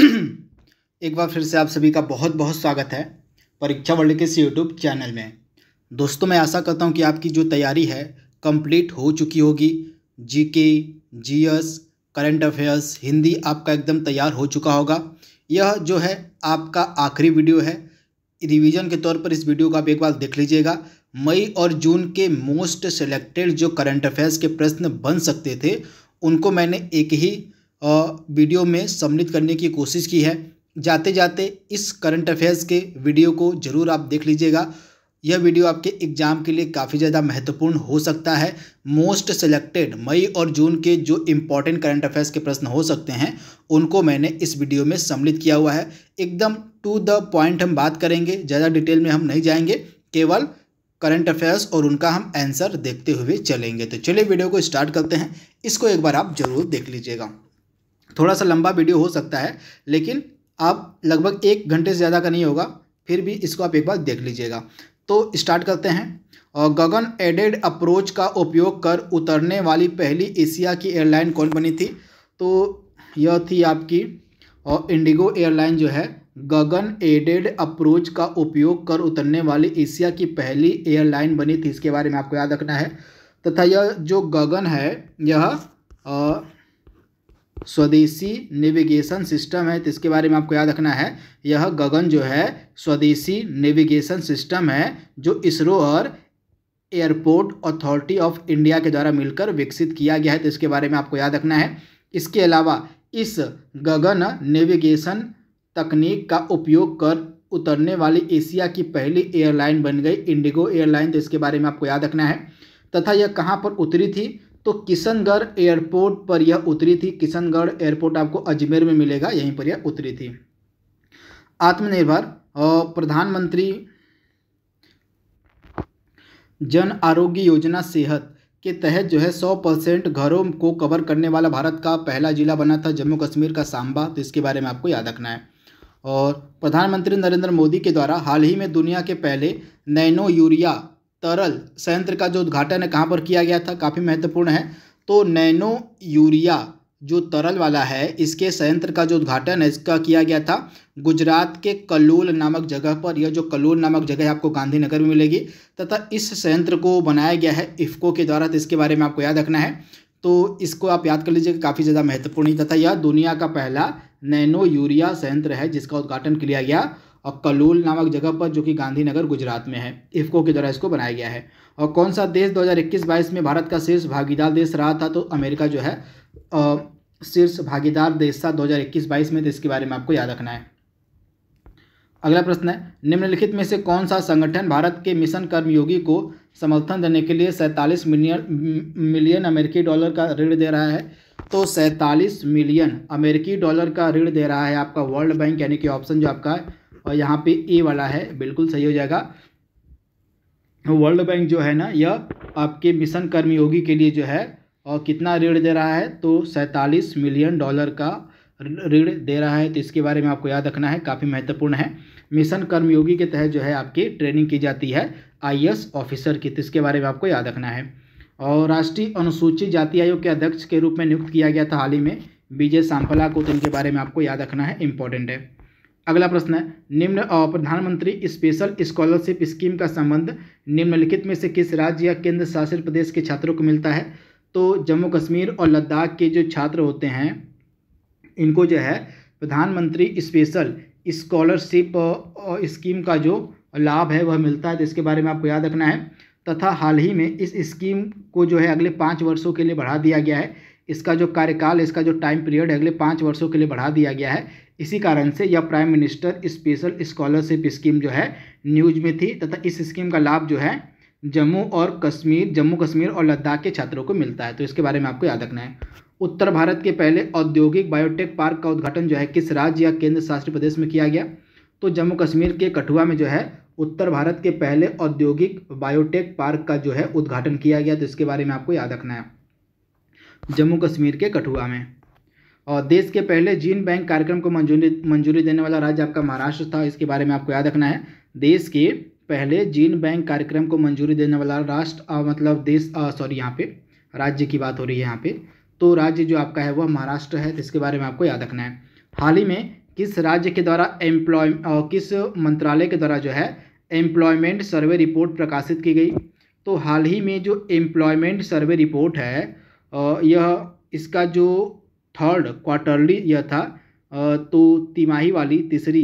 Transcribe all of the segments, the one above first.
एक बार फिर से आप सभी का बहुत बहुत स्वागत है परीक्षा वर्ल्ड के इस यूट्यूब चैनल में दोस्तों मैं आशा करता हूं कि आपकी जो तैयारी है कंप्लीट हो चुकी होगी GK, GS current affairs Hindi आपका एकदम तैयार हो चुका होगा यह जो है आपका आखिरी वीडियो है रिवीजन के तौर पर इस वीडियो को आप एक बार देख लीजिएगा मई और जून के मोस्ट सेलेक्टेड जो करंट अफेयर्स के प्रश्न बन सकते थे उनको मैंने एक ही वीडियो में सम्मिलित करने की कोशिश की है जाते जाते इस करंट अफेयर्स के वीडियो को ज़रूर आप देख लीजिएगा यह वीडियो आपके एग्जाम के लिए काफ़ी ज़्यादा महत्वपूर्ण हो सकता है मोस्ट सेलेक्टेड मई और जून के जो इम्पॉर्टेंट करंट अफेयर्स के प्रश्न हो सकते हैं उनको मैंने इस वीडियो में सम्मिलित किया हुआ है एकदम टू द पॉइंट हम बात करेंगे ज़्यादा डिटेल में हम नहीं जाएंगे केवल करंट अफेयर्स और उनका हम आंसर देखते हुए चलेंगे तो चलिए वीडियो को स्टार्ट करते हैं इसको एक बार आप जरूर देख लीजिएगा थोड़ा सा लंबा वीडियो हो सकता है लेकिन आप लगभग एक घंटे से ज़्यादा का नहीं होगा फिर भी इसको आप एक बार देख लीजिएगा तो स्टार्ट करते हैं और गगन एडेड अप्रोच का उपयोग कर उतरने वाली पहली एशिया की एयरलाइन कौन बनी थी तो यह थी आपकी और इंडिगो एयरलाइन जो है गगन एडेड अप्रोच का उपयोग कर उतरने वाली एशिया की पहली एयरलाइन बनी थी इसके बारे में आपको याद रखना है तथा यह जो गगन है यह स्वदेशी नेविगेशन सिस्टम है तो इसके बारे में आपको याद रखना है यह गगन जो है स्वदेशी नेविगेशन सिस्टम है जो इसरो और एयरपोर्ट अथॉरिटी ऑफ इंडिया के द्वारा मिलकर विकसित किया गया है तो इसके बारे में आपको याद रखना है इसके अलावा इस गगन नेविगेशन तकनीक का उपयोग कर उतरने वाली एशिया की पहली एयरलाइन बन गई इंडिगो एयरलाइन तो इसके बारे में आपको याद रखना है तथा यह कहाँ पर उतरी थी तो किशनगढ़ एयरपोर्ट पर यह उतरी थी किशनगढ़ एयरपोर्ट आपको अजमेर में मिलेगा यहीं पर यह उतरी थी आत्मनिर्भर और प्रधानमंत्री जन आरोग्य योजना सेहत के तहत जो है 100 परसेंट घरों को कवर करने वाला भारत का पहला जिला बना था जम्मू कश्मीर का सांबा तो इसके बारे में आपको याद रखना है और प्रधानमंत्री नरेंद्र मोदी के द्वारा हाल ही में दुनिया के पहले नैनो यूरिया तरल संयंत्र का जो उद्घाटन है कहाँ पर किया गया था काफ़ी महत्वपूर्ण है तो नैनो यूरिया जो तरल वाला है इसके संयंत्र का जो उद्घाटन है इसका किया गया था गुजरात के कलोल नामक जगह पर यह जो कलोल नामक जगह है आपको गांधीनगर में मिलेगी तथा इस संयंत्र को बनाया गया है इफ्को के द्वारा तो इसके बारे में आपको याद रखना है तो इसको आप याद कर लीजिए काफ़ी ज़्यादा महत्वपूर्ण तथा यह दुनिया का पहला नैनो यूरिया संयंत्र है जिसका उद्घाटन किया गया और कलूल नामक जगह पर जो कि गांधीनगर गुजरात में है इफ्को के द्वारा इसको बनाया गया है और कौन सा देश 2021-22 में भारत का शीर्ष भागीदार देश रहा था तो अमेरिका जो है शीर्ष भागीदार देश था 2021-22 में तो इसके बारे में आपको याद रखना है अगला प्रश्न है निम्नलिखित में से कौन सा संगठन भारत के मिशन कर्मयोगी को समर्थन देने के लिए सैंतालीस मिलियन मिलियन अमेरिकी डॉलर का ऋण दे रहा है तो सैंतालीस मिलियन अमेरिकी डॉलर का ऋण दे रहा है आपका वर्ल्ड बैंक यानी कि ऑप्शन जो आपका है और यहाँ पे ए वाला है बिल्कुल सही हो जाएगा वर्ल्ड बैंक जो है ना यह आपके मिशन कर्मयोगी के लिए जो है और कितना ऋण दे रहा है तो सैंतालीस मिलियन डॉलर का ऋण दे रहा है तो इसके बारे में आपको याद रखना है काफ़ी महत्वपूर्ण है मिशन कर्मयोगी के तहत जो है आपकी ट्रेनिंग की जाती है आई ऑफिसर की तो इसके बारे में आपको याद रखना है और राष्ट्रीय अनुसूचित जाति आयोग के अध्यक्ष के रूप में नियुक्त किया गया था हाल ही में विजय सांपला को तो इनके बारे में आपको याद रखना है इम्पोर्टेंट है अगला प्रश्न है निम्न प्रधानमंत्री स्पेशल स्कॉलरशिप स्कीम का संबंध निम्नलिखित में से किस राज्य या केंद्र शासित प्रदेश के छात्रों को मिलता है तो जम्मू कश्मीर और लद्दाख के जो छात्र होते हैं इनको जो है प्रधानमंत्री स्पेशल स्कॉलरशिप स्कीम का जो लाभ है वह मिलता है तो इसके बारे में आपको याद रखना है तथा हाल ही में इस स्कीम को जो है अगले पाँच वर्षों के लिए बढ़ा दिया गया है इसका जो कार्यकाल इसका जो टाइम पीरियड है अगले पाँच वर्षों के लिए बढ़ा दिया गया है इसी कारण से यह prime minister special scholarship scheme जो है न्यूज में थी तथा इस स्कीम का लाभ जो है जम्मू और कश्मीर जम्मू कश्मीर और लद्दाख के छात्रों को मिलता है तो इसके बारे में आपको याद रखना है उत्तर भारत के पहले औद्योगिक बायोटेक पार्क का उद्घाटन जो है किस राज्य या केंद्र शासित प्रदेश में किया गया तो जम्मू कश्मीर के कठुआ में जो है उत्तर भारत के पहले औद्योगिक बायोटेक पार्क का जो है उद्घाटन किया गया तो इसके बारे में आपको याद रखना है जम्मू कश्मीर के कठुआ में और देश के पहले जीन बैंक कार्यक्रम को मंजूरी मंजूरी देने वाला राज्य आपका महाराष्ट्र था इसके बारे में आपको याद रखना है देश के पहले जीन बैंक कार्यक्रम को मंजूरी देने वाला राष्ट्र मतलब देश सॉरी यहाँ पे राज्य की बात हो रही है यहाँ पे तो राज्य जो आपका है वह महाराष्ट्र है तो इसके बारे में आपको याद रखना है हाल ही में किस राज्य के द्वारा एम्प्लॉय किस मंत्रालय के द्वारा जो है एम्प्लॉयमेंट सर्वे रिपोर्ट प्रकाशित की गई तो हाल ही में जो एम्प्लॉयमेंट सर्वे रिपोर्ट है यह इसका जो थर्ड क्वार्टरली यह था तो तिमाही वाली तीसरी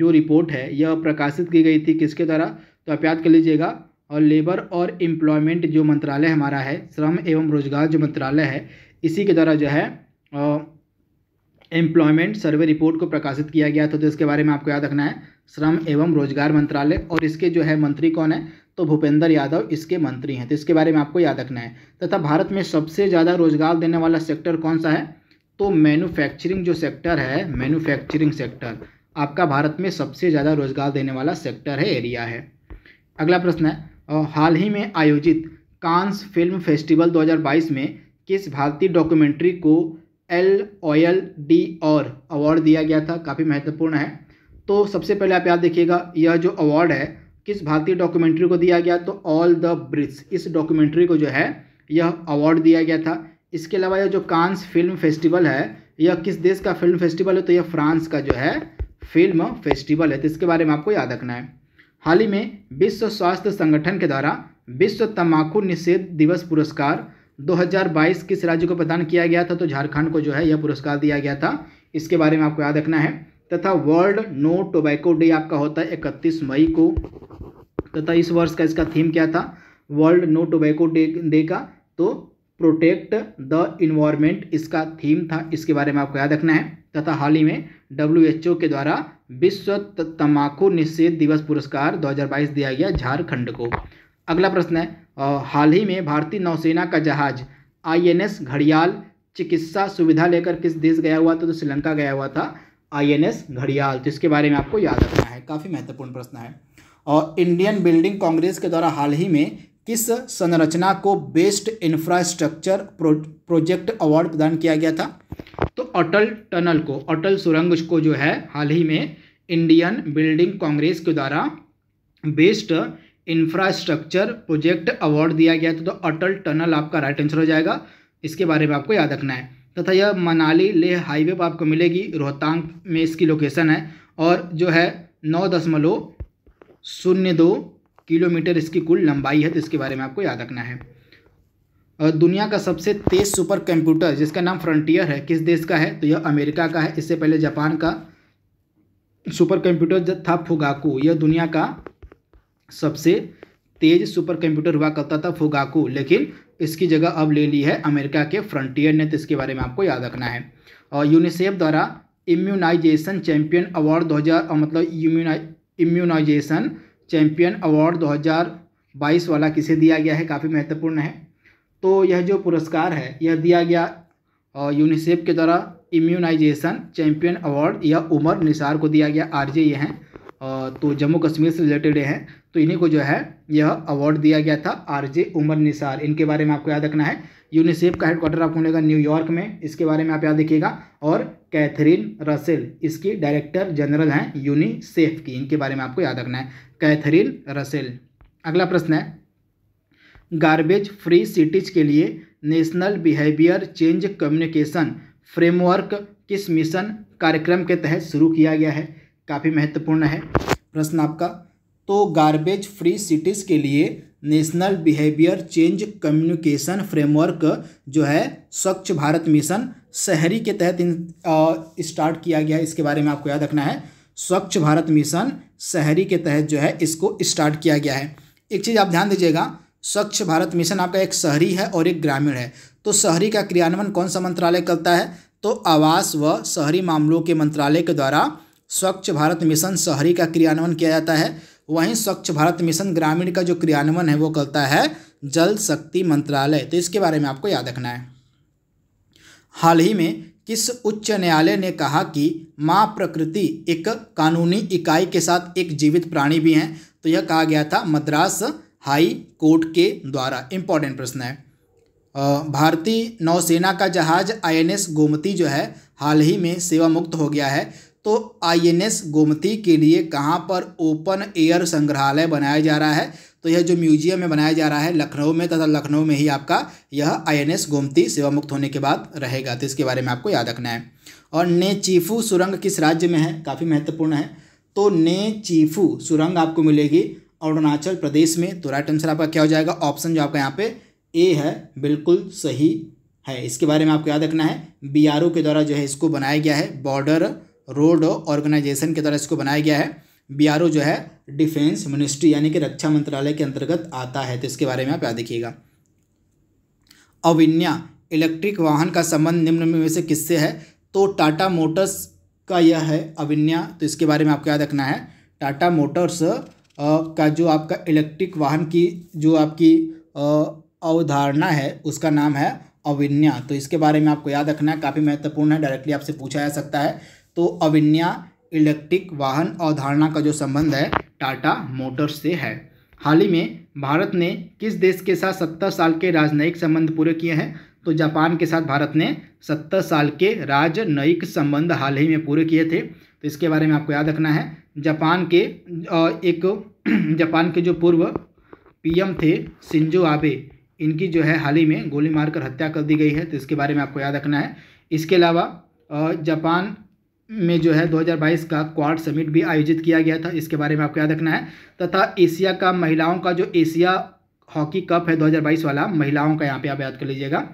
जो रिपोर्ट है यह प्रकाशित की गई थी किसके द्वारा तो आप याद कर लीजिएगा और लेबर और एम्प्लॉयमेंट जो मंत्रालय हमारा है श्रम एवं रोजगार जो मंत्रालय है इसी के द्वारा जो है एम्प्लॉयमेंट सर्वे रिपोर्ट को प्रकाशित किया गया था तो इसके बारे में आपको याद रखना है श्रम एवं रोजगार मंत्रालय और इसके जो है मंत्री कौन है तो भूपेंद्र यादव इसके मंत्री हैं तो इसके बारे में आपको याद रखना है तथा भारत में सबसे ज़्यादा रोजगार देने वाला सेक्टर कौन सा है तो मैन्युफैक्चरिंग जो सेक्टर है मैन्युफैक्चरिंग सेक्टर आपका भारत में सबसे ज़्यादा रोजगार देने वाला सेक्टर है एरिया है अगला प्रश्न है हाल ही में आयोजित कांस फिल्म फेस्टिवल 2022 में किस भारतीय डॉक्यूमेंट्री को एल ऑयल डी और अवार्ड दिया गया था काफ़ी महत्वपूर्ण है तो सबसे पहले आप याद देखिएगा यह जो अवार्ड है किस भारतीय डॉक्यूमेंट्री को दिया गया तो ऑल द ब्रिज इस डॉक्यूमेंट्री को जो है यह अवार्ड दिया गया था इसके अलावा यह जो कांस फिल्म फेस्टिवल है यह किस देश का फिल्म फेस्टिवल है तो यह फ्रांस का जो है फिल्म फेस्टिवल है तो इसके बारे में आपको याद रखना है हाल ही में विश्व स्वास्थ्य संगठन के द्वारा विश्व तम्बाकू निषेध दिवस पुरस्कार 2022 किस राज्य को प्रदान किया गया था तो झारखंड को जो है यह पुरस्कार दिया गया था इसके बारे में आपको याद रखना है तथा वर्ल्ड नो टोबैको डे आपका होता है इकतीस मई को तथा इस वर्ष का इसका थीम क्या था world no tobacco day day का तो प्रोटेक्ट द इन्वायरमेंट इसका थीम था इसके बारे में आपको याद रखना है तथा हाल ही में डब्ल्यू के द्वारा विश्व तम्बाकू निषेध दिवस पुरस्कार 2022 दिया गया झारखंड को अगला प्रश्न है हाल ही में भारतीय नौसेना का जहाज आईएनएस घड़ियाल चिकित्सा सुविधा लेकर किस देश गया हुआ था तो श्रीलंका गया हुआ था आईएनएस घड़ियाल तो इसके बारे में आपको याद रखना है काफ़ी महत्वपूर्ण प्रश्न है और इंडियन बिल्डिंग कांग्रेस के द्वारा हाल ही में किस संरचना को बेस्ट इंफ्रास्ट्रक्चर प्रोजेक्ट अवार्ड प्रदान किया गया था तो अटल टनल को अटल सुरंग को जो है हाल ही में इंडियन बिल्डिंग कांग्रेस के द्वारा बेस्ट इंफ्रास्ट्रक्चर प्रोजेक्ट अवार्ड दिया गया था तो अटल टनल आपका राइट आंसर हो जाएगा इसके बारे में आपको याद रखना है तथा यह मनाली लेह हाईवे पर आपको मिलेगी रोहतांग में इसकी लोकेशन है और जो है नौ दशमलव शून्य दो किलोमीटर इसकी कुल लंबाई है तो इसके बारे में आपको याद रखना है और दुनिया का सबसे तेज सुपर कंप्यूटर जिसका नाम फ्रंटियर है किस देश का है तो यह अमेरिका का है इससे पहले जापान का सुपर कंप्यूटर था फुगाकू यह दुनिया का सबसे तेज सुपर कंप्यूटर हुआ करता था फुगाकू लेकिन इसकी जगह अब ले ली है अमेरिका के फ्रंटियर ने तो इसके बारे में आपको याद रखना है और यूनिसेफ द्वारा इम्यूनाइजेशन चैंपियन अवार्ड दो मतलब इम्यूनाइजेशन चैम्पियन अवार्ड 2022 वाला किसे दिया गया है काफ़ी महत्वपूर्ण है तो यह जो पुरस्कार है यह दिया गया यूनिसेफ के द्वारा इम्यूनाइजेशन चैम्पियन अवार्ड यह उमर निसार को दिया गया आर ये हैं तो जम्मू कश्मीर से रिलेटेड हैं तो इन्हीं को जो है यह अवार्ड दिया गया था आर जे उमर निसार इनके बारे में आपको याद रखना है यूनिसेफ का हेडक्वार्टर आपको मिलेगा न्यूयॉर्क में इसके बारे में आप याद रखिएगा और कैथरीन रसेल इसकी डायरेक्टर जनरल हैं यूनिसेफ की इनके बारे में आपको याद रखना है कैथरीन रसेल अगला प्रश्न है गार्बेज फ्री सिटीज के लिए national behaviour change communication framework किस मिशन कार्यक्रम के तहत शुरू किया गया है काफ़ी महत्वपूर्ण है प्रश्न आपका तो गार्बेज फ्री सिटीज़ के लिए national behaviour change communication framework जो है स्वच्छ भारत मिशन शहरी के तहत इन स्टार्ट किया गया इसके बारे में आपको याद रखना है स्वच्छ भारत मिशन शहरी के तहत जो है इसको स्टार्ट किया गया है एक चीज़ आप ध्यान दीजिएगा स्वच्छ भारत मिशन आपका एक शहरी है और एक ग्रामीण है तो शहरी का क्रियान्वयन कौन सा मंत्रालय करता है तो आवास व शहरी मामलों के मंत्रालय के द्वारा स्वच्छ भारत मिशन शहरी का क्रियान्वयन किया जाता है वहीं स्वच्छ भारत मिशन ग्रामीण का जो क्रियान्वयन है वो करता है जल शक्ति मंत्रालय तो इसके बारे में आपको याद रखना है हाल ही में किस उच्च न्यायालय ने कहा कि माँ प्रकृति एक कानूनी इकाई के साथ एक जीवित प्राणी भी हैं तो यह कहा गया था मद्रास हाई कोर्ट के द्वारा इम्पॉर्टेंट प्रश्न है भारतीय नौसेना का जहाज आईएनएस गोमती जो है हाल ही में सेवा मुक्त हो गया है तो आईएनएस गोमती के लिए कहाँ पर ओपन एयर संग्रहालय बनाया जा रहा है तो यह जो म्यूजियम में बनाया जा रहा है लखनऊ में तथा लखनऊ में ही आपका यह आईएनएस गोमती सेवा मुक्त होने के बाद रहेगा तो इसके बारे में आपको याद रखना है और चीफू सुरंग किस राज्य में है काफ़ी महत्वपूर्ण है तो चीफू सुरंग आपको मिलेगी अरुणाचल प्रदेश में तो राइट आंसर आपका क्या हो जाएगा ऑप्शन जो आपका यहाँ पे ए है बिल्कुल सही है इसके बारे में आपको याद रखना है बी के द्वारा जो है इसको बनाया गया है बॉर्डर रोड ऑर्गेनाइजेशन के द्वारा इसको बनाया गया है बीआरओ जो है डिफेंस मिनिस्ट्री यानी कि रक्षा मंत्रालय के अंतर्गत आता है तो इसके बारे में आप याद देखिएगा अविन्या इलेक्ट्रिक वाहन का संबंध निम्न में से किससे है तो टाटा मोटर्स का यह है अविन्या तो इसके बारे में आपको याद रखना है टाटा मोटर्स का जो आपका इलेक्ट्रिक वाहन की जो आपकी अवधारणा है उसका नाम है अविन्या तो इसके बारे में आपको याद रखना है काफ़ी महत्वपूर्ण है डायरेक्टली आपसे पूछा जा सकता है तो अविन्या इलेक्ट्रिक वाहन अवधारणा का जो संबंध है टाटा मोटर्स से है हाल ही में भारत ने किस देश के साथ सत्तर साल के राजनयिक संबंध पूरे किए हैं तो जापान के साथ भारत ने सत्तर साल के राजनयिक संबंध हाल ही में पूरे किए थे तो इसके बारे में आपको याद रखना है जापान के एक जापान के जो पूर्व पीएम थे सिंजो आबे इनकी जो है हाल ही में गोली मारकर हत्या कर दी गई है तो इसके बारे में आपको याद रखना है इसके अलावा जापान में जो है 2022 का क्वाड समिट भी आयोजित किया गया था इसके बारे में आपको याद रखना है तथा एशिया का महिलाओं का जो एशिया हॉकी कप है 2022 वाला महिलाओं का यहाँ पे आप याद कर लीजिएगा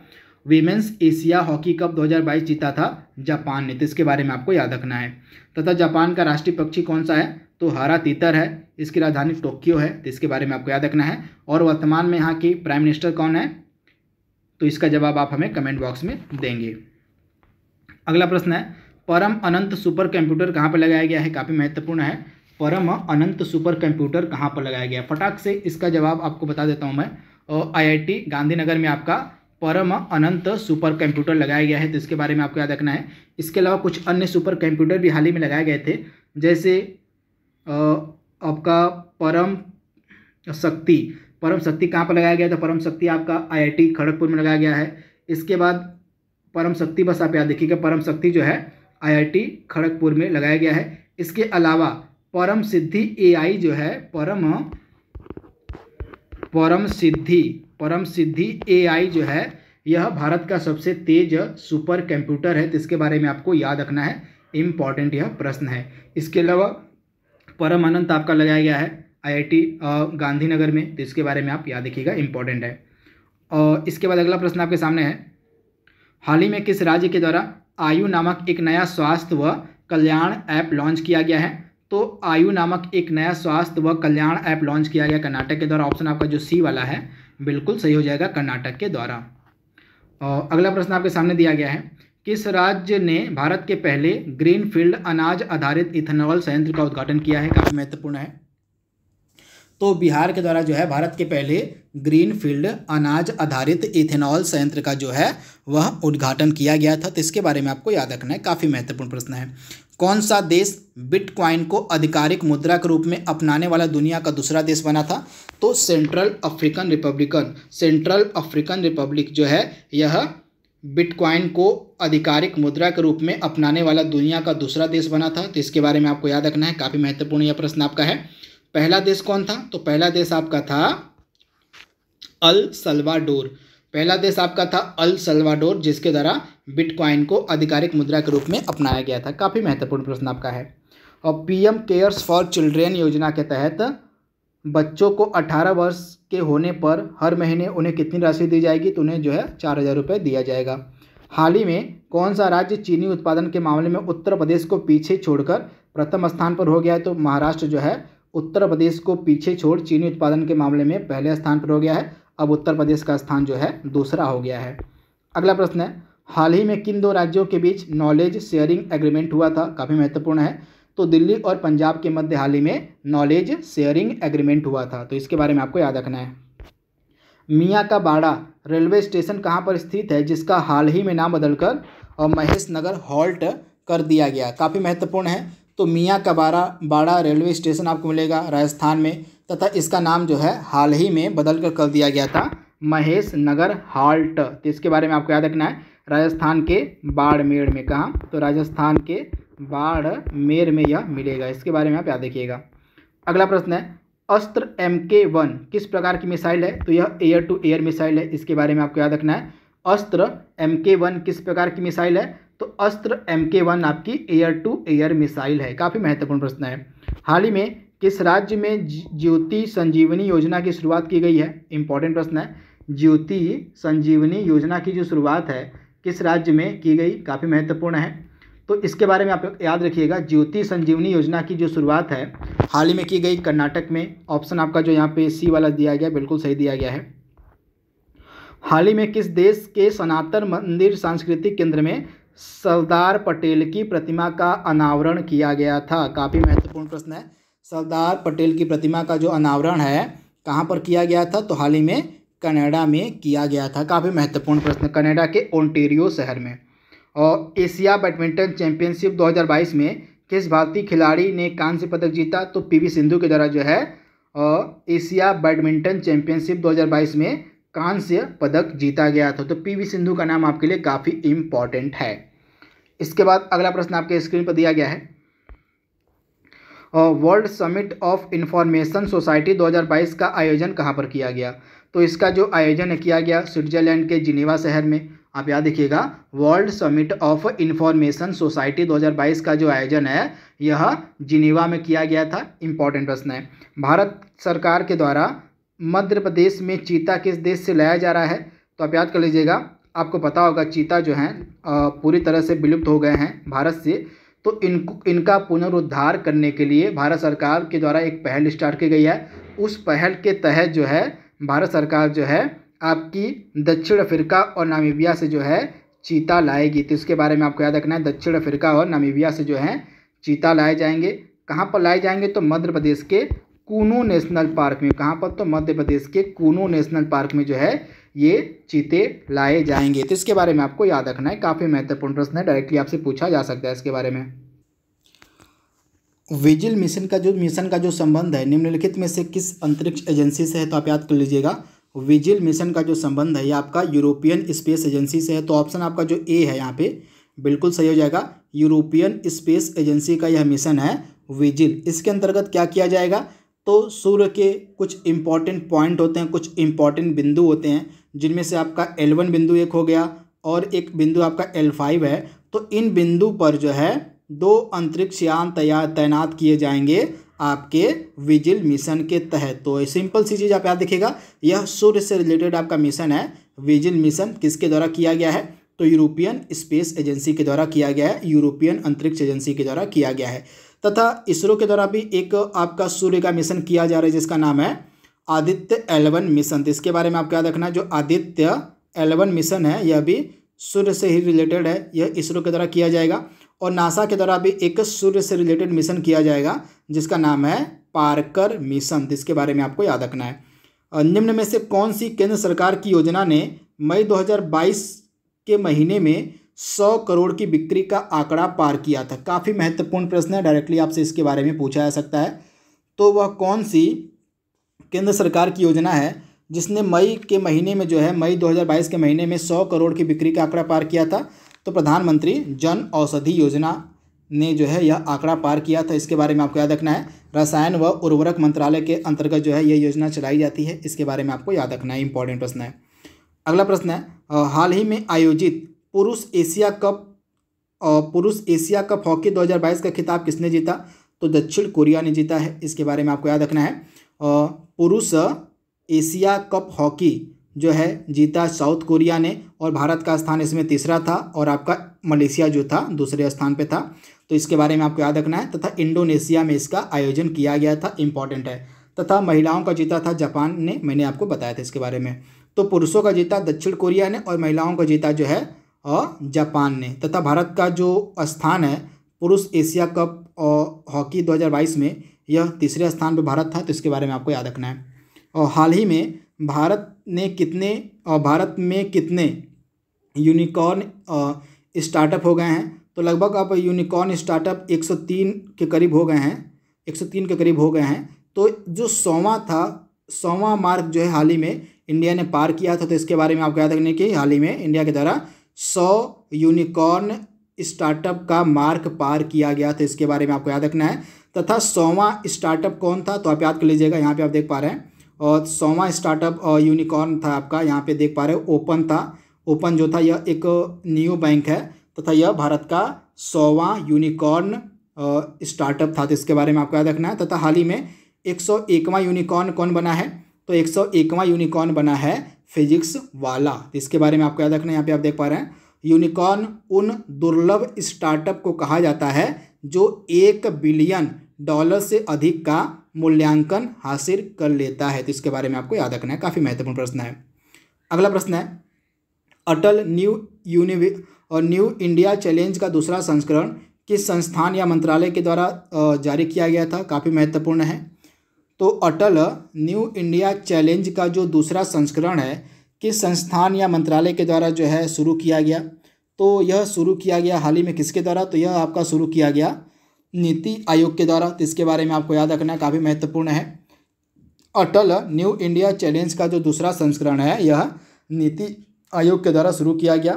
वीमेंस एशिया हॉकी कप 2022 जीता था जापान ने तो इसके बारे में आपको याद रखना है तथा जापान का राष्ट्रीय पक्षी कौन सा है तो हरा तीतर है इसकी राजधानी टोक्यो है तो इसके बारे में आपको याद रखना है और वर्तमान में यहाँ की प्राइम मिनिस्टर कौन है तो इसका जवाब आप हमें कमेंट बॉक्स में देंगे अगला प्रश्न है परम अनंत सुपर कंप्यूटर कहाँ पर लगाया गया है काफ़ी महत्वपूर्ण है परम अनंत सुपर कंप्यूटर कहाँ पर लगाया गया है फटाक से इसका जवाब आपको बता देता हूँ मैं आईआईटी गांधीनगर में आपका परम अनंत सुपर कंप्यूटर लगाया गया है तो इसके बारे में आपको याद रखना है इसके अलावा कुछ अन्य सुपर कंप्यूटर भी हाल ही में लगाए गए थे जैसे आपका परम शक्ति परम शक्ति कहाँ पर लगाया गया था परम शक्ति आपका आई खड़गपुर में लगाया गया है इसके बाद परम शक्ति बस आप याद देखिएगा परम शक्ति जो है आईआईटी खड़गपुर में लगाया गया है इसके अलावा परम सिद्धि एआई जो है परम परम सिद्धि परम सिद्धि एआई जो है यह भारत का सबसे तेज सुपर कंप्यूटर है जिसके तो इसके बारे में आपको याद रखना है इम्पॉर्टेंट यह प्रश्न है इसके अलावा परम अनंत आपका लगाया गया है आईआईटी गांधीनगर में तो इसके बारे में आप याद रखिएगा इम्पॉर्टेंट है और इसके बाद अगला प्रश्न आपके सामने है हाल ही में किस राज्य के द्वारा आयु नामक एक नया स्वास्थ्य व कल्याण ऐप लॉन्च किया गया है तो आयु नामक एक नया स्वास्थ्य व कल्याण ऐप लॉन्च किया गया कर्नाटक के द्वारा ऑप्शन आपका जो सी वाला है बिल्कुल सही हो जाएगा कर्नाटक के द्वारा और अगला प्रश्न आपके सामने दिया गया है किस राज्य ने भारत के पहले ग्रीन फील्ड अनाज आधारित इथेनॉल संयंत्र का उद्घाटन किया है काफ़ी महत्वपूर्ण है तो बिहार के द्वारा जो है भारत के पहले ग्रीन फील्ड अनाज आधारित इथेनॉल संयंत्र का जो है वह उद्घाटन किया गया था तो इसके बारे में आपको याद रखना है काफ़ी महत्वपूर्ण प्रश्न है कौन सा देश बिटकॉइन को आधिकारिक मुद्रा के रूप में अपनाने वाला दुनिया का दूसरा देश बना था तो Central African Republican Central African Republic जो है यह बिटकॉइन को आधिकारिक मुद्रा के रूप में अपनाने वाला दुनिया का दूसरा देश बना था तो इसके बारे में आपको याद रखना है काफ़ी महत्वपूर्ण यह प्रश्न आपका है पहला देश कौन था तो पहला देश आपका था अल सलवाडोर पहला देश आपका था अल सलवाडोर जिसके द्वारा बिटकॉइन को आधिकारिक मुद्रा के रूप में अपनाया गया था काफ़ी महत्वपूर्ण प्रश्न आपका है और पीएम केयर्स फॉर चिल्ड्रेन योजना के तहत बच्चों को 18 वर्ष के होने पर हर महीने उन्हें कितनी राशि दी जाएगी तो उन्हें जो है चार हज़ार रुपये दिया जाएगा हाल ही में कौन सा राज्य चीनी उत्पादन के मामले में उत्तर प्रदेश को पीछे छोड़कर प्रथम स्थान पर हो गया है तो महाराष्ट्र जो है उत्तर प्रदेश को पीछे छोड़ चीनी उत्पादन के मामले में पहले स्थान पर हो गया है अब उत्तर प्रदेश का स्थान जो है दूसरा हो गया है अगला प्रश्न है हाल ही में किन दो राज्यों के बीच नॉलेज शेयरिंग एग्रीमेंट हुआ था काफ़ी महत्वपूर्ण है तो दिल्ली और पंजाब के मध्य हाल ही में नॉलेज शेयरिंग एग्रीमेंट हुआ था तो इसके बारे में आपको याद रखना है मियाँ का बाड़ा रेलवे स्टेशन कहाँ पर स्थित है जिसका हाल ही में नाम बदलकर और महेश नगर हॉल्ट कर दिया गया काफ़ी महत्वपूर्ण है तो मियाँ कबारा बाड़ा रेलवे स्टेशन आपको मिलेगा राजस्थान में तथा इसका नाम जो है हाल ही में बदल कर कर दिया गया था महेश नगर हाल्ट तो इसके बारे में आपको याद रखना है राजस्थान के बाड़मेर में कहाँ तो राजस्थान के बाड़मेर में यह मिलेगा इसके बारे में आप याद रखिएगा अगला प्रश्न है अस्त्र एम के वन किस प्रकार की मिसाइल है तो यह एयर टू एयर मिसाइल है इसके बारे में आपको याद रखना है अस्त्र एम के वन किस प्रकार की मिसाइल है तो अस्त्र एम के वन आपकी एयर टू एयर मिसाइल है काफ़ी महत्वपूर्ण प्रश्न है हाल ही में किस राज्य में ज्योति संजीवनी योजना की शुरुआत की गई है इंपॉर्टेंट प्रश्न है ज्योति संजीवनी योजना की जो शुरुआत है किस राज्य में की गई काफ़ी महत्वपूर्ण है तो इसके बारे में आप लोग याद रखिएगा ज्योति संजीवनी योजना की जो शुरुआत है हाल ही में की गई कर्नाटक में ऑप्शन आपका जो यहाँ पे सी वाला दिया गया बिल्कुल सही दिया गया है हाल ही में किस देश के सनातन मंदिर सांस्कृतिक केंद्र में सरदार पटेल की प्रतिमा का अनावरण किया गया था काफ़ी महत्वपूर्ण प्रश्न है सरदार पटेल की प्रतिमा का जो अनावरण है कहाँ पर किया गया था तो हाल ही में कनाडा में किया गया था काफ़ी महत्वपूर्ण प्रश्न कनाडा के ओंटेरियो शहर में और एशिया बैडमिंटन चैंपियनशिप 2022 में किस भारतीय खिलाड़ी ने कांस्य पदक जीता तो पीवी सिंधु के द्वारा जो है एशिया बैडमिंटन चैंपियनशिप 2022 में कांस्य पदक जीता गया था तो पीवी सिंधु का नाम आपके लिए काफ़ी इम्पॉर्टेंट है इसके बाद अगला प्रश्न आपके स्क्रीन पर दिया गया है World Summit of Information Society 2022 का आयोजन कहाँ पर किया गया तो इसका जो आयोजन किया गया स्विट्जरलैंड के जिनेवा शहर में आप याद देखिएगा World Summit of Information Society 2022 का जो आयोजन है यह जिनेवा में किया गया था इम्पॉर्टेंट प्रश्न है भारत सरकार के द्वारा मध्य प्रदेश में चीता किस देश से लाया जा रहा है तो आप याद कर लीजिएगा आपको पता होगा चीता जो हैं पूरी तरह से विलुप्त हो गए हैं भारत से तो इनको इनका पुनरुद्धार करने के लिए भारत सरकार के द्वारा एक पहल स्टार्ट की गई है उस पहल के तहत जो है भारत सरकार जो है आपकी दक्षिण अफ्रीका और नामीबिया से जो है चीता लाएगी तो इसके बारे में आपको याद रखना है दक्षिण अफ्रीका और नामीबिया से जो है चीता लाए जाएंगे कहाँ पर लाए जाएंगे तो मध्य प्रदेश के कूनू नेशनल पार्क में कहाँ पर तो मध्य प्रदेश के कूनू नेशनल पार्क में जो है ये चीते लाए जाएंगे तो इसके बारे में आपको याद रखना है काफ़ी महत्वपूर्ण प्रश्न है डायरेक्टली आपसे पूछा जा सकता है इसके बारे में विजिल मिशन का जो मिशन का जो संबंध है निम्नलिखित में से किस अंतरिक्ष एजेंसी से है तो आप याद कर लीजिएगा विजिल मिशन का जो संबंध है ये आपका यूरोपियन स्पेस एजेंसी से है तो ऑप्शन आपका जो ए है यहाँ पे बिल्कुल सही हो जाएगा यूरोपियन स्पेस एजेंसी का यह मिशन है विजिल इसके अंतर्गत क्या किया जाएगा तो सूर्य के कुछ इम्पॉर्टेंट पॉइंट होते हैं कुछ इम्पॉर्टेंट बिंदु होते हैं जिनमें से आपका एल वन बिंदु एक हो गया और एक बिंदु आपका एल फाइव है तो इन बिंदु पर जो है दो अंतरिक्ष यान तैनात किए जाएंगे आपके विजिल मिशन के तहत तो सिंपल सी चीज़ आप याद देखिएगा यह सूर्य से रिलेटेड आपका मिशन है विजिल मिशन किसके द्वारा किया गया है तो यूरोपियन स्पेस एजेंसी के द्वारा किया गया है यूरोपियन अंतरिक्ष एजेंसी के द्वारा किया गया है तथा इसरो के द्वारा भी एक आपका सूर्य का मिशन किया जा रहा है जिसका नाम है आदित्य एलेवन मिशन तो इसके बारे में आपको याद रखना जो आदित्य एलेवन मिशन है यह भी सूर्य से ही रिलेटेड है यह इसरो के द्वारा किया जाएगा और नासा के द्वारा भी एक सूर्य से रिलेटेड मिशन किया जाएगा जिसका नाम है पार्कर मिशन तो इसके बारे में आपको याद रखना है निम्न में से कौन सी केंद्र सरकार की योजना ने मई 2022 के महीने में 100 करोड़ की बिक्री का आंकड़ा पार किया था काफ़ी महत्वपूर्ण प्रश्न है डायरेक्टली आपसे इसके बारे में पूछा जा सकता है तो वह कौन सी केंद्र सरकार की योजना है जिसने मई के महीने में जो है मई 2022 के महीने में 100 करोड़ की बिक्री का आंकड़ा पार किया था तो प्रधानमंत्री जन औषधि योजना ने जो है यह आंकड़ा पार किया था इसके बारे में आपको याद रखना है रसायन व उर्वरक मंत्रालय के अंतर्गत जो है यह योजना चलाई जाती है इसके बारे में आपको याद रखना है इंपॉर्टेंट प्रश्न है अगला प्रश्न है हाल ही में आयोजित पुरुष एशिया कप पुरुष एशिया कप हॉकी 2022 का खिताब किसने जीता तो दक्षिण कोरिया ने जीता है इसके बारे में आपको याद रखना है पुरुष एशिया कप हॉकी जो है जीता साउथ कोरिया ने और भारत का स्थान इसमें तीसरा था और आपका मलेशिया जो था दूसरे स्थान पे था तो इसके बारे में आपको याद रखना है तथा इंडोनेशिया में इसका आयोजन किया गया था इम्पॉर्टेंट है तथा महिलाओं का जीता था जापान ने मैंने आपको बताया था इसके बारे में तो पुरुषों का जीता दक्षिण कोरिया ने और महिलाओं का जीता जो है जापान ने तथा भारत का जो स्थान है पुरुष एशिया कप हॉकी 2022 में यह तीसरे स्थान पर भारत था तो इसके बारे में आपको याद रखना है और हाल ही में भारत ने कितने और भारत में कितने यूनिकॉर्न स्टार्टअप हो गए हैं तो लगभग अब यूनिकॉर्न स्टार्टअप 103 के करीब हो गए हैं 103 के करीब हो गए हैं तो जो सौवा था सौवा मार्ग जो है हाल ही में इंडिया ने पार किया था तो इसके बारे में आपको याद रखने की हाल ही में इंडिया के द्वारा सौ यूनिकॉर्न स्टार्टअप का मार्क पार किया गया था इसके बारे में आपको याद रखना है तथा सोवा स्टार्टअप कौन था तो आप याद कर लीजिएगा यहाँ पे आप देख पा रहे हैं और सोवा स्टार्टअप यूनिकॉर्न था आपका यहाँ पे देख पा रहे हो ओपन था ओपन जो था यह एक न्यू बैंक है तथा यह भारत का सोवा यूनिकॉर्न स्टार्टअप था तो इसके बारे में आपको याद रखना है तथा हाल ही में एक सौ एकवा यूनिकॉर्न कौन बना है तो एक सौ एकवा यूनिकॉर्न बना है फिजिक्स वाला तो इसके बारे में आपको याद रखना है यहाँ पे आप देख पा रहे हैं यूनिकॉर्न उन दुर्लभ स्टार्टअप को कहा जाता है जो एक बिलियन डॉलर से अधिक का मूल्यांकन हासिल कर लेता है तो इसके बारे में आपको याद रखना है काफ़ी महत्वपूर्ण प्रश्न है अगला प्रश्न है अटल न्यू यूनिवे और न्यू इंडिया चैलेंज का दूसरा संस्करण किस संस्थान या मंत्रालय के द्वारा जारी किया गया था काफ़ी महत्वपूर्ण है तो अटल न्यू इंडिया चैलेंज का जो दूसरा संस्करण है किस संस्थान या मंत्रालय के द्वारा जो है शुरू किया गया तो यह शुरू किया गया हाल ही में किसके द्वारा तो यह आपका शुरू किया गया नीति आयोग के द्वारा तो इसके बारे में आपको याद रखना काफ़ी महत्वपूर्ण है अटल न्यू इंडिया चैलेंज का जो दूसरा संस्करण है यह नीति आयोग के द्वारा शुरू किया गया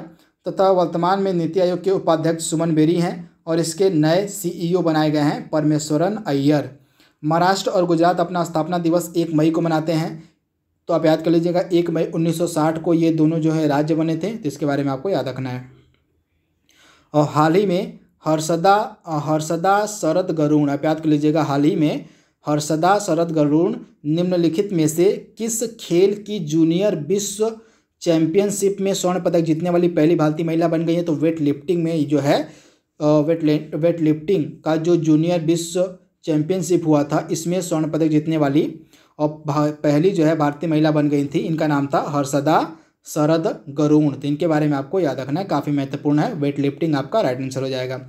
तथा वर्तमान में नीति आयोग के उपाध्यक्ष सुमन बेरी हैं और इसके नए सीईओ e बनाए गए हैं परमेश्वरन अय्यर महाराष्ट्र और गुजरात अपना स्थापना दिवस एक मई को मनाते हैं तो आप याद कर लीजिएगा एक मई 1960 को ये दोनों जो है राज्य बने थे तो इसके बारे में आपको याद रखना है और हाल ही में हर्षदा हर्षदा शरद गरुण आप याद कर लीजिएगा हाल ही में हर्षदा शरद गरुण निम्नलिखित में से किस खेल की जूनियर विश्व चैंपियनशिप में स्वर्ण पदक जीतने वाली पहली भारतीय महिला बन गई है तो वेट लिफ्टिंग में जो है वेट वेट लिफ्टिंग का जो जूनियर विश्व चैंपियनशिप हुआ था इसमें स्वर्ण पदक जीतने वाली और पहली जो है भारतीय महिला बन गई थी इनका नाम था हर्षदा शरद गरुण तो इनके बारे में आपको याद रखना है काफ़ी महत्वपूर्ण है वेट लिफ्टिंग आपका राइट आंसर हो जाएगा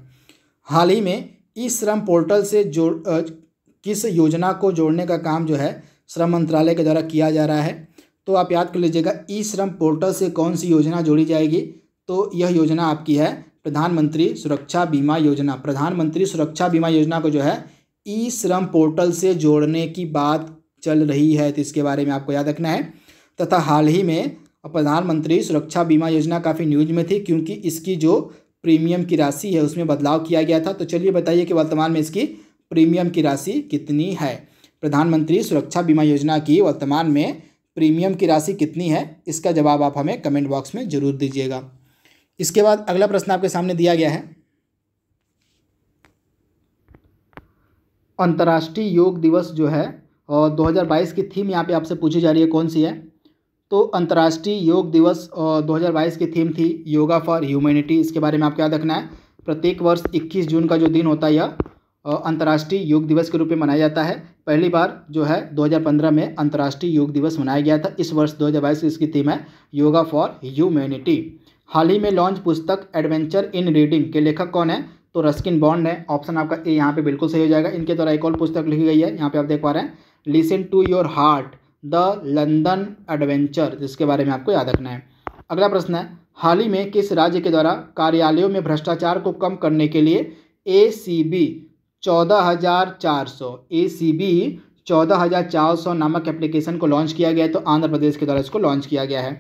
हाल ही में ई श्रम पोर्टल से जोड़ किस योजना को जोड़ने का काम जो है श्रम मंत्रालय के द्वारा किया जा रहा है तो आप याद कर लीजिएगा ई श्रम पोर्टल से कौन सी योजना जोड़ी जाएगी तो यह योजना आपकी है प्रधानमंत्री सुरक्षा बीमा योजना प्रधानमंत्री सुरक्षा बीमा योजना को जो है ई श्रम पोर्टल से जोड़ने की बात चल रही है तो इसके बारे में आपको याद रखना है तथा हाल ही में और प्रधानमंत्री सुरक्षा बीमा योजना काफ़ी न्यूज में थी क्योंकि इसकी जो प्रीमियम की राशि है उसमें बदलाव किया गया था तो चलिए बताइए कि वर्तमान में इसकी प्रीमियम की राशि कितनी है प्रधानमंत्री सुरक्षा बीमा योजना की वर्तमान में प्रीमियम की राशि कितनी है इसका जवाब आप हमें कमेंट बॉक्स में ज़रूर दीजिएगा इसके बाद अगला प्रश्न आपके सामने दिया गया है अंतर्राष्ट्रीय योग दिवस जो है और 2022 की थीम यहाँ पे आपसे पूछी जा रही है कौन सी है तो अंतर्राष्ट्रीय योग दिवस 2022 की थीम थी योगा फॉर ह्यूमैनिटी इसके बारे में आपको याद रखना है प्रत्येक वर्ष 21 जून का जो दिन होता है यह अंतर्राष्ट्रीय योग दिवस के रूप में मनाया जाता है पहली बार जो है 2015 में अंतर्राष्ट्रीय योग दिवस मनाया गया था इस वर्ष 2022 हज़ार इसकी थीम है योगा फॉर ह्यूमैनिटी हाल ही में लॉन्च पुस्तक एडवेंचर इन रीडिंग के लेखक कौन है तो रस्किन बॉन्ड है ऑप्शन आपका ए यहाँ पे बिल्कुल सही हो जाएगा इनके द्वारा एक और पुस्तक लिखी गई है यहाँ पर आप देख पा रहे हैं listen to your heart the London adventure जिसके बारे में आपको याद रखना है अगला प्रश्न है हाल ही में किस राज्य के द्वारा कार्यालयों में भ्रष्टाचार को कम करने के लिए ए सी बी चौदह हज़ार चार सौ ए सी बी चौदह हज़ार चार सौ नामक एप्लीकेशन को लॉन्च किया गया है तो आंध्र प्रदेश के द्वारा इसको लॉन्च किया गया है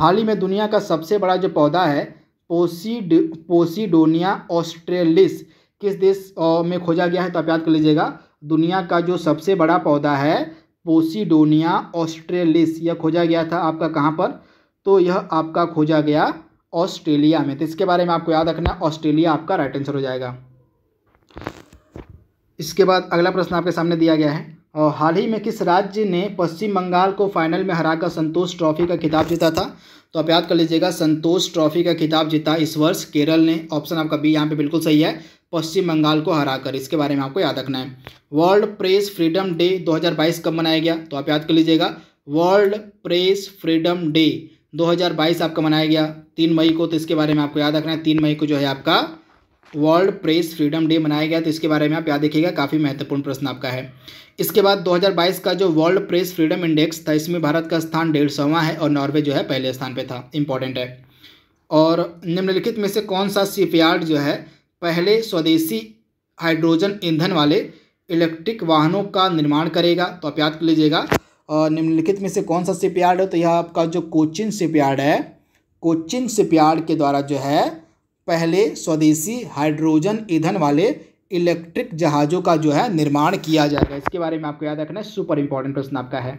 हाल ही में दुनिया का सबसे बड़ा जो पौधा है पोसीड पोसीडोनिया ऑस्ट्रेलिस किस देश में खोजा गया है तो आप याद कर लीजिएगा दुनिया का जो सबसे बड़ा पौधा है पोसीडोनिया ऑस्ट्रेलिस यह खोजा गया था आपका कहाँ पर तो यह आपका खोजा गया ऑस्ट्रेलिया में तो इसके बारे में आपको याद रखना ऑस्ट्रेलिया आपका राइट आंसर हो जाएगा इसके बाद अगला प्रश्न आपके सामने दिया गया है और हाल ही में किस राज्य ने पश्चिम बंगाल को फाइनल में हराकर संतोष ट्रॉफी का खिताब जीता था तो आप याद कर लीजिएगा संतोष ट्रॉफी का खिताब जीता इस वर्ष केरल ने ऑप्शन आपका बी यहाँ पे बिल्कुल सही है पश्चिम बंगाल को हराकर इसके बारे में आपको याद रखना है वर्ल्ड प्रेस फ्रीडम डे 2022 कब मनाया गया तो आप याद कर लीजिएगा वर्ल्ड प्रेस फ्रीडम डे 2022 आपका मनाया गया तीन मई को तो इसके बारे में आपको याद रखना है तीन मई को जो है आपका वर्ल्ड प्रेस फ्रीडम डे मनाया गया तो इसके बारे में आप याद रखिएगा काफ़ी महत्वपूर्ण प्रश्न आपका है इसके बाद 2022 का जो वर्ल्ड प्रेस फ्रीडम इंडेक्स था इसमें भारत का स्थान डेढ़ सौवा है और नॉर्वे जो है पहले स्थान पर था इम्पॉर्टेंट है और निम्नलिखित में से कौन सा शिपयार्ड जो है पहले स्वदेशी हाइड्रोजन ईंधन वाले इलेक्ट्रिक वाहनों का निर्माण करेगा तो आप याद कर लीजिएगा और निम्नलिखित में से कौन सा शिप यार्ड है तो यह आपका जो कोचिन शिप यार्ड है कोचिन शिप यार्ड के द्वारा जो है पहले स्वदेशी हाइड्रोजन ईंधन वाले इलेक्ट्रिक जहाज़ों का जो है निर्माण किया जाएगा इसके बारे में आपको याद रखना है सुपर इम्पोर्टेंट प्रश्न आपका है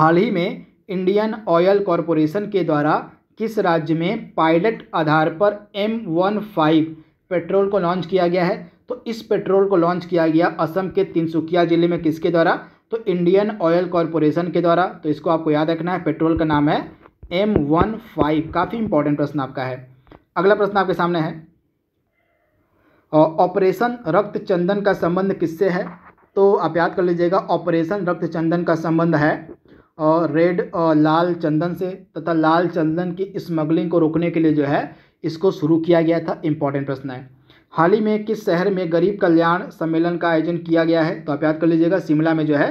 हाल ही में इंडियन ऑयल कॉरपोरेशन के द्वारा किस राज्य में पायलट आधार पर एम वन फाइव पेट्रोल को लॉन्च किया गया है तो इस पेट्रोल को लॉन्च किया गया असम के तिनसुकिया जिले में किसके द्वारा तो इंडियन ऑयल कॉरपोरेशन के द्वारा तो इसको आपको याद रखना है पेट्रोल का नाम है एम वन फाइव काफ़ी इंपॉर्टेंट प्रश्न आपका है अगला प्रश्न आपके सामने है ऑपरेशन रक्त चंदन का संबंध किससे है तो आप याद कर लीजिएगा ऑपरेशन रक्त चंदन का संबंध है रेड लाल चंदन से तथा लाल चंदन की स्मगलिंग को रोकने के लिए जो है इसको शुरू किया गया था इम्पॉर्टेंट प्रश्न है हाल ही में किस शहर में गरीब कल्याण सम्मेलन का आयोजन किया गया है तो आप याद कर लीजिएगा शिमला में जो है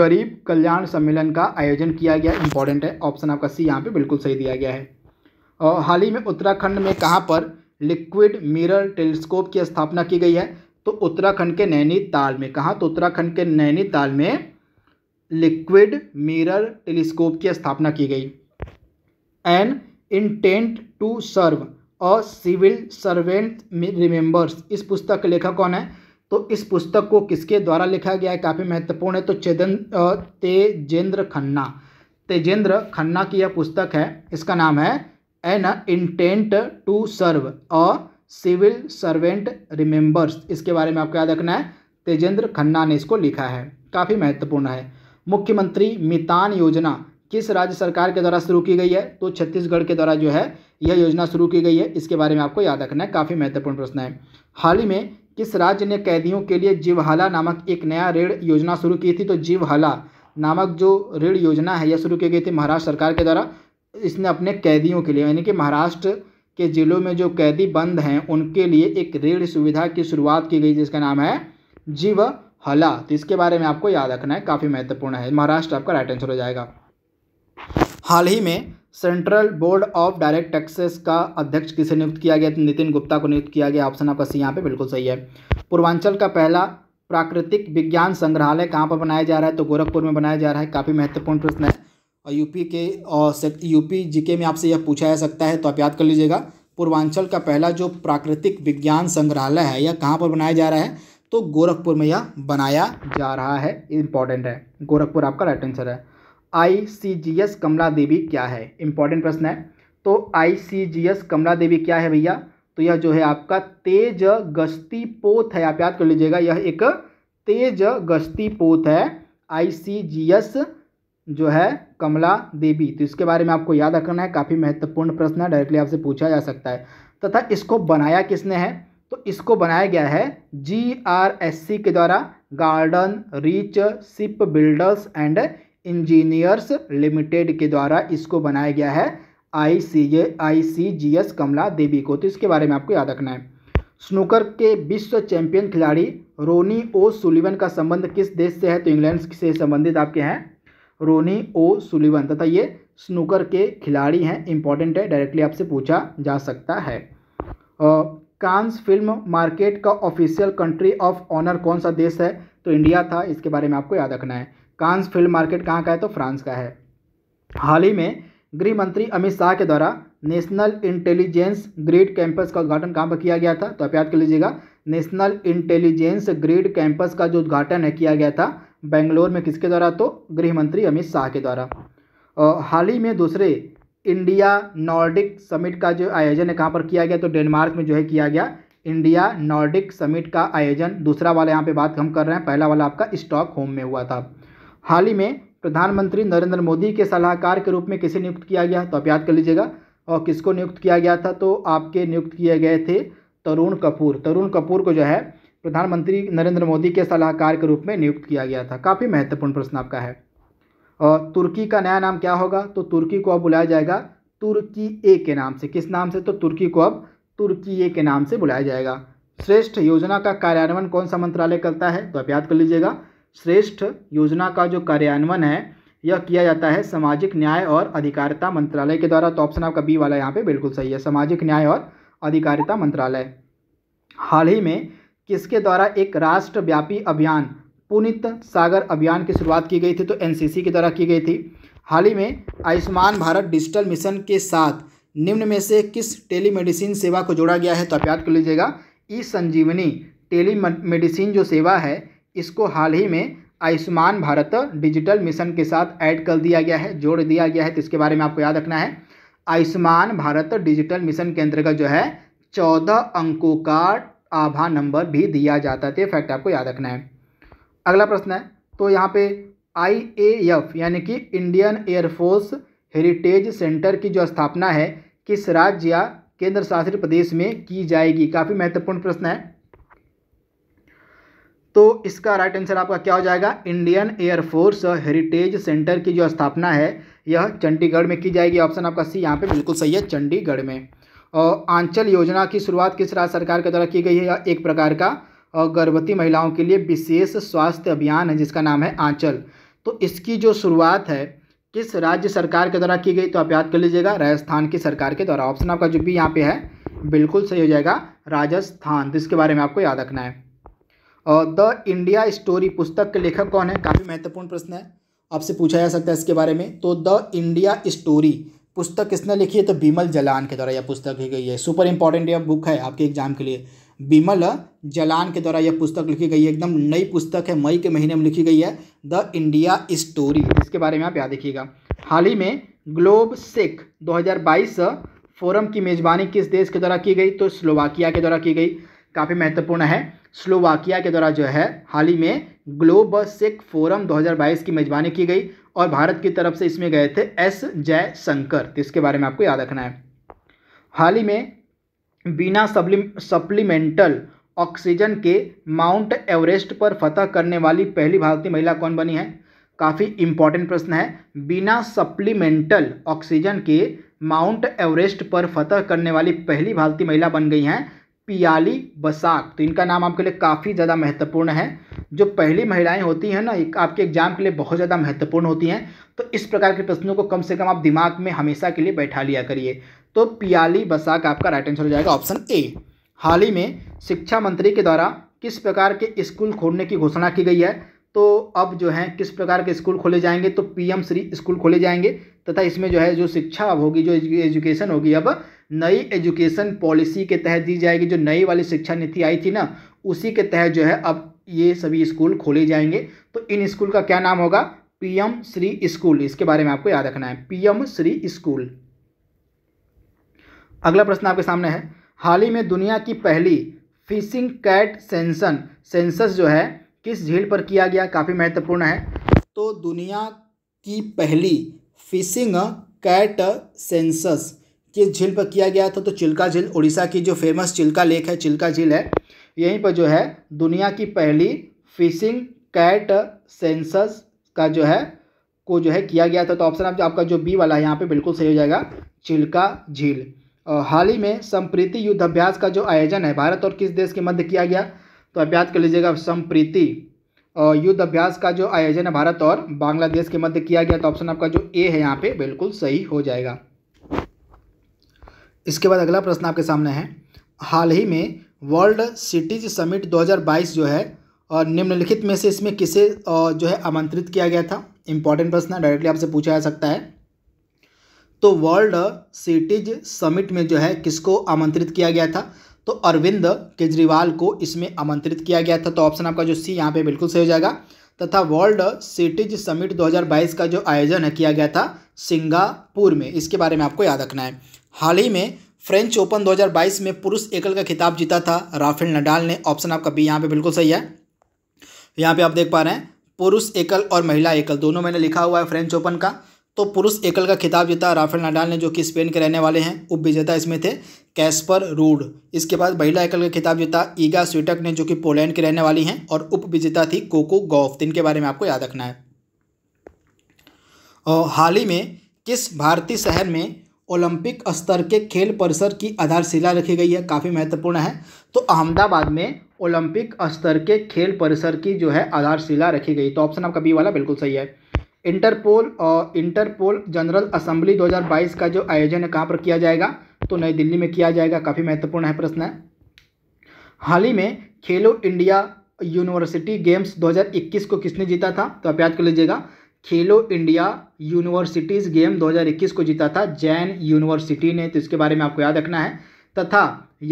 गरीब कल्याण सम्मेलन का आयोजन किया गया इम्पॉर्टेंट है ऑप्शन आपका सी यहाँ पे बिल्कुल सही दिया गया है और हाल ही में उत्तराखंड में कहाँ पर लिक्विड मिरर टेलीस्कोप की स्थापना की गई है तो उत्तराखंड के नैनीताल में कहाँ तो उत्तराखंड के नैनीताल में लिक्विड मिरर टेलीस्कोप की स्थापना की गई an intent to serve a civil servant remembers इस पुस्तक का लेखक कौन है तो इस पुस्तक को किसके द्वारा लिखा गया है काफ़ी महत्वपूर्ण है तो चेदन तेजेंद्र खन्ना तेजेंद्र खन्ना की यह पुस्तक है इसका नाम है an intent to serve a civil servant remembers इसके बारे में आपको याद रखना है तेजेंद्र खन्ना ने इसको लिखा है काफ़ी महत्वपूर्ण है मुख्यमंत्री मितान योजना किस राज्य सरकार के द्वारा शुरू की गई है तो छत्तीसगढ़ के द्वारा जो है यह योजना शुरू की गई है इसके बारे में आपको याद रखना है काफ़ी महत्वपूर्ण प्रश्न है हाल ही में किस राज्य ने कैदियों के लिए जीवहाला नामक एक नया ऋण योजना शुरू की थी तो जीवहाला नामक जो ऋण योजना है यह शुरू की गई थी महाराष्ट्र सरकार के द्वारा इसने अपने कैदियों के लिए यानी कि महाराष्ट्र के जिलों में जो कैदी बंद हैं उनके लिए एक ऋण सुविधा की शुरुआत की गई जिसका नाम है जीव हला तो इसके बारे में आपको याद रखना है काफ़ी महत्वपूर्ण है महाराष्ट्र आपका राइट आंसर हो जाएगा हाल ही में Central Board of Direct Taxes का अध्यक्ष किसे नियुक्त किया गया तो नितिन गुप्ता को नियुक्त किया गया ऑप्शन आपका सी यहाँ पे बिल्कुल सही है पूर्वांचल का पहला प्राकृतिक विज्ञान संग्रहालय कहाँ पर बनाया जा रहा है तो गोरखपुर में बनाया जा रहा है काफ़ी महत्वपूर्ण प्रश्न है और यूपी के और यूपी जीके में आपसे यह पूछा जा सकता है तो आप याद कर लीजिएगा पूर्वांचल का पहला जो प्राकृतिक विज्ञान संग्रहालय है यह कहाँ पर बनाया जा रहा है तो गोरखपुर में यह बनाया जा रहा है इम्पॉर्टेंट है गोरखपुर आपका राइट आंसर है आई सी जी एस कमला देवी क्या है इम्पॉर्टेंट प्रश्न है तो आई सी जी एस कमला देवी क्या है भैया तो यह जो है आपका तेज गश्ती पोत है आप याद कर लीजिएगा यह एक तेज गश्ती पोत है आई सी जी एस जो है कमला देवी तो इसके बारे में आपको याद रखना है काफ़ी महत्वपूर्ण प्रश्न है डायरेक्टली आपसे पूछा जा सकता है तथा इसको बनाया किसने है तो इसको बनाया गया है जी आर एस सी के द्वारा Garden Reach ship builders and engineers limited के द्वारा इसको बनाया गया है आई सी आई सी जी एस कमला देवी को तो इसके बारे में आपको याद रखना है स्नूकर के विश्व चैंपियन खिलाड़ी रोनी ओ सुलिवन का संबंध किस देश से है तो इंग्लैंड से संबंधित आपके हैं रोनी ओ सुलिवन तथा ये स्नूकर के खिलाड़ी हैं इंपॉर्टेंट है डायरेक्टली आपसे पूछा जा सकता है कांस फिल्म मार्केट का ऑफिशियल कंट्री ऑफ ऑनर कौन सा देश है तो इंडिया था इसके बारे में आपको याद रखना है कांस फिल्म मार्केट कहाँ का है तो फ्रांस का है हाल ही में गृह मंत्री अमित शाह के द्वारा नेशनल इंटेलिजेंस ग्रिड कैंपस का उद्घाटन कहाँ पर किया गया था तो आप याद कर लीजिएगा नेशनल इंटेलिजेंस ग्रिड कैंपस का जो उद्घाटन है किया गया था बेंगलोर में किसके द्वारा तो गृह मंत्री अमित शाह के द्वारा हाल ही में दूसरे इंडिया नॉर्डिक समिट का जो आयोजन है कहाँ पर किया गया तो डेनमार्क में जो है किया गया इंडिया नॉर्डिक समिट का आयोजन दूसरा वाला यहाँ पे बात हम कर रहे हैं पहला वाला आपका स्टॉक होम में हुआ था हाल ही में प्रधानमंत्री नरेंद्र मोदी के सलाहकार के रूप में किसे नियुक्त किया गया तो आप याद कर लीजिएगा और किसको नियुक्त किया गया था तो आपके नियुक्त किए गए थे तरुण कपूर तरुण कपूर को जो है प्रधानमंत्री नरेंद्र मोदी के सलाहकार के रूप में नियुक्त किया गया था काफ़ी महत्वपूर्ण प्रश्न आपका है और तुर्की का नया नाम क्या होगा तो तुर्की को अब बुलाया जाएगा तुर्की ए के नाम से किस नाम से तो तुर्की को अब तुर्की ए के नाम से बुलाया जाएगा श्रेष्ठ योजना का कार्यान्वयन कौन सा मंत्रालय करता है तो आप याद कर लीजिएगा श्रेष्ठ योजना का जो कार्यान्वयन है यह किया जाता है सामाजिक न्याय और अधिकारिता मंत्रालय के द्वारा तो ऑप्शन आपका बी वाला यहाँ पे बिल्कुल सही है सामाजिक न्याय और अधिकारिता मंत्रालय हाल ही में किसके द्वारा एक राष्ट्रव्यापी अभियान पुनित सागर अभियान की शुरुआत की गई थी तो एन की द्वारा की गई थी हाल ही में आयुष्मान भारत डिजिटल मिशन के साथ निम्न में से किस टेलीमेडिसिन सेवा को जोड़ा गया है तो आप याद कर लीजिएगा ई संजीवनी टेली मेडिसिन जो सेवा है इसको हाल ही में आयुष्मान भारत डिजिटल मिशन के साथ ऐड कर दिया गया है जोड़ दिया गया है तो इसके बारे में आपको याद रखना है आयुष्मान भारत डिजिटल मिशन के अंतर्गत जो है चौदह अंकों का आभा नंबर भी दिया जाता है फैक्ट आपको याद रखना है अगला प्रश्न है तो यहाँ पे एफ यानी कि इंडियन एयरफोर्स हेरिटेज सेंटर की जो स्थापना है किस राज्य या केंद्र शासित प्रदेश में की जाएगी काफ़ी महत्वपूर्ण प्रश्न है तो इसका राइट आंसर आपका क्या हो जाएगा इंडियन एयरफोर्स हेरिटेज सेंटर की जो स्थापना है यह चंडीगढ़ में की जाएगी ऑप्शन आपका सी यहाँ पे बिल्कुल सही है चंडीगढ़ में और आंचल योजना की शुरुआत किस राज्य सरकार के द्वारा की गई है यह एक प्रकार का और गर्भवती महिलाओं के लिए विशेष स्वास्थ्य अभियान है जिसका नाम है आंचल तो इसकी जो शुरुआत है किस राज्य सरकार के द्वारा की गई तो आप याद कर लीजिएगा राजस्थान की सरकार के द्वारा ऑप्शन आपका जो भी यहाँ पे है बिल्कुल सही हो जाएगा राजस्थान तो इसके बारे में आपको याद रखना है और द इंडिया स्टोरी पुस्तक के लेखक कौन है काफ़ी महत्वपूर्ण प्रश्न है आपसे पूछा जा सकता है इसके बारे में तो द इंडिया स्टोरी पुस्तक किसने लिखी है तो बीमल जलान के द्वारा यह पुस्तक लिखी गई है सुपर इंपॉर्टेंट यह बुक है आपके एग्जाम के लिए बिमल जलान के द्वारा यह पुस्तक लिखी गई है एकदम नई पुस्तक है मई के महीने में लिखी गई है द इंडिया स्टोरी इसके बारे में आप याद रखिएगा हाल ही में ग्लोब सेक 2022 फोरम की मेज़बानी किस देश के द्वारा की गई तो स्लोवाकिया के द्वारा की गई काफ़ी महत्वपूर्ण है स्लोवाकिया के द्वारा जो है हाल ही में ग्लोब सेक फोरम 2022 की मेज़बानी की गई और भारत की तरफ से इसमें गए थे एस जयशंकर तो इसके बारे में आपको याद रखना है हाल ही में बिना सप्लीमेंटल ऑक्सीजन के माउंट एवरेस्ट पर फतह करने वाली पहली भारतीय महिला कौन बनी है काफ़ी इंपॉर्टेंट प्रश्न है बिना सप्लीमेंटल ऑक्सीजन के माउंट एवरेस्ट पर फतह करने वाली पहली भारतीय महिला बन गई हैं पियाली बसाक तो इनका नाम आपके लिए काफ़ी ज़्यादा महत्वपूर्ण है जो पहली महिलाएं होती हैं ना एक आपके एग्जाम के लिए बहुत ज़्यादा महत्वपूर्ण होती हैं तो इस प्रकार के प्रश्नों को कम से कम आप दिमाग में हमेशा के लिए बैठा लिया करिए तो पियाली बसाक आपका राइट आंसर हो जाएगा ऑप्शन ए हाल ही में शिक्षा मंत्री के द्वारा किस प्रकार के स्कूल खोलने की घोषणा की गई है तो अब जो है किस प्रकार के स्कूल खोले जाएंगे तो पीएम श्री स्कूल खोले जाएंगे तथा इसमें जो है जो शिक्षा अब होगी जो एजुकेशन होगी अब नई एजुकेशन पॉलिसी के तहत दी जाएगी जो नई वाली शिक्षा नीति आई थी ना उसी के तहत जो है अब ये सभी स्कूल खोले जाएंगे तो इन स्कूल का क्या नाम होगा पीएम श्री स्कूल इसके बारे में आपको याद रखना है पीएम श्री स्कूल अगला प्रश्न आपके सामने है हाल ही में दुनिया की पहली फिशिंग कैट सेंसन सेंसस जो है किस झील पर किया गया काफ़ी महत्वपूर्ण है तो दुनिया की पहली फिशिंग कैट सेंसस किस झील पर किया गया था तो चिल्का झील उड़ीसा की जो फेमस चिल्का लेक है चिल्का झील है यहीं पर जो है दुनिया की पहली फिशिंग कैट सेंसस का जो है को जो है किया गया था तो ऑप्शन आप जो आपका जो बी वाला है यहाँ पे बिल्कुल सही हो जाएगा चिल्का झील हाल ही में संप्रीति युद्ध अभ्यास का जो आयोजन है भारत और किस देश के मध्य किया गया तो आप याद कर लीजिएगा संप्रीति युद्ध अभ्यास का जो आयोजन है भारत और बांग्लादेश के मध्य किया गया तो ऑप्शन आपका जो ए है यहाँ पे बिल्कुल सही हो जाएगा इसके बाद अगला प्रश्न आपके सामने है हाल ही में वर्ल्ड सिटीज समिट 2022 जो है और निम्नलिखित में से इसमें किसे जो है आमंत्रित किया गया था इंपॉर्टेंट प्रश्न डायरेक्टली आपसे पूछा जा सकता है तो वर्ल्ड सिटीज समिट में जो है किसको आमंत्रित किया गया था तो अरविंद केजरीवाल को इसमें आमंत्रित किया गया था तो ऑप्शन आपका जो सी यहाँ पे बिल्कुल सही हो जाएगा तथा वर्ल्ड सिटीज समिट 2022 का जो आयोजन है किया गया था सिंगापुर में इसके बारे में आपको याद रखना है हाल ही में फ्रेंच ओपन 2022 में पुरुष एकल का खिताब जीता था राफेल नडाल ने ऑप्शन आपका बी यहाँ पे बिल्कुल सही है यहाँ पे आप देख पा रहे हैं पुरुष एकल और महिला एकल दोनों मैंने लिखा हुआ है फ्रेंच ओपन का तो पुरुष एकल का खिताब जीता राफेल नडाल ने जो कि स्पेन के रहने वाले हैं उप विजेता इसमें थे कैस्पर रूड इसके बाद महिला एकल का खिताब जीता ईगा स्वीटक ने जो कि पोलैंड के रहने वाली हैं और उप विजेता थी कोको गॉफ इनके बारे में आपको याद रखना है और हाल ही में किस भारतीय शहर में ओलंपिक स्तर के खेल परिसर की आधारशिला रखी गई है काफ़ी महत्वपूर्ण है तो अहमदाबाद में ओलंपिक स्तर के खेल परिसर की जो है आधारशिला रखी गई तो ऑप्शन आपका बी वाला बिल्कुल सही है इंटरपोल और इंटरपोल जनरल असेंबली 2022 का जो आयोजन है कहाँ पर किया जाएगा तो नई दिल्ली में किया जाएगा काफ़ी महत्वपूर्ण है प्रश्न है हाल ही में खेलो इंडिया यूनिवर्सिटी गेम्स 2021 को किसने जीता था तो आप याद कर लीजिएगा खेलो इंडिया यूनिवर्सिटीज़ गेम 2021 को जीता था जैन यूनिवर्सिटी ने तो इसके बारे में आपको याद रखना है तथा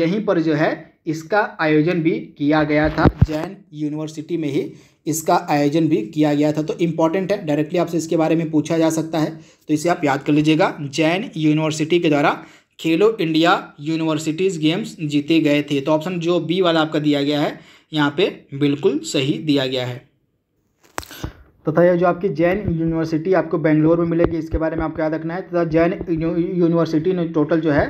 यहीं पर जो है इसका आयोजन भी किया गया था जैन यूनिवर्सिटी में ही इसका आयोजन भी किया गया था तो इम्पॉर्टेंट है डायरेक्टली आपसे इसके बारे में पूछा जा सकता है तो इसे आप याद कर लीजिएगा जैन यूनिवर्सिटी के द्वारा खेलो इंडिया यूनिवर्सिटीज़ गेम्स जीते गए थे तो ऑप्शन जो बी वाला आपका दिया गया है यहाँ पे बिल्कुल सही दिया गया है तथा यह जो आपकी जैन यूनिवर्सिटी आपको बेंगलोर में मिलेगी इसके बारे में आपको याद रखना है तथा जैन यूनिवर्सिटी ने टोटल जो है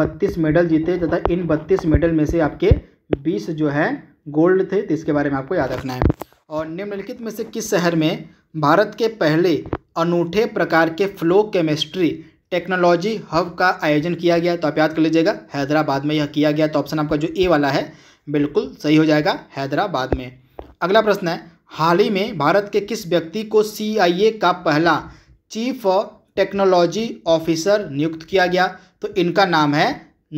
बत्तीस मेडल जीते तथा इन बत्तीस मेडल में से आपके बीस जो है गोल्ड थे तो इसके बारे में आपको याद रखना है और निम्नलिखित में से किस शहर में भारत के पहले अनूठे प्रकार के फ्लो केमिस्ट्री टेक्नोलॉजी हब का आयोजन किया गया तो आप याद कर लीजिएगा हैदराबाद में यह किया गया तो ऑप्शन आपका जो ए वाला है बिल्कुल सही हो जाएगा हैदराबाद में अगला प्रश्न है हाल ही में भारत के किस व्यक्ति को सी का पहला चीफ टेक्नोलॉजी ऑफिसर नियुक्त किया गया तो इनका नाम है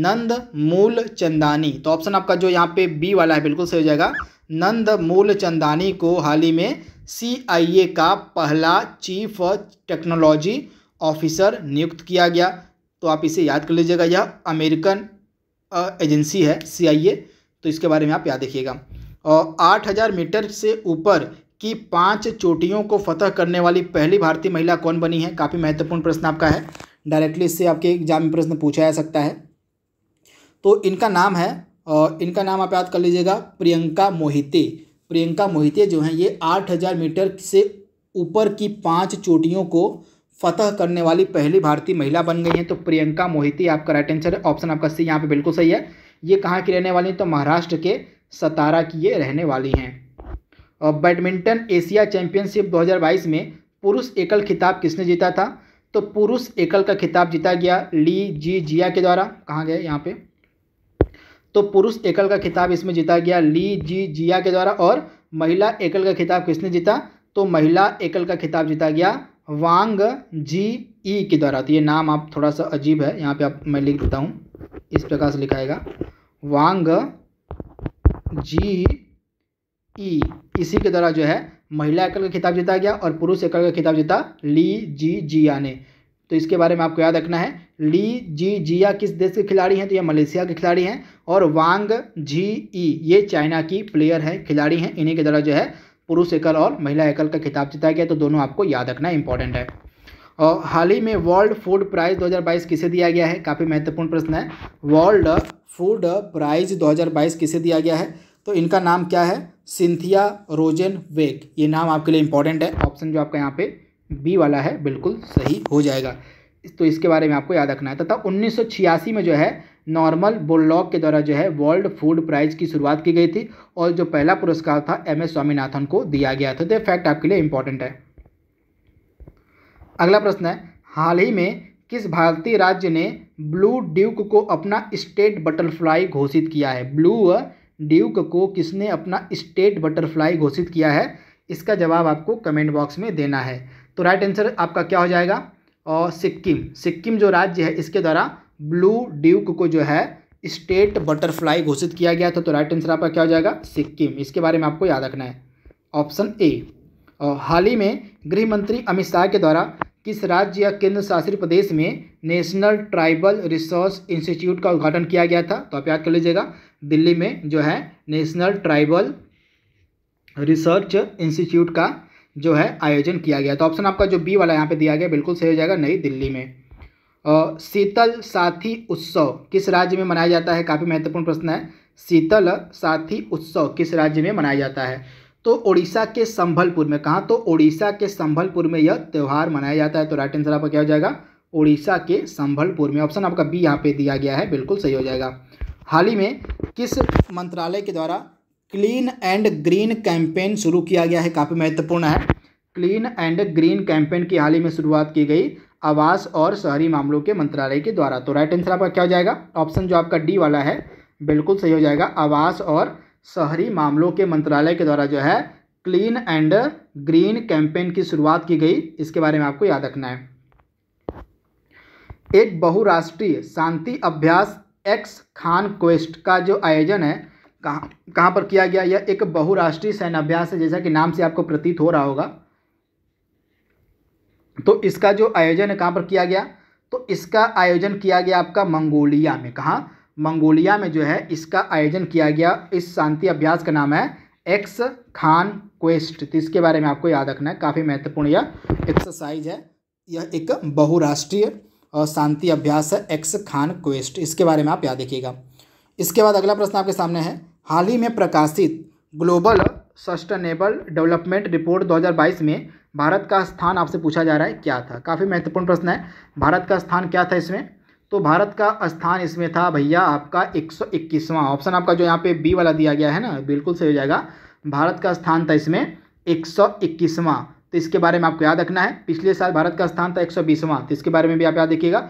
नंद मूल चंदानी तो ऑप्शन आपका जो यहाँ पे बी वाला है बिल्कुल सही हो जाएगा नंद मूल चंदानी को हाल ही में सीआईए का पहला चीफ टेक्नोलॉजी ऑफिसर नियुक्त किया गया तो आप इसे याद कर लीजिएगा यह अमेरिकन एजेंसी है सीआईए तो इसके बारे में आप याद देखिएगा और आठ हज़ार मीटर से ऊपर की पांच चोटियों को फतह करने वाली पहली भारतीय महिला कौन बनी है काफ़ी महत्वपूर्ण प्रश्न आपका है डायरेक्टली इससे आपके एग्जाम में प्रश्न पूछा जा सकता है तो इनका नाम है और इनका नाम आप याद कर लीजिएगा प्रियंका मोहिते प्रियंका मोहिते जो हैं ये आठ हज़ार मीटर से ऊपर की पाँच चोटियों को फतह करने वाली पहली भारतीय महिला बन गई हैं तो प्रियंका मोहिते आपका राइट आंसर है ऑप्शन आपका सी यहाँ पे बिल्कुल सही है ये कहाँ की रहने वाली हैं तो महाराष्ट्र के सतारा की ये रहने वाली हैं और बैडमिंटन एशिया चैंपियनशिप दो में पुरुष एकल खिताब किसने जीता था तो पुरुष एकल का खिताब जीता गया ली जी जिया के द्वारा कहाँ गए यहाँ पर तो पुरुष एकल का खिताब इसमें जीता गया ली जी जिया के द्वारा और महिला एकल का खिताब किसने जीता तो महिला एकल का खिताब जीता गया वांग जी ई के द्वारा तो ये नाम आप थोड़ा सा अजीब है यहाँ पे आप मैं लिख देता हूँ इस प्रकार से लिखाएगा वांग जी ई इसी के द्वारा जो है महिला एकल का खिताब जीता गया और पुरुष एकल का खिताब जीता ली जी जिया ने तो इसके बारे में आपको याद रखना है ली जी जिया किस देश के खिलाड़ी हैं तो ये मलेशिया के खिलाड़ी हैं और वांग जी ई ये चाइना की प्लेयर हैं खिलाड़ी हैं इन्हीं के द्वारा जो है पुरुष एकल और महिला एकल का खिताब जिताया गया तो दोनों आपको याद रखना इंपॉर्टेंट है और हाल ही में वर्ल्ड फूड प्राइज़ 2022 किसे दिया गया है काफ़ी महत्वपूर्ण प्रश्न है वर्ल्ड फूड प्राइज़ 2022 किसे दिया गया है तो इनका नाम क्या है सिंथिया रोजन वेक ये नाम आपके लिए इंपॉर्टेंट है ऑप्शन जो आपका यहाँ पे बी वाला है बिल्कुल सही हो जाएगा तो इसके बारे में आपको याद रखना है तथा उन्नीस में जो है नॉर्मल बोलॉग के द्वारा जो है वर्ल्ड फूड प्राइज़ की शुरुआत की गई थी और जो पहला पुरस्कार था एम एस स्वामीनाथन को दिया गया था तो ये फैक्ट आपके लिए इम्पॉर्टेंट है अगला प्रश्न है हाल ही में किस भारतीय राज्य ने ब्लू ड्यूक को अपना स्टेट बटरफ्लाई घोषित किया है ब्लू ड्यूक को किसने अपना स्टेट बटरफ्लाई घोषित किया है इसका जवाब आपको कमेंट बॉक्स में देना है तो राइट आंसर आपका क्या हो जाएगा और सिक्किम सिक्किम जो राज्य है इसके द्वारा ब्लू ड्यूक को जो है स्टेट बटरफ्लाई घोषित किया गया था तो राइट आंसर आपका क्या हो जाएगा सिक्किम इसके बारे में आपको याद रखना है ऑप्शन ए और हाल ही में गृह मंत्री अमित शाह के द्वारा किस राज्य या केंद्र शासित प्रदेश में नेशनल ट्राइबल रिसोर्स इंस्टीट्यूट का उद्घाटन किया गया था तो आप याद कर लीजिएगा दिल्ली में जो है नेशनल ट्राइबल रिसर्च इंस्टीट्यूट का जो है आयोजन किया गया तो ऑप्शन आपका जो बी वाला यहाँ पे दिया गया बिल्कुल सही हो जाएगा नई दिल्ली में शीतल साथी उत्सव किस राज्य में मनाया जाता है काफ़ी महत्वपूर्ण प्रश्न है शीतल साथी उत्सव किस राज्य में मनाया जाता है तो ओडिशा के संभलपुर में कहाँ तो ओडिशा के संभलपुर में यह त्यौहार मनाया जाता है तो राइट आंसर आपका क्या हो जाएगा ओडिशा के संभलपुर में ऑप्शन आपका बी यहाँ पे दिया गया है बिल्कुल सही हो जाएगा हाल ही में किस मंत्रालय के द्वारा क्लीन एंड ग्रीन कैंपेन शुरू किया गया है काफ़ी महत्वपूर्ण है क्लीन एंड ग्रीन कैंपेन की हाल ही में शुरुआत की गई आवास और शहरी मामलों के मंत्रालय के द्वारा तो राइट आंसर आपका क्या हो जाएगा ऑप्शन जो आपका डी वाला है बिल्कुल सही हो जाएगा आवास और शहरी मामलों के मंत्रालय के द्वारा जो है क्लीन एंड ग्रीन कैंपेन की शुरुआत की गई इसके बारे में आपको याद रखना है एक बहुराष्ट्रीय शांति अभ्यास एक्स खान क्वेस्ट का जो आयोजन है कहाँ कहाँ पर किया गया यह एक बहुराष्ट्रीय सैन्य अभ्यास है जैसा कि नाम से आपको प्रतीत हो रहा होगा तो इसका जो आयोजन है कहाँ पर किया गया तो इसका आयोजन किया गया आपका मंगोलिया में कहाँ मंगोलिया में जो है इसका आयोजन किया गया इस शांति अभ्यास का नाम है एक्स खान क्वेस्ट तो इसके बारे में आपको याद रखना है काफ़ी महत्वपूर्ण यह एक्सरसाइज है यह एक बहुराष्ट्रीय शांति अभ्यास है एक्स खान क्वेस्ट इसके बारे में आप याद रखिएगा इसके बाद अगला प्रश्न आपके सामने है हाल ही में प्रकाशित ग्लोबल सस्टेनेबल डेवलपमेंट रिपोर्ट 2022 में भारत का स्थान आपसे पूछा जा रहा है क्या था काफ़ी महत्वपूर्ण प्रश्न है भारत का स्थान क्या था इसमें तो भारत का स्थान इसमें था भैया आपका एक सौ इक्कीसवां ऑप्शन आपका जो यहाँ पे बी वाला दिया गया है ना बिल्कुल सही हो जाएगा भारत का स्थान था इसमें एक सौ तो इसके बारे में आपको याद रखना है पिछले साल भारत का स्थान था एक सौ बीसवां तो इसके बारे में भी आप याद देखिएगा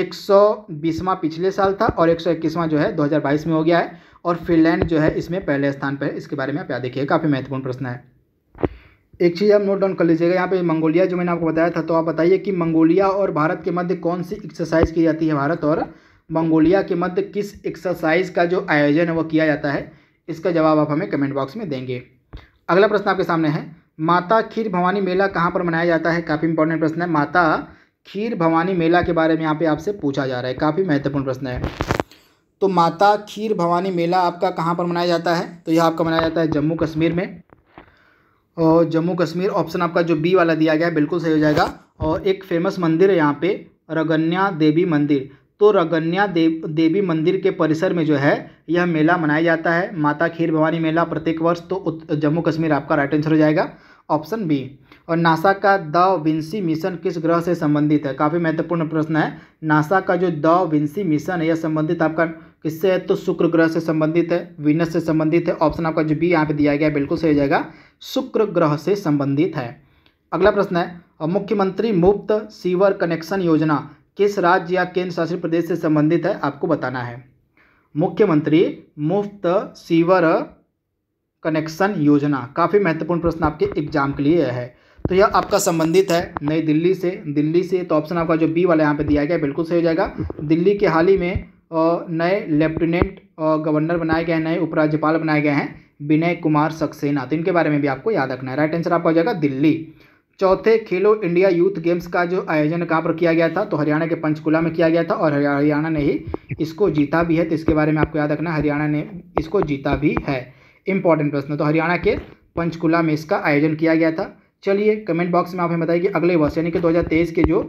एक सौ बीसवां पिछले साल था और एक सौ इक्कीसवां जो है दो हज़ार बाईस में हो गया है और फिनलैंड जो है इसमें पहले स्थान पर है इसके बारे में आप याद देखिए काफ़ी महत्वपूर्ण प्रश्न है एक चीज़ आप नोट डाउन कर लीजिएगा यहाँ पे मंगोलिया जो मैंने आपको बताया था तो आप बताइए कि मंगोलिया और भारत के मध्य कौन सी एक्सरसाइज की जाती है भारत और मंगोलिया के मध्य किस एक्सरसाइज का जो आयोजन है वो किया जाता है इसका जवाब आप हमें कमेंट बॉक्स में देंगे अगला प्रश्न आपके सामने है माता खीर भवानी मेला कहाँ पर मनाया जाता है काफ़ी इंपॉर्टेंट प्रश्न है माता खीर भवानी मेला के बारे में यहाँ पे आपसे पूछा जा रहा है काफ़ी महत्वपूर्ण प्रश्न है तो माता खीर भवानी मेला आपका कहाँ पर मनाया जाता है तो यह आपका मनाया जाता है जम्मू कश्मीर में और जम्मू कश्मीर ऑप्शन आपका जो बी वाला दिया गया है बिल्कुल सही हो जाएगा और एक फेमस मंदिर है यहाँ पे रगन्या देवी मंदिर तो रगन्या देव देवी मंदिर के परिसर में जो है यह मेला मनाया जाता है माता खीर भवानी मेला प्रत्येक वर्ष तो जम्मू कश्मीर आपका राइट आंसर हो जाएगा ऑप्शन बी और नासा का द विंसी मिशन किस ग्रह से संबंधित है काफ़ी महत्वपूर्ण प्रश्न है नासा का जो द विंसी मिशन है यह संबंधित आपका किससे है तो शुक्र ग्रह से संबंधित है विनस से संबंधित है ऑप्शन आपका जो बी यहाँ पे दिया गया बिल्कुल सही हो जाएगा शुक्र ग्रह से संबंधित है अगला प्रश्न है मुख्यमंत्री मुफ्त सीवर कनेक्शन योजना किस राज्य या केंद्र शासित प्रदेश से संबंधित है आपको बताना है मुख्यमंत्री मुफ्त सीवर कनेक्शन योजना काफ़ी महत्वपूर्ण प्रश्न आपके एग्जाम के लिए है तो यह आपका संबंधित है नई दिल्ली से दिल्ली से तो ऑप्शन आपका जो बी वाला यहाँ पे दिया गया बिल्कुल सही हो जाएगा दिल्ली के हाल ही में नए लेफ्टिनेंट गवर्नर बनाए गए हैं नए उपराज्यपाल बनाए गए हैं विनय कुमार सक्सेना तो इनके बारे में भी आपको याद रखना है राइट आंसर आपका हो जाएगा दिल्ली चौथे खेलो इंडिया यूथ गेम्स का जो आयोजन कहाँ पर किया गया था तो हरियाणा के पंचकुला में किया गया था और हरियाणा ने ही इसको जीता भी है तो इसके बारे में आपको याद रखना हरियाणा ने इसको जीता भी है इंपॉर्टेंट प्रश्न तो हरियाणा के पंचकुला में इसका आयोजन किया गया था चलिए कमेंट बॉक्स में आप हमें बताइए कि अगले वर्ष यानी कि 2023 के जो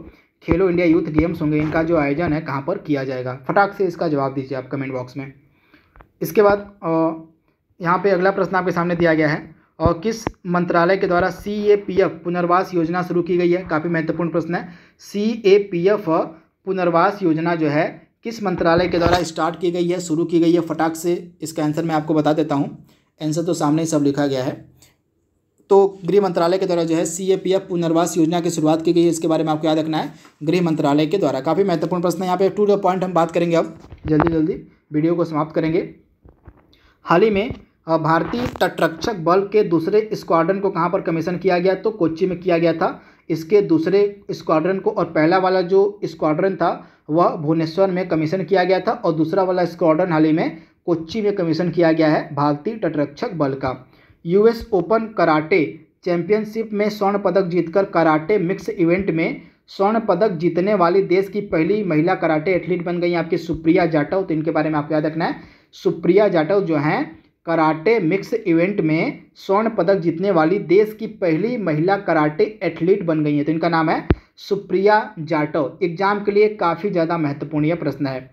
खेलो इंडिया यूथ गेम्स होंगे इनका जो आयोजन है कहाँ पर किया जाएगा फटाक से इसका जवाब दीजिए आप कमेंट बॉक्स में इसके बाद यहाँ पे अगला प्रश्न आपके सामने दिया गया है और किस मंत्रालय के द्वारा सी ए पी एफ पुनर्वास योजना शुरू की गई है काफ़ी महत्वपूर्ण प्रश्न है सी ए पी एफ पुनर्वास योजना जो है किस मंत्रालय के द्वारा स्टार्ट की गई है शुरू की गई है फटाक से इसका आंसर मैं आपको बता देता हूँ आंसर तो सामने ही सब लिखा गया है तो गृह मंत्रालय के द्वारा जो है सी ए पी एफ पुनर्वास योजना की शुरुआत की गई है इसके बारे में आपको याद रखना है गृह मंत्रालय के द्वारा काफ़ी महत्वपूर्ण प्रश्न है यहाँ पे टू द पॉइंट हम बात करेंगे अब जल्दी जल्दी वीडियो को समाप्त करेंगे हाल ही में भारतीय तटरक्षक बल के दूसरे स्क्वाड्रन को कहाँ पर कमीशन किया गया तो कोच्ची में किया गया था इसके दूसरे स्क्वाड्रन को और पहला वाला जो स्क्वाड्रन था वह भुवनेश्वर में कमीशन किया गया था और दूसरा वाला स्क्वाड्रन हाल ही में कोच्ची में कमीशन किया गया है भारतीय तटरक्षक बल का यूएस ओपन कराटे चैंपियनशिप में स्वर्ण पदक जीतकर कराटे मिक्स इवेंट में स्वर्ण पदक जीतने वाली देश की पहली महिला कराटे एथलीट बन गई आपकी सुप्रिया जाटव तो इनके बारे में आपको याद रखना है सुप्रिया जाटव जो हैं कराटे मिक्स इवेंट में स्वर्ण पदक जीतने वाली देश की पहली महिला कराटे एथलीट बन गई हैं तो इनका नाम है सुप्रिया जाटव एग्जाम के लिए काफ़ी ज़्यादा महत्वपूर्ण यह प्रश्न है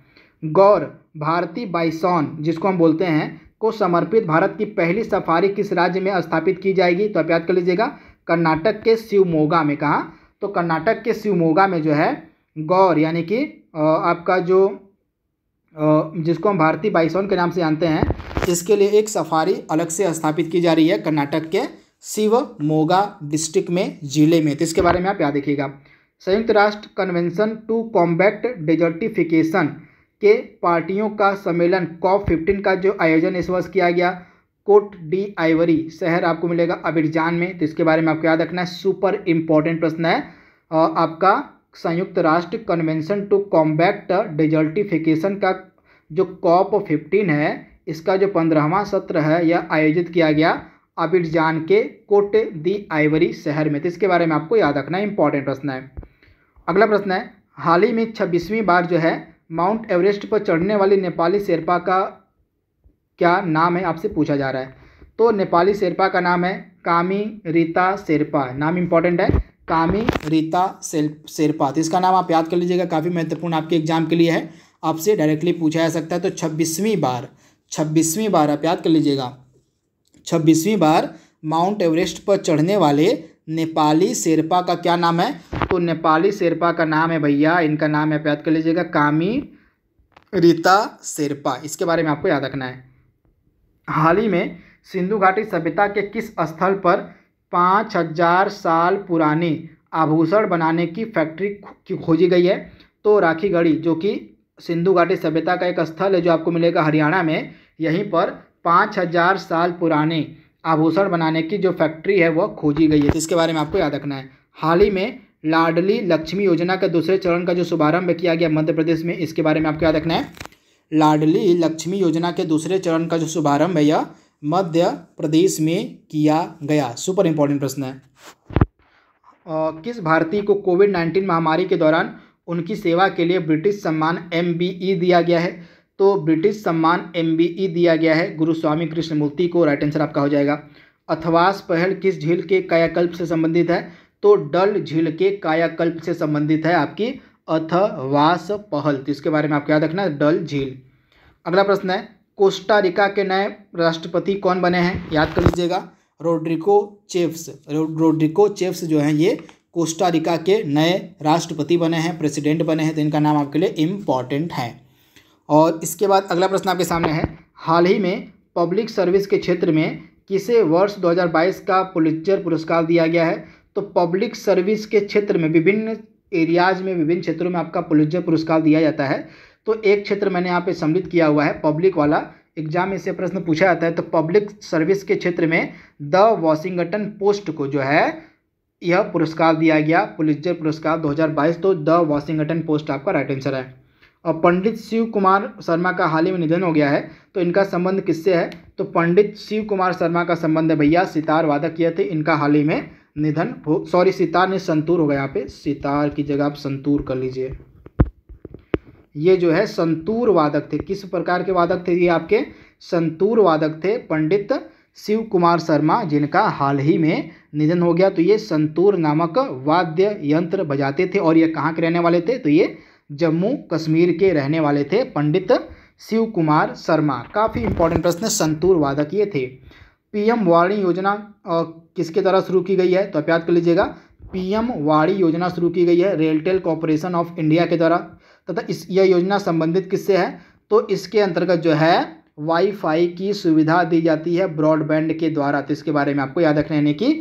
गौर भारती बाइसॉन जिसको हम बोलते हैं को समर्पित भारत की पहली सफारी किस राज्य में स्थापित की जाएगी तो आप याद कर लीजिएगा कर्नाटक के शिवमोगा में कहा तो कर्नाटक के शिवमोगा में जो है गौर यानी कि आपका जो जिसको हम भारतीय बाइसोन के नाम से जानते हैं इसके लिए एक सफारी अलग से स्थापित की जा रही है कर्नाटक के शिवमोगा डिस्ट्रिक्ट में जिले में तो इसके बारे में आप याद रखिएगा संयुक्त राष्ट्र कन्वेंशन टू कॉम्बैक्ट डेजर्टिफिकेशन के पार्टियों का सम्मेलन कॉप फिफ्टीन का जो आयोजन इस वर्ष किया गया कोट डी आइवरी शहर आपको मिलेगा अबिरजान में तो इसके बारे में आपको याद रखना है सुपर इम्पॉर्टेंट प्रश्न है और आपका संयुक्त राष्ट्र कन्वेंशन टू कॉम्बैक्ट डिजल्टिफिकेशन का जो कॉप फिफ्टीन है इसका जो पंद्रहवा सत्र है यह आयोजित किया गया अबिरजान के कोट दी आइवरी शहर में तो इसके बारे में आपको याद रखना है इंपॉर्टेंट प्रश्न है अगला प्रश्न है हाल ही में छब्बीसवीं बार जो है माउंट एवरेस्ट पर चढ़ने वाली नेपाली शेरपा का क्या नाम है आपसे पूछा जा रहा है तो नेपाली शेरपा का नाम है कामी रीता शेरपा नाम इम्पॉर्टेंट है कामी रीता शेरपा तो इसका नाम आप याद कर लीजिएगा काफ़ी महत्वपूर्ण आपके एग्जाम के लिए है आपसे डायरेक्टली पूछा जा सकता है तो छब्बीसवीं बार छब्बीसवीं बार आप याद कर लीजिएगा छब्बीसवीं बार माउंट एवरेस्ट पर चढ़ने वाले नेपाली शेरपा का क्या नाम है तो नेपाली शेरपा का नाम है भैया इनका नाम है याद कर लीजिएगा कामी रीता शेरपा इसके बारे में आपको याद रखना है हाल ही में सिंधु घाटी सभ्यता के किस स्थल पर पाँच हजार साल पुरानी आभूषण बनाने की फैक्ट्री की खोजी गई है तो राखीगढ़ी जो कि सिंधु घाटी सभ्यता का एक स्थल है जो आपको मिलेगा हरियाणा में यहीं पर पाँच हजार साल पुराने आभूषण बनाने की जो फैक्ट्री है वह खोजी गई है तो इसके बारे में आपको याद रखना है हाल ही में लाडली लक्ष्मी योजना का दूसरे चरण का जो शुभारंभ किया गया मध्य प्रदेश में इसके बारे में आपको याद रखना है लाडली लक्ष्मी योजना के दूसरे चरण का जो शुभारंभ है यह मध्य प्रदेश में किया गया सुपर इंपॉर्टेंट प्रश्न है आ, किस भारतीय को कोविड नाइन्टीन महामारी के दौरान उनकी सेवा के लिए ब्रिटिश सम्मान एम e दिया गया है तो ब्रिटिश सम्मान एम e दिया गया है गुरु स्वामी कृष्णमूर्ति को राइट आंसर आपका हो जाएगा अथवास पहल किस झील के कायाकल्प से संबंधित है तो डल झील के कायाकल्प से संबंधित है आपकी अथवास पहल तो इसके बारे में आपको याद रखना है डल झील अगला प्रश्न है कोस्टारिका के नए राष्ट्रपति कौन बने हैं याद कर लीजिएगा रोड्रिको चेफ्स रोड्रिको चेफ्स जो हैं ये कोस्टारिका के नए राष्ट्रपति बने हैं प्रेसिडेंट बने हैं तो इनका नाम आपके लिए इम्पॉर्टेंट है और इसके बाद अगला प्रश्न आपके सामने है हाल ही में पब्लिक सर्विस के क्षेत्र में किसे वर्ष 2022 का पुलिचर पुरस्कार दिया गया है तो पब्लिक सर्विस के क्षेत्र में विभिन्न एरियाज में विभिन्न क्षेत्रों में आपका पुलिचर पुरस्कार दिया जाता है तो एक क्षेत्र मैंने यहाँ पे सम्मिलित किया हुआ है पब्लिक वाला एग्जाम में से प्रश्न पूछा जाता है तो पब्लिक सर्विस के क्षेत्र में द वॉशिंगटन पोस्ट को जो है यह पुरस्कार दिया गया पुलिचर पुरस्कार दो तो द वॉशिंगटन पोस्ट आपका राइट आंसर है और पंडित शिव कुमार शर्मा का हाल ही में निधन हो गया है तो इनका संबंध किससे है तो पंडित शिव कुमार शर्मा का संबंध है भैया सितार वादक किए थे इनका हाल ही में निधन हो सॉरी सितार ने संतूर हो गया यहाँ पे सितार की जगह आप संतूर कर लीजिए ये जो है संतूर वादक थे किस प्रकार के वादक थे ये आपके संतूर वादक थे पंडित शिव कुमार शर्मा जिनका हाल ही में निधन हो गया तो ये संतूर नामक वाद्य यंत्र बजाते थे और ये कहाँ के रहने वाले थे तो ये जम्मू कश्मीर के रहने वाले थे पंडित शिव कुमार शर्मा काफ़ी इंपॉर्टेंट प्रश्न संतूर वादक ये थे पीएम वाणी योजना किसके द्वारा शुरू की गई है तो आप याद कर लीजिएगा पीएम वाणी योजना शुरू की गई है रेलटेल कॉरपोरेशन ऑफ इंडिया के द्वारा तथा इस यह योजना संबंधित किससे है तो इसके अंतर्गत जो है वाईफाई की सुविधा दी जाती है ब्रॉडबैंड के द्वारा तो इसके बारे में आपको याद रखना है कि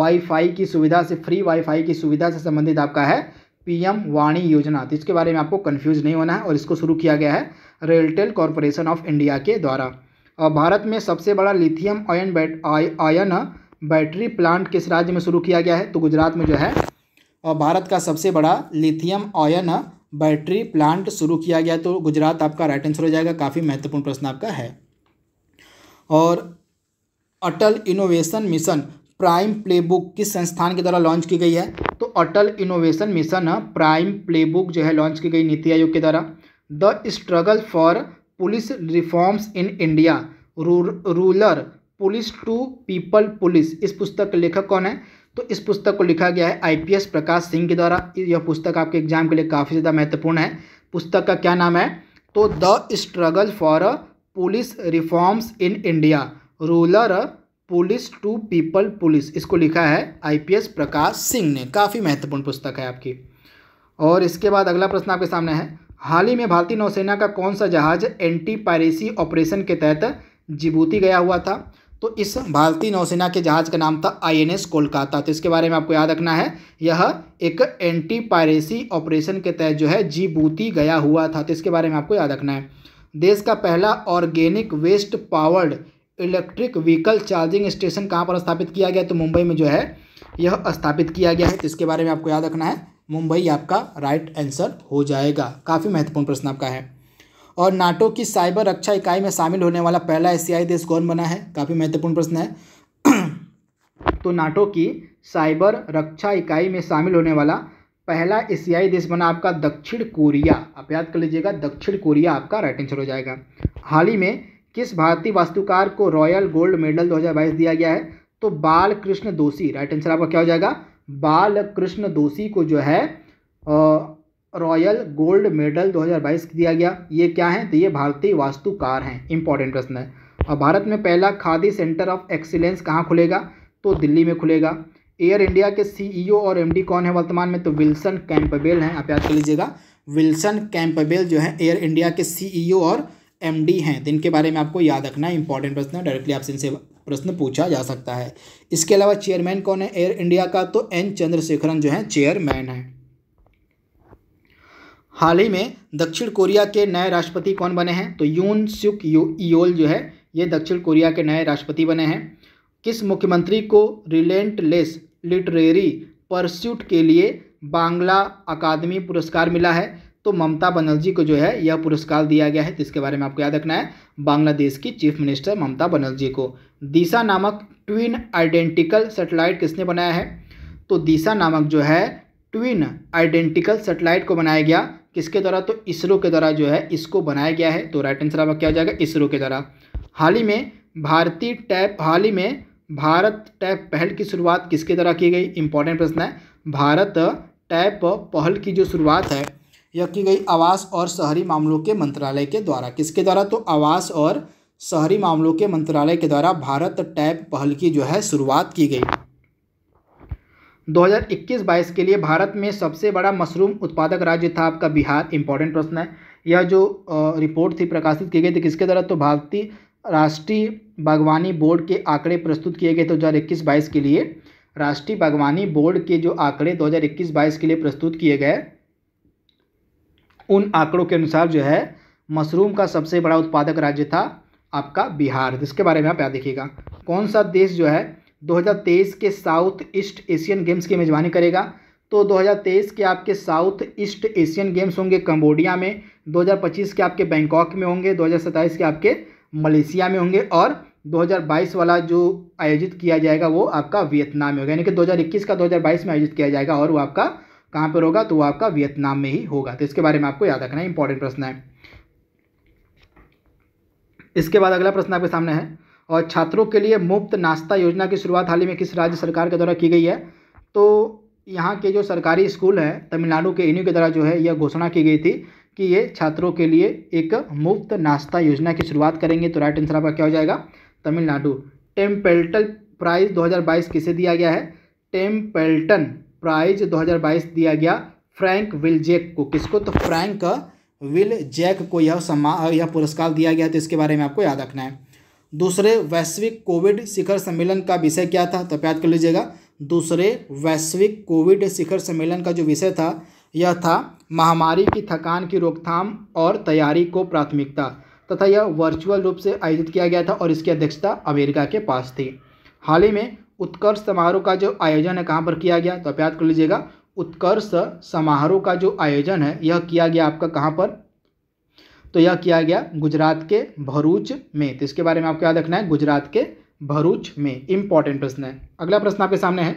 वाईफाई की सुविधा से फ्री वाईफाई की सुविधा से संबंधित आपका है पीएम वाणी योजना तो इसके बारे में आपको कन्फ्यूज नहीं होना है और इसको शुरू किया गया है रेलटेल कॉरपोरेशन ऑफ इंडिया के द्वारा और भारत में सबसे बड़ा lithium ion bat ion battery plant किस राज्य में शुरू किया गया है तो गुजरात में जो है और भारत का सबसे बड़ा लिथियम आयन बैटरी प्लांट शुरू किया गया तो गुजरात आपका राइट आंसर हो जाएगा काफ़ी महत्वपूर्ण प्रश्न आपका है और Atal innovation mission prime playbook किस संस्थान के द्वारा लॉन्च की गई है तो Atal innovation mission prime playbook जो है लॉन्च की गई नीति आयोग के द्वारा the struggle for police reforms in India ruler police to people police इस पुस्तक के लेखक कौन है तो इस पुस्तक को लिखा गया है आईपीएस प्रकाश सिंह के द्वारा यह पुस्तक आपके एग्जाम के लिए काफ़ी ज़्यादा महत्वपूर्ण है पुस्तक का क्या नाम है तो the struggle for police reforms in India ruler police to people police इसको लिखा है आईपीएस प्रकाश सिंह ने काफ़ी महत्वपूर्ण पुस्तक है आपकी और इसके बाद अगला प्रश्न आपके सामने है हाल ही में भारतीय नौसेना का कौन सा जहाज एंटी पायरेसी ऑपरेशन के तहत जिबूती गया हुआ था तो इस भारतीय नौसेना के जहाज का नाम था आईएनएस कोलकाता तो इसके बारे में आपको याद रखना है यह एक एंटी पायरेसी ऑपरेशन के तहत जो है जिबूती गया हुआ था तो इसके बारे में आपको याद रखना है देश का पहला organic waste powered electric vehicle charging station कहाँ पर स्थापित किया गया तो मुंबई में जो है यह स्थापित किया गया है तो इसके बारे में आपको याद रखना है मुंबई आपका राइट आंसर हो जाएगा काफ़ी महत्वपूर्ण प्रश्न आपका है और नाटो की साइबर रक्षा इकाई में शामिल होने वाला पहला एशियाई देश कौन बना है काफ़ी महत्वपूर्ण प्रश्न है तो नाटो की साइबर रक्षा इकाई में शामिल होने वाला पहला एशियाई देश बना आपका दक्षिण कोरिया आप याद कर लीजिएगा दक्षिण कोरिया आपका राइट आंसर हो जाएगा हाल ही में किस भारतीय वास्तुकार को रॉयल गोल्ड मेडल 2022 दिया गया है तो बाल कृष्ण दोषी राइट आंसर आपका क्या हो जाएगा बाल कृष्ण दोषी को जो है रॉयल गोल्ड मेडल 2022 दिया गया ये क्या है तो ये भारतीय वास्तुकार हैं इंपॉर्टेंट प्रश्न है और भारत में पहला खादी सेंटर ऑफ एक्सीलेंस कहाँ खुलेगा तो दिल्ली में खुलेगा एयर इंडिया के सीईओ e और एमडी कौन है वर्तमान में तो विल्सन कैंपबेल हैं आप याद कर लीजिएगा विल्सन कैंपबेल जो है एयर इंडिया के सीईओ e और एम डी हैं जिनके बारे में आपको याद रखना है इंपॉर्टेंट प्रश्न है डायरेक्टली आपसे इनसे प्रश्न पूछा जा सकता है इसके अलावा चेयरमैन कौन है एयर इंडिया का तो एन चंद्रशेखरन जो है चेयरमैन है हाल ही में दक्षिण कोरिया के नए राष्ट्रपति कौन बने हैं तो यून सुक योल जो है ये दक्षिण कोरिया के नए राष्ट्रपति बने हैं किस मुख्यमंत्री को रिलेंटलेस लिटरेरी परस्यूट के लिए बांग्ला अकादमी पुरस्कार मिला है तो ममता बनर्जी को जो है यह पुरस्कार दिया गया है जिसके बारे में आपको याद रखना है बांग्लादेश की चीफ मिनिस्टर ममता बनर्जी को दिशा नामक ट्विन आइडेंटिकल सेटेलाइट किसने बनाया है तो दिशा नामक जो है ट्विन आइडेंटिकल सेटेलाइट को बनाया गया किसके द्वारा तो इसरो के द्वारा जो है इसको बनाया गया है तो राइट आंसर आपका क्या हो जाएगा इसरो के द्वारा हाल ही में भारतीय टैप हाल ही में भारत टैप पहल की शुरुआत किसके द्वारा की गई इंपॉर्टेंट प्रश्न है भारत टैप पहल की जो शुरुआत है यह की गई आवास और शहरी मामलों के मंत्रालय के द्वारा किसके द्वारा तो आवास और शहरी मामलों के मंत्रालय के द्वारा भारत टैब पहल की जो है शुरुआत की गई 2021-22 के लिए भारत में सबसे बड़ा मशरूम उत्पादक राज्य था आपका बिहार इंपॉर्टेंट प्रश्न है यह जो रिपोर्ट थी प्रकाशित की गई थी किसके द्वारा तो भारतीय राष्ट्रीय बागवानी बोर्ड के आंकड़े प्रस्तुत किए गए दो हज़ार इक्कीस बाईस के लिए राष्ट्रीय बागवानी बोर्ड के जो आंकड़े 2021-22 के लिए प्रस्तुत किए गए उन आंकड़ों के अनुसार जो है मशरूम का सबसे बड़ा उत्पादक राज्य था आपका बिहार जिसके बारे में आप याद देखिएगा कौन सा देश जो है 2023 के साउथ ईस्ट एशियन गेम्स की मेज़बानी करेगा तो 2023 के आपके साउथ ईस्ट एशियन गेम्स होंगे कंबोडिया में 2025 के आपके बैंकॉक में होंगे 2027 के आपके मलेशिया में होंगे और 2022 वाला जो आयोजित किया जाएगा वो आपका वियतनाम में होगा यानी कि 2021 का 2022 में आयोजित किया जाएगा और वो आपका कहाँ पर होगा तो वो आपका वियतनाम में ही होगा तो इसके बारे में आपको याद रखना है इंपॉर्टेंट प्रश्न है इसके बाद अगला प्रश्न आपके सामने है और छात्रों के लिए मुफ्त नाश्ता योजना की शुरुआत हाल ही में किस राज्य सरकार के द्वारा की गई है तो यहाँ के जो सरकारी स्कूल हैं तमिलनाडु के इन्हीं के द्वारा जो है यह घोषणा की गई थी कि ये छात्रों के लिए एक मुफ्त नाश्ता योजना की शुरुआत करेंगे तो राइट आंसर आपका क्या हो जाएगा तमिलनाडु टेम्पेल्टन प्राइज 2022 किसे दिया गया है टेम्पेल्टन प्राइज 2022 दिया गया फ्रैंक विल जैक को किसको तो फ्रैंक विल जैक को यह सम्मान यह पुरस्कार दिया गया तो इसके बारे में आपको याद रखना है दूसरे वैश्विक कोविड शिखर सम्मेलन का विषय क्या था तो याद कर लीजिएगा दूसरे वैश्विक कोविड शिखर सम्मेलन का जो विषय था यह था महामारी की थकान की रोकथाम और तैयारी को प्राथमिकता तथा यह वर्चुअल रूप से आयोजित किया गया था और इसकी अध्यक्षता अमेरिका के पास थी हाल ही में उत्कर्ष समारोह का जो आयोजन है कहाँ पर किया गया तो आप याद कर लीजिएगा उत्कर्ष समारोह का जो आयोजन है यह किया गया आपका कहाँ पर तो यह किया गया गुजरात के भरूच में तो इसके बारे में आपको याद रखना है गुजरात के भरूच में इंपॉर्टेंट प्रश्न है अगला प्रश्न आपके सामने है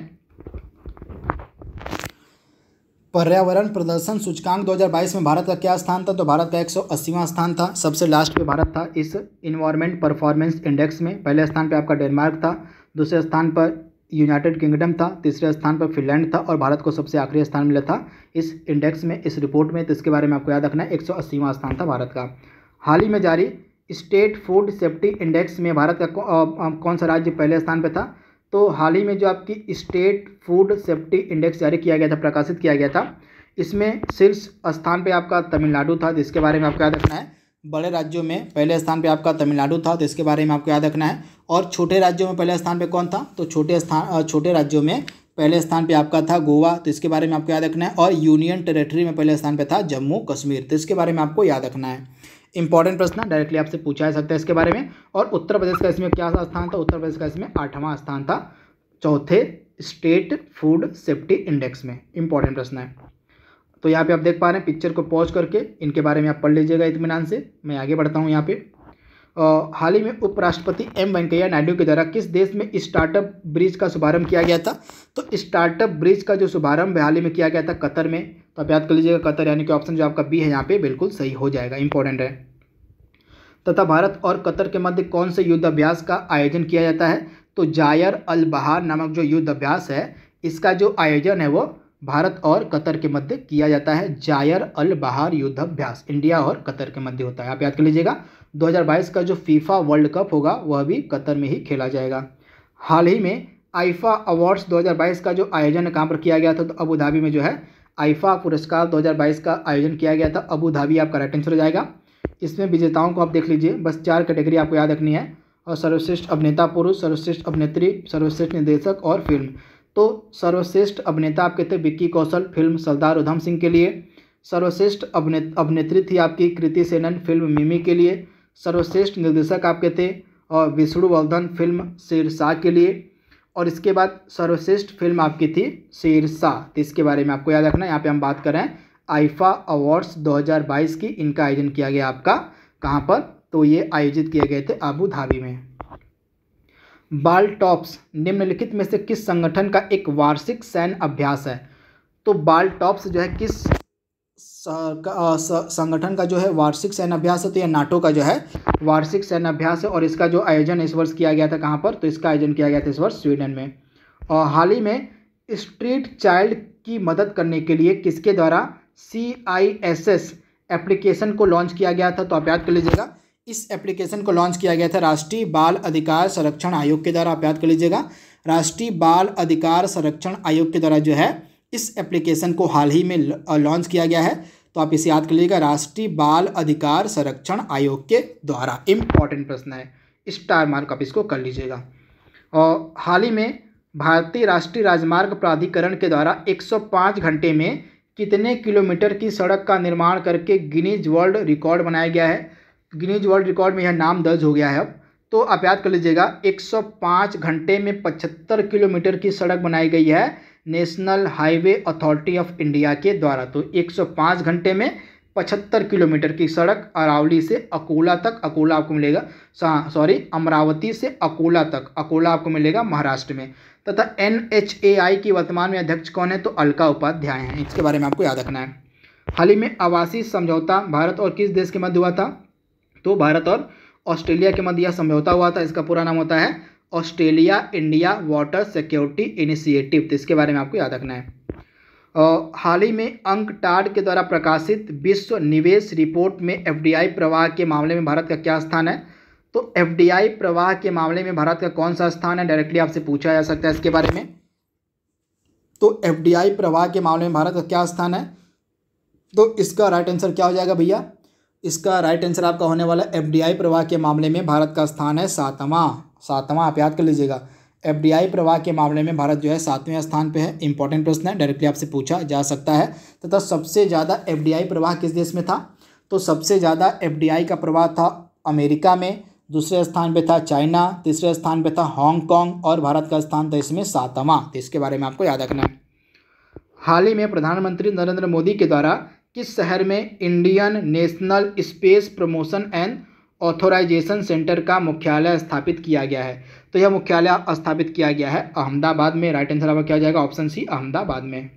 पर्यावरण प्रदर्शन सूचकांक 2022 में भारत का क्या स्थान था तो भारत का एक सौ स्थान था सबसे लास्ट पे भारत था इस इन्वायरमेंट परफॉर्मेंस इंडेक्स में पहले स्थान पे आपका डेनमार्क था दूसरे स्थान पर यूनाइटेड किंगडम था तीसरे स्थान पर फिनलैंड था और भारत को सबसे आखिरी स्थान मिला था इस इंडेक्स में इस रिपोर्ट में तो इसके बारे में आपको याद रखना है एक स्थान था भारत का हाल ही में जारी स्टेट फूड सेफ्टी इंडेक्स में भारत का कौन सा राज्य पहले स्थान पर था तो हाल ही में जो आपकी स्टेट फूड सेफ्टी इंडेक्स जारी किया गया था प्रकाशित किया गया था इसमें शीर्ष स्थान पे आपका तमिलनाडु था जिसके बारे में आपको याद रखना है बड़े राज्यों में पहले स्थान पे आपका तमिलनाडु था तो इसके बारे में आपको याद रखना है और छोटे राज्यों में पहले स्थान पे कौन था तो छोटे स्थान छोटे राज्यों में पहले स्थान पे आपका था गोवा तो इसके बारे में आपको याद रखना है और यूनियन टेरेटरी में पहले स्थान पे था जम्मू कश्मीर तो इसके बारे में आपको याद रखना है इंपॉर्टेंट प्रश्न डायरेक्टली आपसे पूछा जा सकता है इसके बारे में और उत्तर प्रदेश का इसमें क्या स्थान था उत्तर प्रदेश का इसमें आठवां स्थान था चौथे स्टेट फूड सेफ्टी इंडेक्स में इंपॉर्टेंट प्रश्न है तो यहाँ पे आप देख पा रहे हैं पिक्चर को पॉज करके इनके बारे में आप पढ़ लीजिएगा इतमान से मैं आगे बढ़ता हूँ यहाँ पे हाल ही में उपराष्ट्रपति एम वेंकैया नायडू के द्वारा किस देश में स्टार्टअप ब्रिज का शुभारंभ किया गया था तो स्टार्टअप ब्रिज का जो शुभारंभ हाल ही में किया गया था कतर में तो आप याद कर लीजिएगा कतर यानी कि ऑप्शन जो आपका बी है यहाँ पे बिल्कुल सही हो जाएगा इंपॉर्टेंट है तथा भारत और कतर के मध्य कौन से युद्ध अभ्यास का आयोजन किया जाता है तो जायर अल बहार नामक जो युद्ध अभ्यास है इसका जो आयोजन है वो भारत और कतर के मध्य किया जाता है जायर अल बहार युद्धाभ्यास इंडिया और कतर के मध्य होता है आप याद कर लीजिएगा 2022 का जो फीफा वर्ल्ड कप होगा वह भी कतर में ही खेला जाएगा हाल ही में आइफा अवार्ड्स 2022 का जो आयोजन कहाँ पर किया गया था तो अबू धाबी में जो है आइफा पुरस्कार 2022 का आयोजन किया गया था अबू धाबी आपका राइट आंसर हो जाएगा इसमें विजेताओं को आप देख लीजिए बस चार कैटेगरी आपको याद रखनी है और सर्वश्रेष्ठ अभिनेता पुरुष सर्वश्रेष्ठ अभिनेत्री सर्वश्रेष्ठ निर्देशक और फिल्म तो सर्वश्रेष्ठ अभिनेता आपके थे विक्की कौशल फिल्म सरदार उधम सिंह के लिए सर्वश्रेष्ठ अभिने अभिनेत्री थी आपकी कृति सेनन फिल्म मिमी के लिए सर्वश्रेष्ठ निर्देशक आपके थे और विष्णुवर्धन फिल्म शेरशाह के लिए और इसके बाद सर्वश्रेष्ठ फिल्म आपकी थी शेरशाह तो इसके बारे में आपको याद रखना है यहाँ पे हम बात कर रहे हैं आइफा अवार्ड्स 2022 की इनका आयोजन किया गया आपका कहाँ पर तो ये आयोजित किए गए थे आबू धाबी में बाल टॉप्स निम्नलिखित में से किस संगठन का एक वार्षिक सैन्य अभ्यास है तो बाल टॉप्स जो है किस संगठन का जो है वार्षिक सैन्य अभ्यास है तो यह नाटो का जो है वार्षिक सैन्य अभ्यास है और इसका जो आयोजन इस वर्ष किया गया था कहाँ पर तो इसका आयोजन किया गया था इस वर्ष स्वीडन में और हाल ही में स्ट्रीट चाइल्ड की मदद करने के लिए किसके द्वारा C I S S application को लॉन्च किया गया था तो आप याद कर लीजिएगा इस एप्लीकेशन को लॉन्च किया गया था राष्ट्रीय बाल अधिकार संरक्षण आयोग के द्वारा आप याद कर लीजिएगा राष्ट्रीय बाल अधिकार संरक्षण आयोग के द्वारा जो है इस एप्लीकेशन को हाल ही में लॉन्च किया गया है तो आप इसे याद कर लीजिएगा राष्ट्रीय बाल अधिकार संरक्षण आयोग के द्वारा इम्पॉर्टेंट प्रश्न है स्टार मार्क आप इसको कर लीजिएगा और हाल ही में भारतीय राष्ट्रीय राजमार्ग प्राधिकरण के द्वारा 105 घंटे में कितने किलोमीटर की सड़क का निर्माण करके गिनीज वर्ल्ड रिकॉर्ड बनाया गया है गिनीज वर्ल्ड रिकॉर्ड में यह नाम दर्ज हो गया है अब तो आप याद कर लीजिएगा 105 घंटे में 75 किलोमीटर की सड़क बनाई गई है National Highway Authority of India के द्वारा तो 105 घंटे में 75 किलोमीटर की सड़क अरावली से अकोला तक अकोला आपको मिलेगा सॉरी अमरावती से अकोला तक अकोला आपको मिलेगा महाराष्ट्र में तथा एन की वर्तमान में अध्यक्ष कौन है तो अलका उपाध्याय हैं इसके बारे में आपको याद रखना है हाल ही में आवासीय समझौता भारत और किस देश के मध्य हुआ था तो भारत और ऑस्ट्रेलिया के मध्य यह समझौता हुआ था इसका पूरा नाम होता है Australia India water security initiative तो इसके बारे में आपको याद रखना है हाल ही में अंक टाड के द्वारा प्रकाशित विश्व निवेश रिपोर्ट में एफ प्रवाह के मामले में भारत का क्या स्थान है तो एफ प्रवाह के मामले में भारत का कौन सा स्थान है डायरेक्टली आपसे पूछा जा सकता है इसके बारे में तो एफ प्रवाह के मामले में भारत का क्या स्थान है तो इसका राइट आंसर क्या हो जाएगा भैया इसका राइट आंसर आपका होने वाला एफडीआई प्रवाह के मामले में भारत का स्थान है सातवां सातवां आप याद कर लीजिएगा एफडीआई प्रवाह के मामले में भारत जो है सातवें स्थान पे है इंपॉर्टेंट प्रश्न है डायरेक्टली आपसे पूछा जा सकता है तथा सबसे ज़्यादा एफडीआई प्रवाह किस देश में था तो सबसे ज़्यादा आई का प्रवाह था अमेरिका में दूसरे स्थान पर था चाइना तीसरे स्थान पर था हांगकॉन्ग और भारत का स्थान था इसमें सातवां तो इसके बारे में आपको याद रखना है हाल ही में प्रधानमंत्री नरेंद्र मोदी के द्वारा किस शहर में Indian National Space Promotion and Authorisation Centre का मुख्यालय स्थापित किया गया है तो यह मुख्यालय स्थापित किया गया है अहमदाबाद में राइट आंसर आपका क्या जाएगा ऑप्शन सी अहमदाबाद में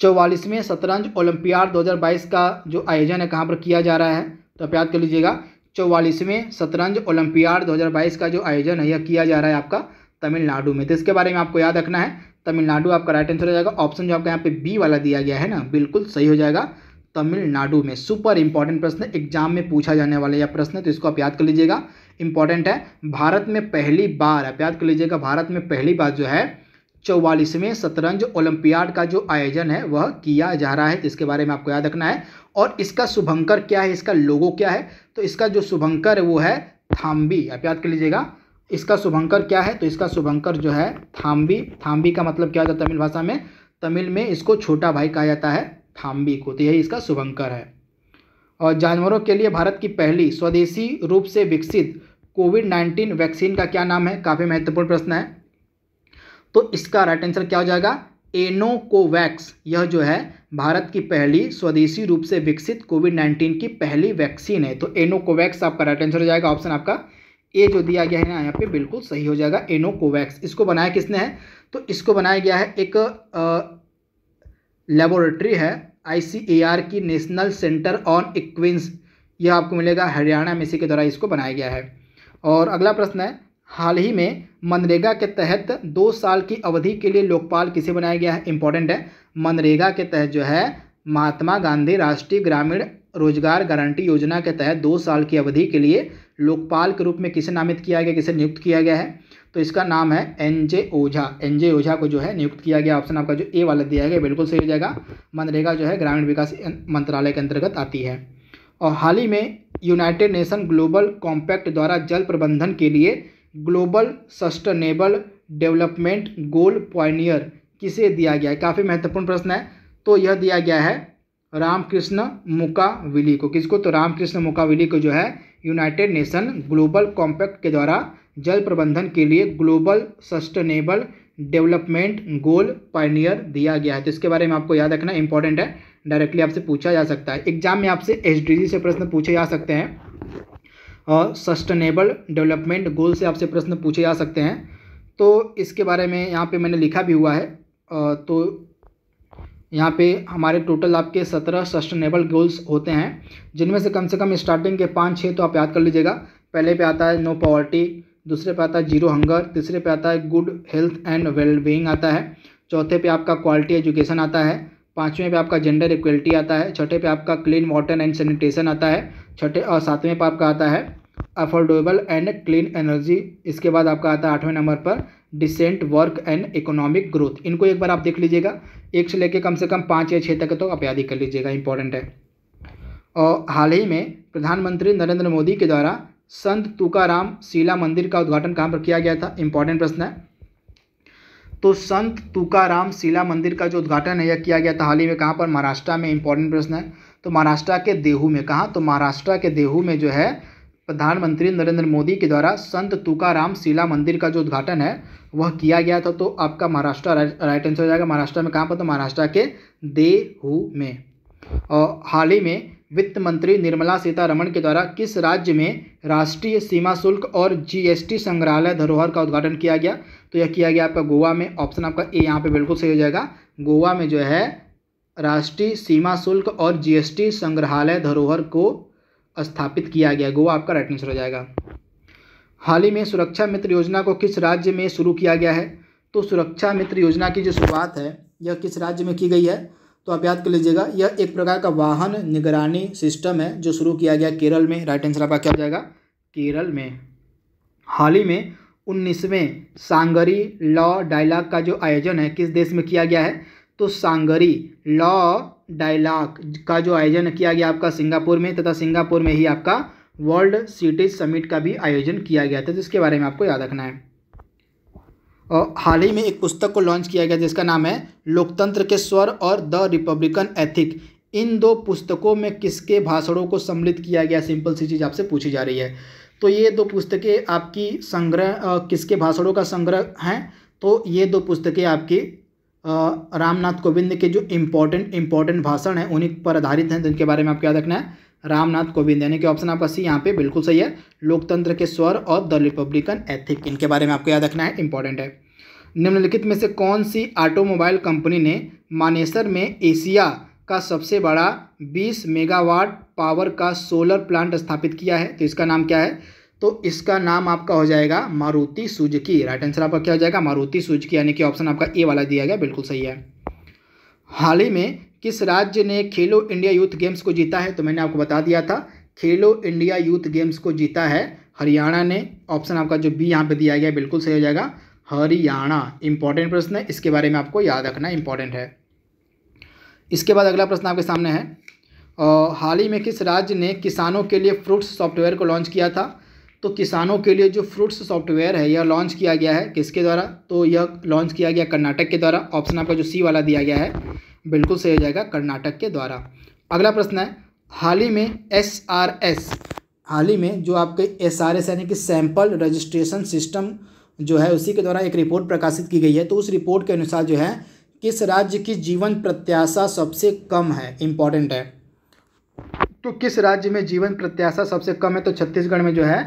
चौवालीसवें शतरंज ओलंपियाड 2022 का जो आयोजन है कहाँ पर किया जा रहा है तो आप याद कर लीजिएगा चौवालीसवें शतरंज ओलंपियाड 2022 का जो आयोजन है यह किया जा रहा है आपका तमिलनाडु में तो इसके बारे में आपको याद रखना है तमिलनाडु आपका राइट आंसर हो जाएगा ऑप्शन जो आपका यहाँ पे बी वाला दिया गया है ना बिल्कुल सही हो जाएगा तमिलनाडु में सुपर इंपॉर्टेंट प्रश्न एग्जाम में पूछा जाने वाला यह प्रश्न तो इसको आप याद कर लीजिएगा इंपॉर्टेंट है भारत में पहली बार आप याद कर लीजिएगा भारत में पहली बार जो है चौवालीसवें शतरंज ओलंपियाड का जो आयोजन है वह किया जा रहा है तो इसके बारे में आपको याद रखना है और इसका शुभंकर क्या है इसका लोगो क्या है तो इसका जो शुभंकर है वो है थाम्बी आप याद कर लीजिएगा इसका शुभंकर क्या है तो इसका शुभंकर जो है थाम्बी थाम्बी का मतलब क्या होता है तमिल भाषा में तमिल में इसको छोटा भाई कहा जाता है थाम्बी को तो यही इसका शुभंकर है और जानवरों के लिए भारत की पहली स्वदेशी रूप से विकसित कोविड नाइन्टीन वैक्सीन का क्या नाम है काफ़ी महत्वपूर्ण प्रश्न है तो इसका राइट आंसर क्या हो जाएगा एनोकोवैक्स यह जो है भारत की पहली स्वदेशी रूप से विकसित कोविड नाइन्टीन की पहली वैक्सीन है तो एनोकोवैक्स आपका राइट आंसर हो जाएगा ऑप्शन आपका ए जो दिया गया है ना यहाँ पे बिल्कुल सही हो जाएगा एनो कोवैक्स इसको बनाया किसने है तो इसको बनाया गया है एक लेबोरेटरी है आईसीएआर की नेशनल सेंटर ऑन इक्विंस यह आपको मिलेगा हरियाणा में इसी के द्वारा इसको बनाया गया है और अगला प्रश्न है हाल ही में मनरेगा के तहत दो साल की अवधि के लिए लोकपाल किसे बनाया गया है इंपॉर्टेंट है मनरेगा के तहत जो है महात्मा गांधी राष्ट्रीय ग्रामीण रोजगार गारंटी योजना के तहत दो साल की अवधि के लिए लोकपाल के रूप में किसे नामित किया गया किसे नियुक्त किया गया है तो इसका नाम है एन जे ओझा एन जे ओझा को जो है नियुक्त किया गया ऑप्शन आपका जो ए वाला दिया गया बिल्कुल सही हो जाएगा मनरेगा जो है ग्रामीण विकास मंत्रालय के अंतर्गत आती है और हाल ही में यूनाइटेड नेशन ग्लोबल कॉम्पैक्ट द्वारा जल प्रबंधन के लिए global sustainable development goal pioneer किसे दिया गया है काफ़ी महत्वपूर्ण प्रश्न है तो यह दिया गया है रामकृष्ण मुकाविली को किसको तो रामकृष्ण मुकाविली को जो है यूनाइटेड नेशन ग्लोबल कॉम्पैक्ट के द्वारा जल प्रबंधन के लिए global sustainable development goal pioneer दिया गया है तो इसके बारे में आपको याद रखना इंपॉर्टेंट है डायरेक्टली आपसे पूछा जा सकता है एग्जाम में आपसे एस से प्रश्न पूछे जा सकते हैं और सस्टेनेबल डेवलपमेंट गोल से आपसे प्रश्न पूछे जा सकते हैं तो इसके बारे में यहाँ पे मैंने लिखा भी हुआ है तो यहाँ पे हमारे टोटल आपके सत्रह सस्टेनेबल गोल्स होते हैं जिनमें से कम से कम स्टार्टिंग के पाँच छः तो आप याद कर लीजिएगा पहले पे आता है नो पॉवर्टी दूसरे पे आता है जीरो हंगर तीसरे पे आता है गुड हेल्थ एंड वेलबींग आता है चौथे पे आपका क्वालिटी एजुकेशन आता है पाँचवें पे आपका जेंडर इक्वलिटी आता है छठे पे आपका क्लीन वाटर एंड सैनिटेशन आता है छठे और सातवें पे आपका आता है अफोर्डेबल एंड क्लीन एनर्जी इसके बाद आपका आता है आठवें नंबर पर decent work and economic growth इनको एक बार आप देख लीजिएगा एक से लेके कम से कम पाँच या छः तक तो आप याद ही कर लीजिएगा इंपॉर्टेंट है और हाल ही में प्रधानमंत्री नरेंद्र मोदी के द्वारा संत तुकाराम शिला मंदिर का उद्घाटन कहाँ पर किया गया था इंपॉर्टेंट प्रश्न है तो संत तुकाराम शिला मंदिर का जो उद्घाटन है यह किया गया था हाल ही में कहाँ पर महाराष्ट्र में इंपॉर्टेंट प्रश्न है तो महाराष्ट्र के देहू में कहाँ तो महाराष्ट्र के देहू में जो है प्रधानमंत्री नरेंद्र मोदी के द्वारा संत तुकाराम शिला मंदिर का जो उद्घाटन है वह किया गया था तो आपका महाराष्ट्र राइट आंसर हो जाएगा महाराष्ट्र में कहाँ पर तो महाराष्ट्र के देहू में और हाल ही में वित्त मंत्री निर्मला सीतारमण के द्वारा किस राज्य में राष्ट्रीय सीमा शुल्क और जीएसटी संग्रहालय धरोहर का उद्घाटन किया गया तो यह किया गया आपका गोवा में ऑप्शन आपका ए यहाँ पे बिल्कुल सही हो जाएगा गोवा में जो है राष्ट्रीय सीमा शुल्क और जीएसटी संग्रहालय धरोहर को स्थापित किया गया गोवा आपका राइट आंसर हो जाएगा हाल ही में सुरक्षा मित्र योजना को किस राज्य में शुरू किया गया है तो सुरक्षा मित्र योजना की जो शुरुआत है यह किस राज्य में की गई है तो आप याद कर लीजिएगा यह एक प्रकार का वाहन निगरानी सिस्टम है जो शुरू किया गया केरल में राइट आंसर आपका क्या हो जाएगा केरल में हाल ही में उन्नीसवें सांगरी लॉ डायलॉग का जो आयोजन है किस देश में किया गया है तो सांगरी लॉ डायलॉग का जो आयोजन किया गया आपका सिंगापुर में तथा सिंगापुर में ही आपका वर्ल्ड सिटीज समिट का भी आयोजन किया गया था जिसके बारे में आपको याद रखना है और हाल ही में एक पुस्तक को लॉन्च किया गया जिसका नाम है लोकतंत्र के स्वर और द रिपब्लिकन एथिक इन दो पुस्तकों में किसके भाषणों को सम्मिलित किया गया सिंपल सी चीज़ आपसे पूछी जा रही है तो ये दो पुस्तकें आपकी संग्रह किसके भाषणों का संग्रह हैं तो ये दो पुस्तकें आपकी रामनाथ कोविंद के जो इम्पोर्टेंट इम्पोर्टेंट भाषण हैं उन्हीं पर आधारित हैं जिनके बारे में आपको याद रखना है रामनाथ कोविंद यानी कि ऑप्शन आपका सी यहाँ पे बिल्कुल सही है लोकतंत्र के स्वर और द रिपब्लिकन एथिक इनके बारे में आपको याद रखना है इंपॉर्टेंट है निम्नलिखित में से कौन सी ऑटोमोबाइल कंपनी ने मानेसर में एशिया का सबसे बड़ा 20 मेगावाट पावर का सोलर प्लांट स्थापित किया है तो इसका नाम क्या है तो इसका नाम आपका हो जाएगा मारुति सुजुकी राइट आंसर आपका क्या हो जाएगा मारुति सुजुकी यानी कि ऑप्शन आपका ए वाला दिया गया बिल्कुल सही है हाल ही में किस राज्य ने खेलो इंडिया यूथ गेम्स को जीता है तो मैंने आपको बता दिया था खेलो इंडिया यूथ गेम्स को जीता है हरियाणा ने ऑप्शन आपका जो बी यहाँ पर दिया गया बिल्कुल सही हो जाएगा हरियाणा इंपॉर्टेंट प्रश्न है इसके बारे में आपको याद रखना इंपॉर्टेंट है इसके बाद अगला प्रश्न आपके सामने है हाल ही में किस राज्य ने किसानों के लिए फ्रूट्स सॉफ्टवेयर को लॉन्च किया था तो किसानों के लिए जो फ्रूट्स सॉफ्टवेयर है यह लॉन्च किया गया है किसके द्वारा तो यह लॉन्च किया गया कर्नाटक के द्वारा ऑप्शन आपका जो सी वाला दिया गया है बिल्कुल सही हो जाएगा कर्नाटक के द्वारा अगला प्रश्न है हाल ही में एस आर एस हाल ही में जो आपके एस आर एस यानी कि सैंपल रजिस्ट्रेशन सिस्टम जो है उसी के द्वारा एक रिपोर्ट प्रकाशित की गई है तो उस रिपोर्ट के अनुसार जो है किस राज्य की जीवन प्रत्याशा सबसे कम है इम्पॉर्टेंट है तो किस राज्य में जीवन प्रत्याशा सबसे कम है तो छत्तीसगढ़ में जो है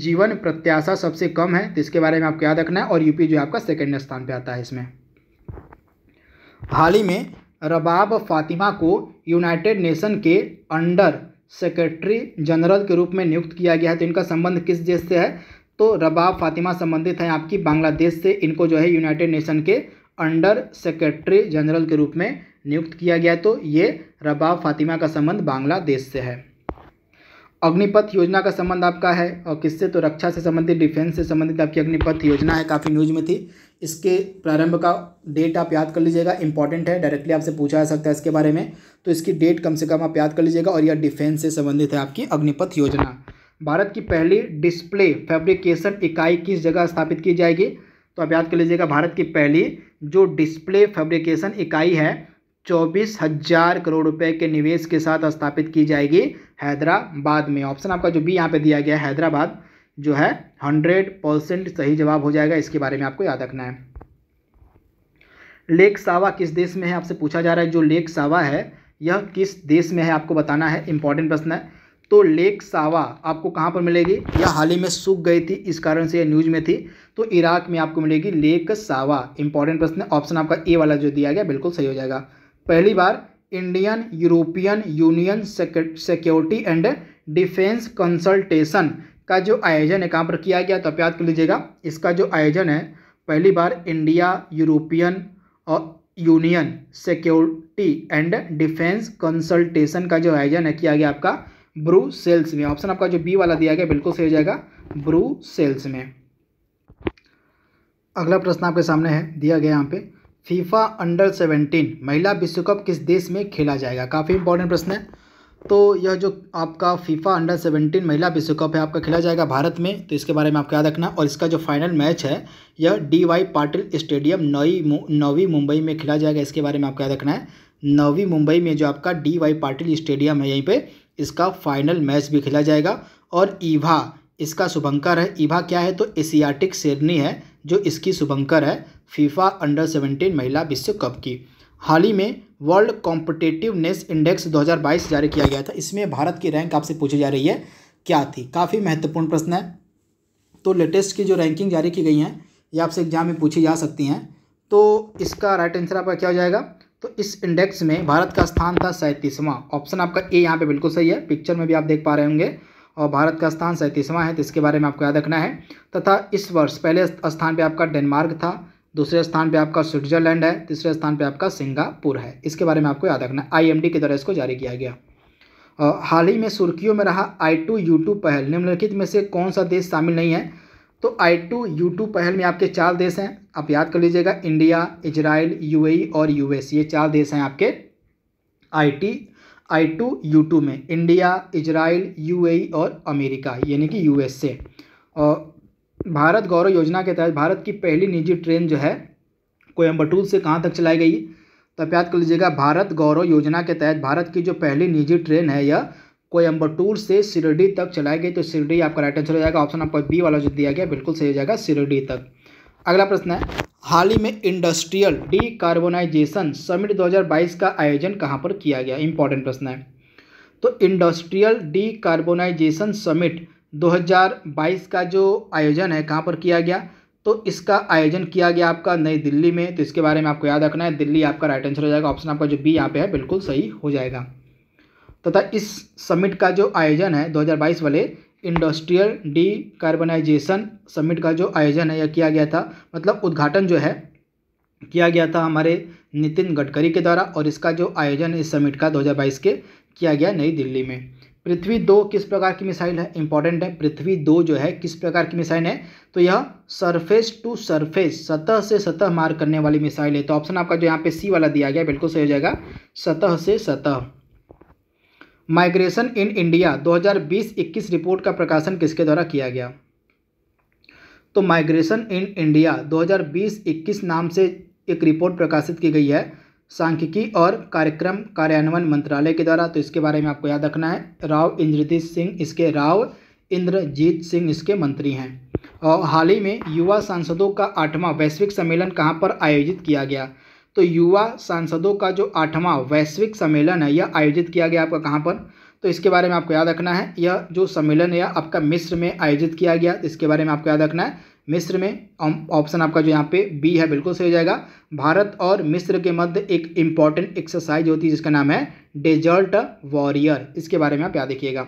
जीवन प्रत्याशा सबसे कम है तो इसके बारे में आपको याद रखना है और यूपी जो है आपका सेकेंड स्थान पर आता है इसमें हाल ही में रबाब फातिमा को यूनाइटेड नेशन के अंडर सेक्रेटरी जनरल के रूप में नियुक्त किया गया है तो इनका संबंध किस देश से है तो रबाब फातिमा संबंधित है आपकी बांग्लादेश से इनको जो है यूनाइटेड नेशन के अंडर सेक्रेटरी जनरल के रूप में नियुक्त किया गया तो ये रबाब फातिमा का संबंध बांग्लादेश से है अग्निपथ योजना का संबंध आपका है और किससे तो रक्षा से संबंधित डिफेंस से संबंधित आपकी अग्निपथ योजना है काफ़ी न्यूज में थी इसके प्रारंभ का डेट आप याद कर लीजिएगा इंपॉर्टेंट है डायरेक्टली आपसे पूछा जा सकता है इसके बारे में तो इसकी डेट कम से कम आप याद कर लीजिएगा और यह डिफेंस से संबंधित है आपकी अग्निपथ योजना भारत की पहली डिस्प्ले फैब्रिकेशन इकाई किस जगह स्थापित की जाएगी तो आप याद कर लीजिएगा भारत की पहली जो डिस्प्ले फैब्रिकेशन इकाई है चौबीस हजार करोड़ रुपए के निवेश के साथ स्थापित की जाएगी हैदराबाद में ऑप्शन आपका जो बी यहाँ पे दिया गया हैदराबाद जो है हंड्रेड परसेंट सही जवाब हो जाएगा इसके बारे में आपको याद रखना है लेक सावा किस देश में है आपसे पूछा जा रहा है जो लेक सावा है यह किस देश में है आपको बताना है इंपॉर्टेंट प्रश्न है तो लेक सावा आपको कहाँ पर मिलेगी यह हाल ही में सूख गई थी इस कारण से यह न्यूज में थी तो इराक में आपको मिलेगी लेक सावा इंपॉर्टेंट प्रश्न ऑप्शन आपका ए वाला जो दिया गया बिल्कुल सही हो जाएगा पहली बार Indian European Union security and defence consultation का जो आयोजन है कहाँ पर किया गया तो आप याद कर लीजिएगा इसका जो आयोजन है पहली बार इंडिया यूरोपियन और Union security and defence consultation का जो आयोजन है किया गया आपका ब्रू सेल्स में ऑप्शन आपका जो बी वाला दिया गया बिल्कुल सही हो जाएगा ब्रू सेल्स में अगला प्रश्न आपके सामने है दिया गया यहाँ पे फीफा अंडर सेवेंटीन महिला विश्व कप किस देश में खेला जाएगा काफ़ी इंपॉर्टेंट प्रश्न है तो यह जो आपका फीफा अंडर सेवेंटीन महिला विश्व कप है आपका खेला जाएगा भारत में तो इसके बारे में आपको याद रखना और इसका जो फाइनल मैच है यह डी वाई पाटिल स्टेडियम नई नवी मुंबई में खेला जाएगा इसके बारे में आपको याद रखना है नवी मुंबई में जो आपका डी वाई पाटिल स्टेडियम है यहीं पर इसका फाइनल मैच भी खेला जाएगा और ईभा इसका शुभंकर है ईभा क्या है तो एशियाटिक शेरनी है जो इसकी शुभंकर है फीफा अंडर 17 महिला विश्व कप की हाल ही में वर्ल्ड कॉम्पिटेटिवनेस इंडेक्स 2022 जारी किया गया था इसमें भारत की रैंक आपसे पूछी जा रही है क्या थी काफ़ी महत्वपूर्ण प्रश्न है तो लेटेस्ट की जो रैंकिंग जारी की गई हैं ये आपसे एग्जाम में पूछी जा सकती हैं तो इसका राइट आंसर आपका क्या हो जाएगा तो इस इंडेक्स में भारत का स्थान था सैंतीसवां ऑप्शन आपका ए यहाँ पे बिल्कुल सही है पिक्चर में भी आप देख पा रहे होंगे और भारत का स्थान सैंतीसवां है तो इसके बारे में आपको याद रखना है तथा इस वर्ष पहले स्थान पे आपका डेनमार्क था दूसरे स्थान पे आपका स्विट्जरलैंड है तीसरे स्थान पे आपका सिंगापुर है इसके बारे में आपको याद रखना है आई के द्वारा इसको जारी किया गया हाल ही में सुर्खियों में रहा आई टू यू टू पहल निम्नलिखित में से कौन सा देश शामिल नहीं है तो आई टू यू टू पहल में आपके चार देश हैं आप याद कर लीजिएगा इंडिया इजराइल यू e और यू ये चार देश हैं आपके टी आई टू यू टू में इंडिया इजराइल यू e और अमेरिका यानी कि यू और भारत गौरव योजना के तहत भारत की पहली निजी ट्रेन जो है कोयम्बटूर से कहाँ तक चलाई गई तो आप याद कर लीजिएगा भारत गौरव योजना के तहत भारत की जो पहली निजी ट्रेन है यह कोयम्बटूर से शिरडी तक चलाई गई तो शिरडी आपका राइट आंसर हो जाएगा ऑप्शन नंबर बी वाला जो दिया गया बिल्कुल सही हो जाएगा शिरडी तक अगला प्रश्न है हाल ही में इंडस्ट्रियल डी कार्बोनाइजेशन समिट 2022 का आयोजन कहाँ पर किया गया इंपॉर्टेंट प्रश्न है तो इंडस्ट्रियल डी कार्बोनाइजेशन समिट 2022 का जो आयोजन है कहाँ पर किया गया तो इसका आयोजन किया गया आपका नई दिल्ली में तो इसके बारे में आपको याद रखना है दिल्ली आपका राइट आंसर हो जाएगा ऑप्शन आपका जो बी यहाँ पे है बिल्कुल सही हो जाएगा तथा इस समिट का जो आयोजन है 2022 वाले इंडस्ट्रियल डी कार्बनाइजेशन समिट का जो आयोजन है यह किया गया था मतलब उद्घाटन जो है किया गया था हमारे नितिन गडकरी के द्वारा और इसका जो आयोजन इस समिट का 2022 के किया गया नई दिल्ली में पृथ्वी दो किस प्रकार की मिसाइल है इंपॉर्टेंट है पृथ्वी दो जो है किस प्रकार की मिसाइल है तो यह सरफेस टू सरफेस सतह से सतह मार करने वाली मिसाइल है तो ऑप्शन आपका जो यहाँ पे सी वाला दिया गया बिल्कुल सही हो जाएगा सतह से सतह माइग्रेशन इन इंडिया 2020-21 रिपोर्ट का प्रकाशन किसके द्वारा किया गया तो माइग्रेशन इन इंडिया दो 21 नाम से एक रिपोर्ट प्रकाशित की गई है सांख्यिकी और कार्यक्रम कार्यान्वयन मंत्रालय के द्वारा तो इसके बारे में आपको याद रखना है राव इंद्रजीत सिंह इसके राव इंद्रजीत सिंह इसके मंत्री हैं और हाल ही में युवा सांसदों का आठवां वैश्विक सम्मेलन कहाँ पर आयोजित किया गया तो युवा सांसदों का जो आठवां वैश्विक सम्मेलन है यह आयोजित किया गया आपका कहाँ पर तो इसके बारे में आपको याद रखना है यह जो सम्मेलन है आपका मिस्र में आयोजित किया गया इसके बारे में आपको याद रखना है मिस्र में ऑप्शन आपका जो यहाँ पे बी है बिल्कुल सही हो जाएगा भारत और मिस्र के मध्य एक इम्पॉर्टेंट एक्सरसाइज होती है जिसका नाम है डेजर्ट वॉरियर इसके बारे में आप याद देखिएगा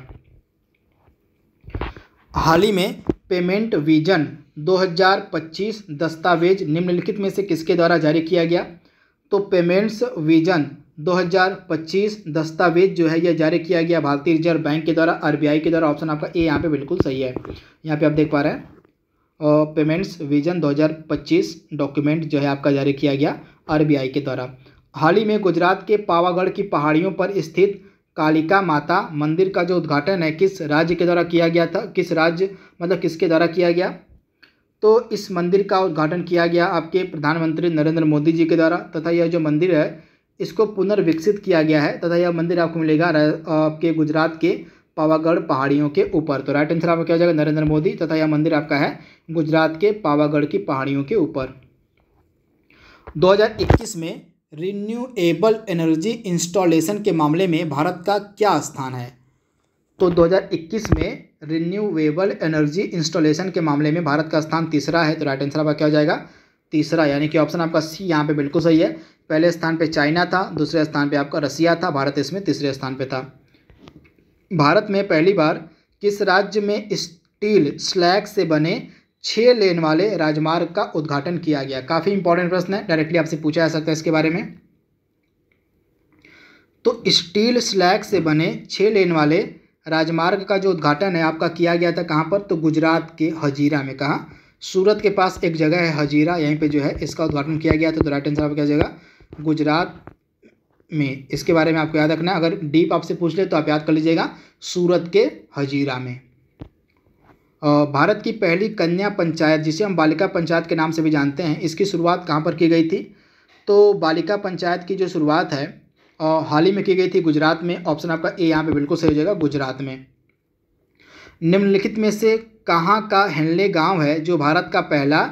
हाल ही में पेमेंट विजन 2025 दस्तावेज निम्नलिखित में से किसके द्वारा जारी किया गया तो पेमेंट्स विजन 2025 दस्तावेज जो है यह जारी किया गया भारतीय रिजर्व बैंक के द्वारा आरबीआई के द्वारा ऑप्शन आपका ए यहाँ पे बिल्कुल सही है यहाँ पे आप देख पा रहे हैं पेमेंट्स विजन 2025 डॉक्यूमेंट जो है आपका जारी किया गया आरबीआई के द्वारा हाल ही में गुजरात के पावागढ़ की पहाड़ियों पर स्थित कालिका माता मंदिर का जो उद्घाटन है किस राज्य के द्वारा किया गया था किस राज्य मतलब किसके द्वारा किया गया तो इस मंदिर का उद्घाटन किया गया आपके प्रधानमंत्री नरेंद्र मोदी जी के द्वारा तथा यह जो मंदिर है इसको पुनर्विकसित किया गया है तथा यह मंदिर आपको मिलेगा आपके गुजरात के पावागढ़ पहाड़ियों के ऊपर तो राइट आंसर आपका क्या हो जाएगा नरेंद्र मोदी तथा यह मंदिर आपका है गुजरात के पावागढ़ की पहाड़ियों के ऊपर 2021 में रिन्यूएबल एनर्जी इंस्टॉलेशन के मामले में भारत का क्या स्थान है तो 2021 में रिन्यूएबल एनर्जी इंस्टॉलेशन के मामले में भारत का स्थान तीसरा है तो राइट आंसर आपका क्या हो जाएगा तीसरा यानी कि ऑप्शन आपका सी यहाँ पे बिल्कुल सही है पहले स्थान पे चाइना था दूसरे स्थान पे आपका रसिया था भारत इसमें तीसरे स्थान पे था भारत में पहली बार किस राज्य में स्टील स्लैग से बने छः लेन वाले राजमार्ग का उद्घाटन किया गया काफ़ी इंपॉर्टेंट प्रश्न है डायरेक्टली आपसे पूछा जा सकता है इसके बारे में तो स्टील स्लैग से बने छः लेन वाले राजमार्ग का जो उद्घाटन है आपका किया गया था कहाँ पर तो गुजरात के हजीरा में कहाँ सूरत के पास एक जगह है हजीरा यहीं पे जो है इसका उद्घाटन किया गया था तो राइट आंसर आपका जगह गुजरात में इसके बारे में आपको याद रखना है अगर डीप आपसे पूछ ले तो आप याद कर लीजिएगा सूरत के हजीरा में भारत की पहली कन्या पंचायत जिसे हम बालिका पंचायत के नाम से भी जानते हैं इसकी शुरुआत कहाँ पर की गई थी तो बालिका पंचायत की जो शुरुआत है हाल ही में की गई थी गुजरात में ऑप्शन आपका ए यहाँ पे बिल्कुल सही हो जाएगा गुजरात में निम्नलिखित में से कहाँ का हेनले गांव है जो भारत का पहला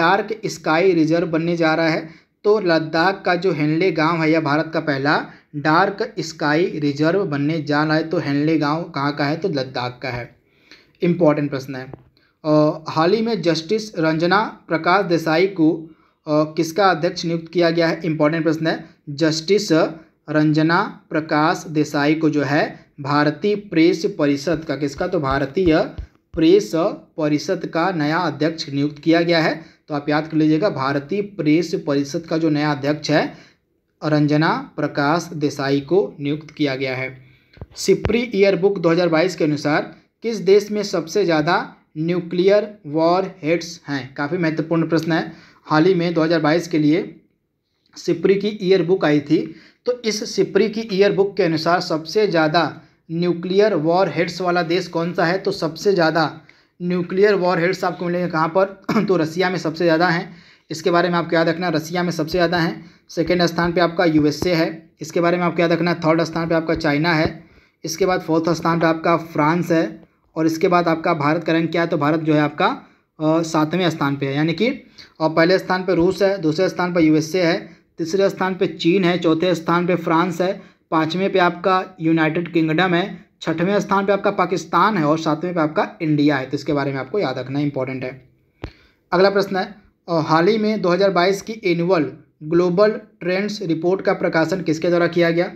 डार्क स्काई रिजर्व बनने जा रहा है तो लद्दाख का जो हेनले गांव है यह भारत का पहला डार्क स्काई रिजर्व बनने जा रहा है तो हेनले गांव कहाँ का है तो लद्दाख का है इम्पॉर्टेंट प्रश्न है हाल ही में जस्टिस रंजना प्रकाश देसाई को किसका अध्यक्ष नियुक्त किया गया है इम्पॉर्टेंट प्रश्न है जस्टिस रंजना प्रकाश देसाई को जो है भारतीय प्रेस परिषद का किसका तो भारतीय प्रेस परिषद का नया अध्यक्ष नियुक्त किया गया है तो आप याद कर लीजिएगा भारतीय प्रेस परिषद का जो नया अध्यक्ष है रंजना प्रकाश देसाई को नियुक्त किया गया है सिप्री ईयर बुक 2022 के अनुसार किस देश में सबसे ज़्यादा न्यूक्लियर वॉर हेड्स हैं काफ़ी महत्वपूर्ण प्रश्न है हाल ही में 2022 के लिए सिप्री की ईयर बुक आई थी तो इस सिप्री की ईयर बुक के अनुसार सबसे ज़्यादा न्यूक्लियर वॉर हेड्स वाला देश कौन सा है तो सबसे ज़्यादा न्यूक्लियर वॉर हेड्स आपको मिलेंगे कहाँ पर तो रसिया में सबसे ज़्यादा हैं इसके बारे में आपको याद रखना रसिया में सबसे ज़्यादा हैं सेकेंड स्थान पर आपका यू है इसके बारे में आपको याद रखना थर्ड स्थान पर आपका चाइना है इसके बाद फोर्थ स्थान पर आपका फ्रांस है और इसके बाद आपका भारत का रंग क्या है तो भारत जो है आपका सातवें स्थान पे है यानी कि और पहले स्थान पे रूस है दूसरे स्थान पर यूएसए है तीसरे स्थान पे चीन है चौथे स्थान पे फ्रांस है पाँचवें पे आपका यूनाइटेड किंगडम है छठवें स्थान पे आपका पाकिस्तान है और सातवें पे आपका इंडिया है तो इसके बारे में आपको याद रखना इंपॉर्टेंट है अगला प्रश्न है और हाल ही में 2022 की एनुअल ग्लोबल ट्रेंड्स रिपोर्ट का प्रकाशन किसके द्वारा किया गया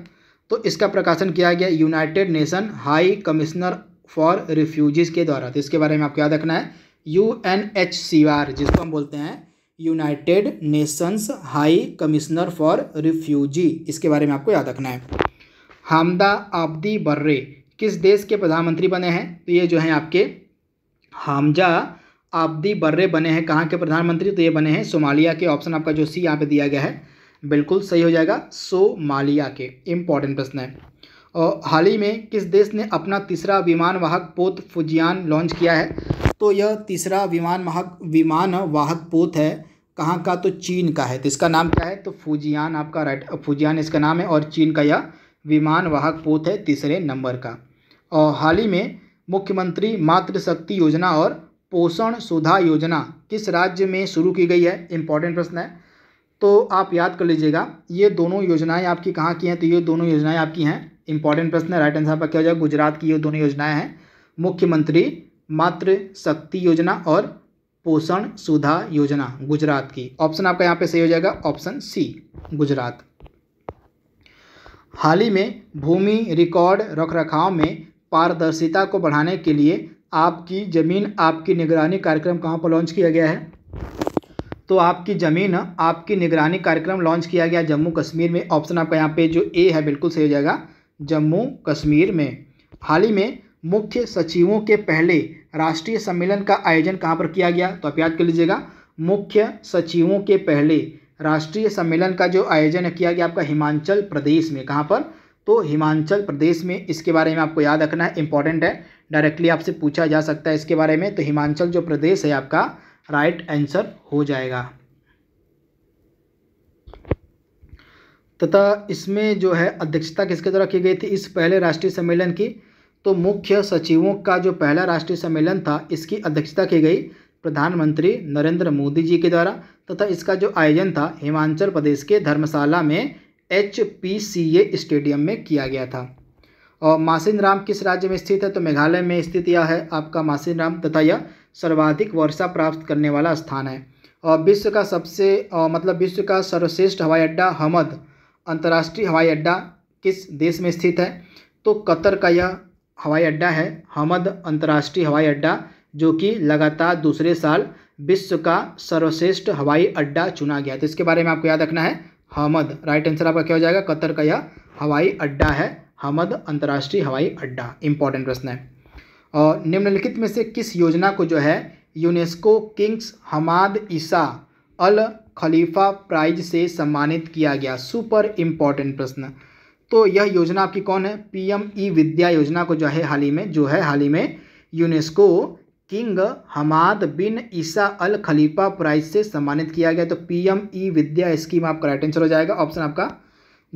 तो इसका प्रकाशन किया गया United Nation High Commissioner for Refugees के द्वारा तो इसके बारे में आपको याद रखना है U N H C R जिसको हम बोलते हैं United Nations High Commissioner for Refugee इसके बारे में आपको याद रखना है हामदा आब्दी बर्रे किस देश के प्रधानमंत्री बने हैं तो ये जो हैं आपके हामजा आब्दी बर्रे बने हैं कहाँ के प्रधानमंत्री तो ये बने हैं सोमालिया के ऑप्शन आपका जो सी यहाँ पे दिया गया है बिल्कुल सही हो जाएगा सोमालिया के इम्पॉर्टेंट प्रश्न है और हाल ही में किस देश ने अपना तीसरा विमान वाहक पोत फुजियान लॉन्च किया है तो यह तीसरा विमान वाहक विमान वाहक पोत है कहाँ का तो चीन का है तो इसका नाम क्या है तो फुजियान आपका राइट फुजियान इसका नाम है और चीन का यह विमान वाहक पोत है तीसरे नंबर का और हाल ही में मुख्यमंत्री मातृशक्ति योजना और पोषण सुधा योजना किस राज्य में शुरू की गई है इम्पॉर्टेंट प्रश्न है तो आप याद कर लीजिएगा ये दोनों योजनाएं आपकी कहाँ की हैं तो ये दोनों योजनाएं आपकी हैं इम्पॉर्टेंट प्रश्न है राइट आंसर आपका क्या हो जाएगा गुजरात की ये दोनों योजनाएं हैं मुख्यमंत्री मातृ शक्ति योजना और पोषण सुधा योजना गुजरात की ऑप्शन आपका यहाँ पे सही हो जाएगा ऑप्शन सी गुजरात हाल ही में भूमि रिकॉर्ड रखरखाव में पारदर्शिता को बढ़ाने के लिए आपकी ज़मीन आपकी निगरानी कार्यक्रम कहाँ पर लॉन्च किया गया है तो आपकी ज़मीन आपकी निगरानी कार्यक्रम लॉन्च किया गया जम्मू कश्मीर में ऑप्शन आपका यहाँ पे जो ए है बिल्कुल सही हो जाएगा जम्मू कश्मीर में हाल ही में मुख्य सचिवों के पहले राष्ट्रीय सम्मेलन का आयोजन कहाँ पर किया गया तो आप याद कर लीजिएगा मुख्य सचिवों के पहले राष्ट्रीय सम्मेलन का जो आयोजन किया गया आपका हिमाचल प्रदेश में कहाँ पर तो हिमाचल प्रदेश में इसके बारे में आपको याद रखना है इंपॉर्टेंट है डायरेक्टली आपसे पूछा जा सकता है इसके बारे में तो हिमाचल जो प्रदेश है आपका राइट आंसर हो जाएगा तथा इसमें जो है अध्यक्षता किसके द्वारा की गई थी इस पहले राष्ट्रीय सम्मेलन की तो मुख्य सचिवों का जो पहला राष्ट्रीय सम्मेलन था इसकी अध्यक्षता की गई प्रधानमंत्री नरेंद्र मोदी जी के द्वारा तथा इसका जो आयोजन था हिमाचल प्रदेश के धर्मशाला में H P C A stadium में किया गया था और मासिन राम किस राज्य में स्थित है तो मेघालय में स्थित यह है आपका मासिन राम तथा यह सर्वाधिक वर्षा प्राप्त करने वाला स्थान है और विश्व का सबसे मतलब विश्व का सर्वश्रेष्ठ हवाई अड्डा हमद अंतर्राष्ट्रीय हवाई अड्डा किस देश में स्थित है तो कतर का यह हवाई अड्डा है हमद अंतर्राष्ट्रीय हवाई अड्डा जो कि लगातार दूसरे साल विश्व का सर्वश्रेष्ठ हवाई अड्डा चुना गया तो इसके बारे में आपको याद रखना है हमद राइट आंसर आपका क्या हो जाएगा कतर का यह हवाई अड्डा है हमद अंतर्राष्ट्रीय हवाई अड्डा इंपॉर्टेंट प्रश्न है और निम्नलिखित में से किस योजना को जो है UNESCO Kings Hamad Isa Al Khalifa Prize से सम्मानित किया गया सुपर इम्पॉर्टेंट प्रश्न तो यह योजना आपकी कौन है पीएम ई e विद्या योजना को जो है हाल ही में जो है हाल ही में UNESCO King Hamad bin Isa Al Khalifa Prize से सम्मानित किया गया तो पीएम ई विद्या स्कीम आपका राइट आंसर हो जाएगा ऑप्शन आपका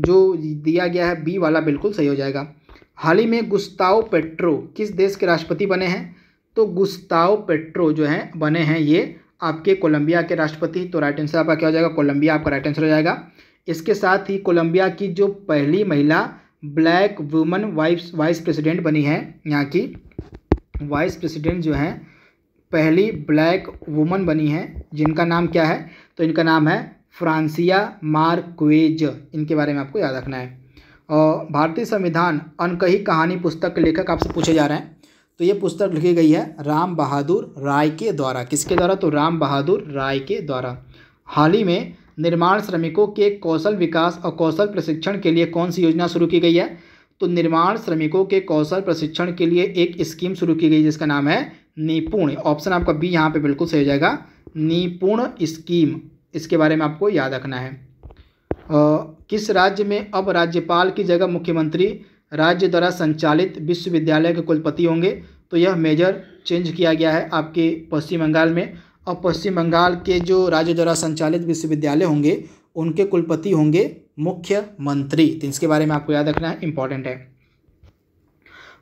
जो दिया गया है बी वाला बिल्कुल सही हो जाएगा हाल ही में गुस्ताओ पेट्रो किस देश के राष्ट्रपति बने हैं तो गुस्ताओ पेट्रो जो हैं बने हैं ये आपके कोलंबिया के राष्ट्रपति तो राइट आंसर आपका क्या हो जाएगा कोलंबिया आपका राइट आंसर हो जाएगा इसके साथ ही कोलंबिया की जो पहली महिला black woman vice vice president बनी है यहाँ की वाइस प्रेसिडेंट जो हैं पहली ब्लैक वुमन बनी है जिनका नाम क्या है तो इनका नाम है फ्रांसिया मार्क्वेज इनके बारे में आपको याद रखना है और भारतीय संविधान अनकही कहानी पुस्तक के लेखक आपसे पूछे जा रहे हैं तो ये पुस्तक लिखी गई है राम बहादुर राय के द्वारा किसके द्वारा तो राम बहादुर राय के द्वारा हाल ही में निर्माण श्रमिकों के कौशल विकास और कौशल प्रशिक्षण के लिए कौन सी योजना शुरू की गई है तो निर्माण श्रमिकों के कौशल प्रशिक्षण के लिए एक स्कीम शुरू की गई जिसका नाम है निपुण ऑप्शन आपका बी यहाँ पे बिल्कुल सही हो जाएगा निपुण स्कीम इसके बारे में आपको याद रखना है आ, किस राज्य में अब राज्यपाल की जगह मुख्यमंत्री राज्य द्वारा संचालित विश्वविद्यालय के कुलपति होंगे तो यह मेजर चेंज किया गया है आपके पश्चिम बंगाल में अब पश्चिम बंगाल के जो राज्य द्वारा संचालित विश्वविद्यालय होंगे उनके कुलपति होंगे मुख्यमंत्री तो इसके बारे में आपको याद रखना है इंपॉर्टेंट है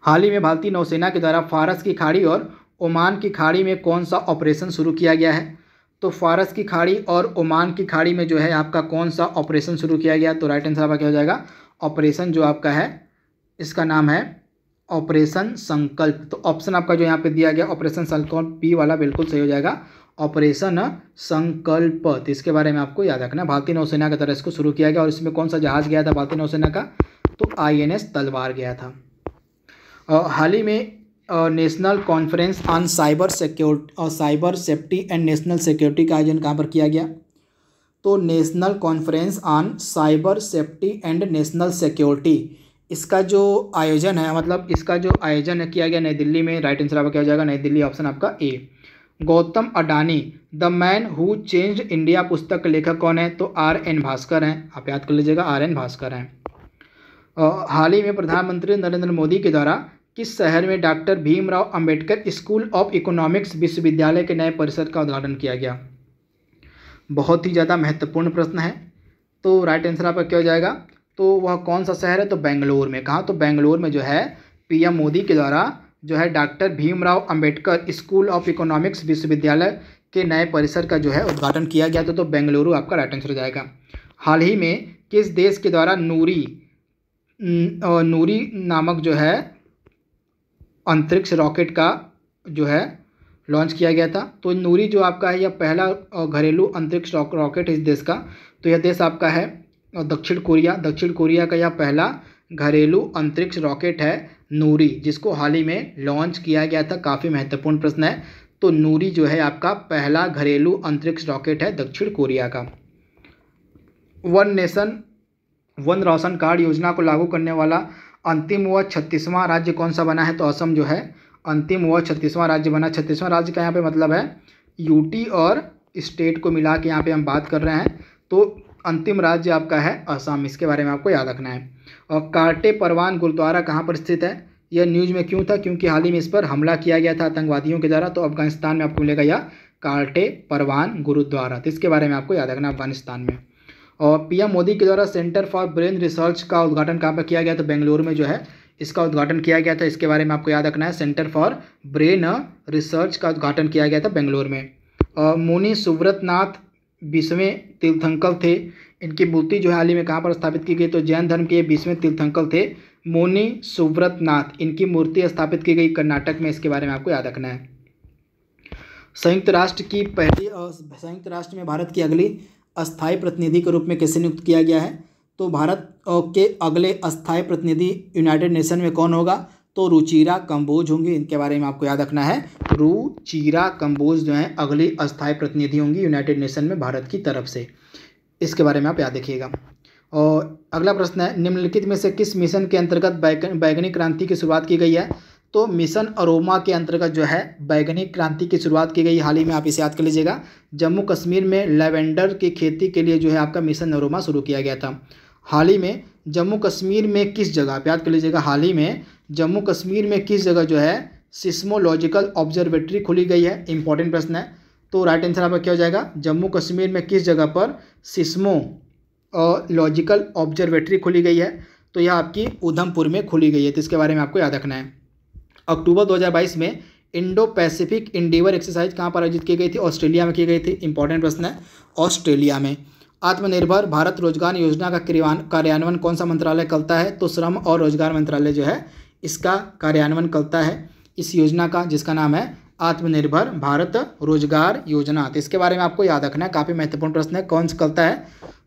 हाल ही में भारतीय नौसेना के द्वारा फारस की खाड़ी और ओमान की खाड़ी में कौन सा ऑपरेशन शुरू किया गया है तो फारस की खाड़ी और ओमान की खाड़ी में जो है आपका कौन सा ऑपरेशन शुरू किया गया तो राइट आंसर आपका क्या हो जाएगा ऑपरेशन जो आपका है इसका नाम है ऑपरेशन संकल्प तो ऑप्शन आपका जो यहाँ पे दिया गया ऑपरेशन संकल्प पी वाला बिल्कुल सही हो जाएगा ऑपरेशन संकल्प तो इसके बारे में आपको याद रखना भारतीय नौसेना की तरह इसको शुरू किया गया और इसमें कौन सा जहाज गया था भारतीय नौसेना का तो आईएनएस तलवार गया था हाल ही में National Conference on Cyber Security Cyber Safety and National Security का आयोजन कहाँ पर किया गया तो National Conference on Cyber Safety and National Security इसका जो आयोजन है मतलब इसका जो आयोजन किया गया नई दिल्ली में राइट आंसर आपका क्या हो जाएगा नई दिल्ली ऑप्शन आपका A Gautam Adani the man who change India पुस्तक लेखक कौन है तो आर एन भास्कर हैं आप याद कर लीजिएगा आर एन भास्कर हैं हाल ही में प्रधानमंत्री नरेंद्र मोदी के द्वारा किस शहर में doctor Bhimrao Ambedkar School of Economics विश्वविद्यालय के नए परिसर का उद्घाटन किया गया बहुत ही ज़्यादा महत्वपूर्ण प्रश्न है तो राइट आंसर आपका क्या हो जाएगा तो वह कौन सा शहर है तो बेंगलोर में कहाँ तो बेंगलोर में जो है पीएम मोदी के द्वारा जो है doctor Bhimrao Ambedkar School of Economics विश्वविद्यालय के नए परिसर का जो है उद्घाटन किया गया था तो बेंगलुरु आपका राइट आंसर हो जाएगा हाल ही में किस देश के द्वारा नूरी नूरी नामक जो है अंतरिक्ष रॉकेट का जो है लॉन्च किया गया था तो नूरी जो आपका है यह पहला घरेलू अंतरिक्ष रॉकेट इस देश का तो यह देश आपका है दक्षिण कोरिया दक्षिण कोरिया का यह पहला घरेलू अंतरिक्ष रॉकेट है नूरी जिसको हाल ही में लॉन्च किया गया था काफ़ी महत्वपूर्ण प्रश्न है तो नूरी जो है आपका पहला घरेलू अंतरिक्ष रॉकेट है दक्षिण कोरिया का one nation one ration card योजना को लागू करने वाला अंतिम व छत्तीसवां राज्य कौन सा बना है तो असम जो है अंतिम व छत्तीसवां राज्य बना छत्तीसवां राज्य का यहाँ पे मतलब है यूटी और स्टेट को मिला के यहाँ पे हम बात कर रहे हैं तो अंतिम राज्य आपका है असम इसके बारे में आपको याद रखना है और कार्टे परवान गुरुद्वारा कहाँ पर स्थित है यह न्यूज़ में क्यों था क्योंकि हाल ही में इस पर हमला किया गया था आतंकवादियों के द्वारा तो अफगानिस्तान में आपको मिलेगा यह कार्टे परवान गुरुद्वारा तो इसके बारे में आपको याद रखना अफगानिस्तान में और पीएम मोदी के द्वारा सेंटर फॉर ब्रेन रिसर्च का उद्घाटन कहाँ पर किया गया था बेंगलुरु में जो है इसका उद्घाटन किया गया था इसके बारे में आपको याद रखना है सेंटर फॉर ब्रेन रिसर्च का उद्घाटन किया गया था बेंगलोर में और मुनि सुब्रतनाथ बीसवें तीर्थंकर थे इनकी मूर्ति जो है हाल ही में कहाँ पर स्थापित की गई तो जैन धर्म के ये बीसवें तीर्थंकर थे मोनी सुव्रत नाथ इनकी मूर्ति स्थापित की गई कर्नाटक में इसके बारे में आपको याद रखना है संयुक्त राष्ट्र की पहली और संयुक्त राष्ट्र में भारत की अगली अस्थायी प्रतिनिधि के रूप में किसे नियुक्त किया गया है तो भारत के अगले अस्थायी प्रतिनिधि यूनाइटेड नेशन में कौन होगा तो रुचिरा कंबोज होंगे इनके बारे में आपको याद रखना है रुचिरा कंबोज जो है अगली अस्थायी प्रतिनिधि होंगी यूनाइटेड नेशन में भारत की तरफ से इसके बारे में आप याद रखिएगा और अगला प्रश्न है निम्नलिखित में से किस मिशन के अंतर्गत बैगनी क्रांति की शुरुआत की गई है तो मिशन अरोमा के अंतर्गत जो है बैगनी क्रांति की शुरुआत की गई हाल ही में आप इसे याद कर लीजिएगा जम्मू कश्मीर में लेवेंडर की खेती के लिए जो है आपका मिशन अरोमा शुरू किया गया था हाल ही में जम्मू कश्मीर में किस जगह आप याद कर लीजिएगा हाल ही में जम्मू कश्मीर में किस जगह जो है सिस्मोलॉजिकल ऑब्जर्वेटरी खोली गई है इंपॉर्टेंट प्रश्न है तो राइट आंसर आपका क्या हो जाएगा जम्मू कश्मीर में किस जगह पर सिस्मो लॉजिकल ऑब्जर्वेटरी खोली गई है तो यह आपकी उधमपुर में खोली गई है तो इसके बारे में आपको याद रखना है अक्टूबर 2022 में इंडो पैसिफिक इंडिवर एक्सरसाइज कहाँ पर आयोजित की गई थी ऑस्ट्रेलिया में की गई थी इंपॉर्टेंट प्रश्न है ऑस्ट्रेलिया में आत्मनिर्भर भारत रोजगार योजना का कार्यान्वयन कौन सा मंत्रालय करता है तो श्रम और रोजगार मंत्रालय जो है इसका कार्यान्वयन करता है इस योजना का जिसका नाम है आत्मनिर्भर भारत रोजगार योजना तो इसके बारे में आपको याद रखना है काफ़ी महत्वपूर्ण प्रश्न है कौन सा करता है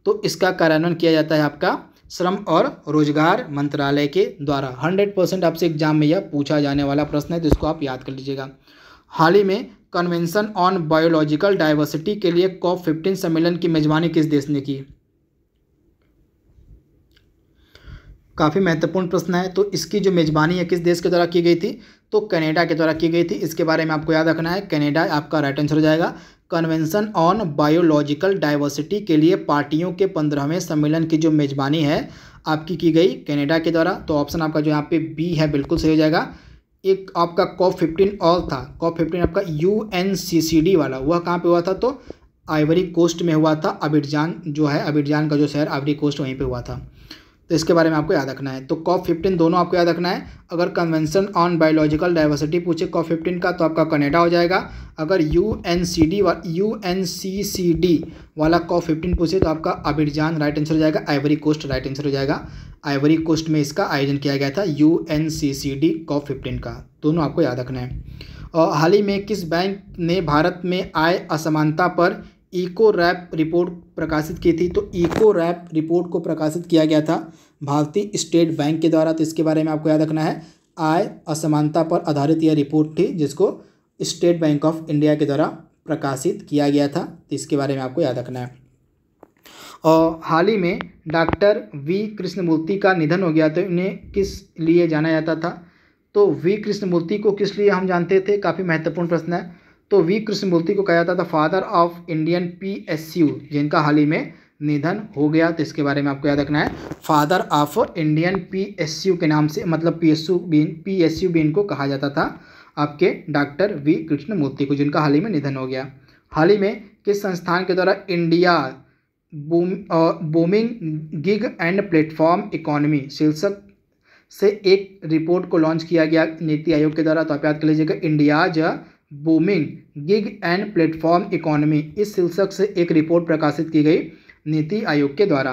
तो इसका कार्यान्वयन किया जाता है आपका श्रम और रोजगार मंत्रालय के द्वारा 100 परसेंट आपसे एग्जाम में यह पूछा जाने वाला प्रश्न है तो इसको आप याद कर लीजिएगा हाल ही में कन्वेंशन ऑन बायोलॉजिकल डाइवर्सिटी के लिए कॉप फिफ्टीन सम्मेलन की मेजबानी किस देश ने की काफ़ी महत्वपूर्ण प्रश्न है तो इसकी जो मेजबानी है किस देश के द्वारा की गई थी तो कनाडा के द्वारा की गई थी इसके बारे में आपको याद रखना है कनाडा आपका राइट आंसर हो जाएगा कन्वेंशन ऑन बायोलॉजिकल डाइवर्सिटी के लिए पार्टियों के पंद्रहवें सम्मेलन की जो मेजबानी है आपकी की गई कनाडा के द्वारा तो ऑप्शन आपका जो यहाँ पे बी है बिल्कुल सही हो जाएगा एक आपका कॉप फिफ्टीन ऑल था कॉप फिफ्टीन आपका U N C C D वाला वह कहाँ पे हुआ था तो आइवरी कोस्ट में हुआ था अबिरजान जो है अबिरजान का जो शहर आइवरी कोस्ट वहीं पे हुआ था तो इसके बारे में आपको याद रखना है तो कॉप फिफ्टीन दोनों आपको याद रखना है अगर कन्वेंशन ऑन बायोलॉजिकल डाइवर्सिटी पूछे कॉप फिफ्टीन का तो आपका कनेडा हो जाएगा अगर U N C D U N C C D वाला कॉप फिफ्टीन पूछे तो आपका अबिरजान राइट आंसर हो जाएगा आइवरी कोस्ट राइट आंसर हो जाएगा आइवरी कोस्ट में इसका आयोजन किया गया था U N C C D COP fifteen का दोनों आपको याद रखना है और हाल ही में किस बैंक ने भारत में आय असमानता पर इको रैप रिपोर्ट प्रकाशित की थी तो इको रैप रिपोर्ट को प्रकाशित किया गया था भारतीय स्टेट बैंक के द्वारा तो इसके बारे में आपको याद रखना है आय असमानता पर आधारित यह रिपोर्ट थी जिसको स्टेट बैंक ऑफ इंडिया के द्वारा प्रकाशित किया गया था तो इसके बारे में आपको याद रखना है और हाल ही में डॉक्टर वी कृष्णमूर्ति का निधन हो गया तो इन्हें किस लिए जाना जाता था तो वी कृष्णमूर्ति को किस लिए हम जानते थे काफ़ी महत्वपूर्ण प्रश्न है तो वी कृष्णमूर्ति को कहा जाता था फादर ऑफ इंडियन पीएसयू जिनका हाल ही में निधन हो गया तो इसके बारे में आपको याद रखना है फादर ऑफ इंडियन पीएसयू के नाम से मतलब पीएसयू बीन पीएसयू बीन को कहा जाता था आपके डॉक्टर वी कृष्णमूर्ति को जिनका हाल ही में निधन हो गया हाल ही में किस संस्थान के द्वारा India booming gig and platform economy शीर्षक से एक रिपोर्ट को लॉन्च किया गया नीति आयोग के द्वारा तो आप याद कर लीजिएगा India's booming gig and platform economy इस शीर्षक से एक रिपोर्ट प्रकाशित की गई नीति आयोग के द्वारा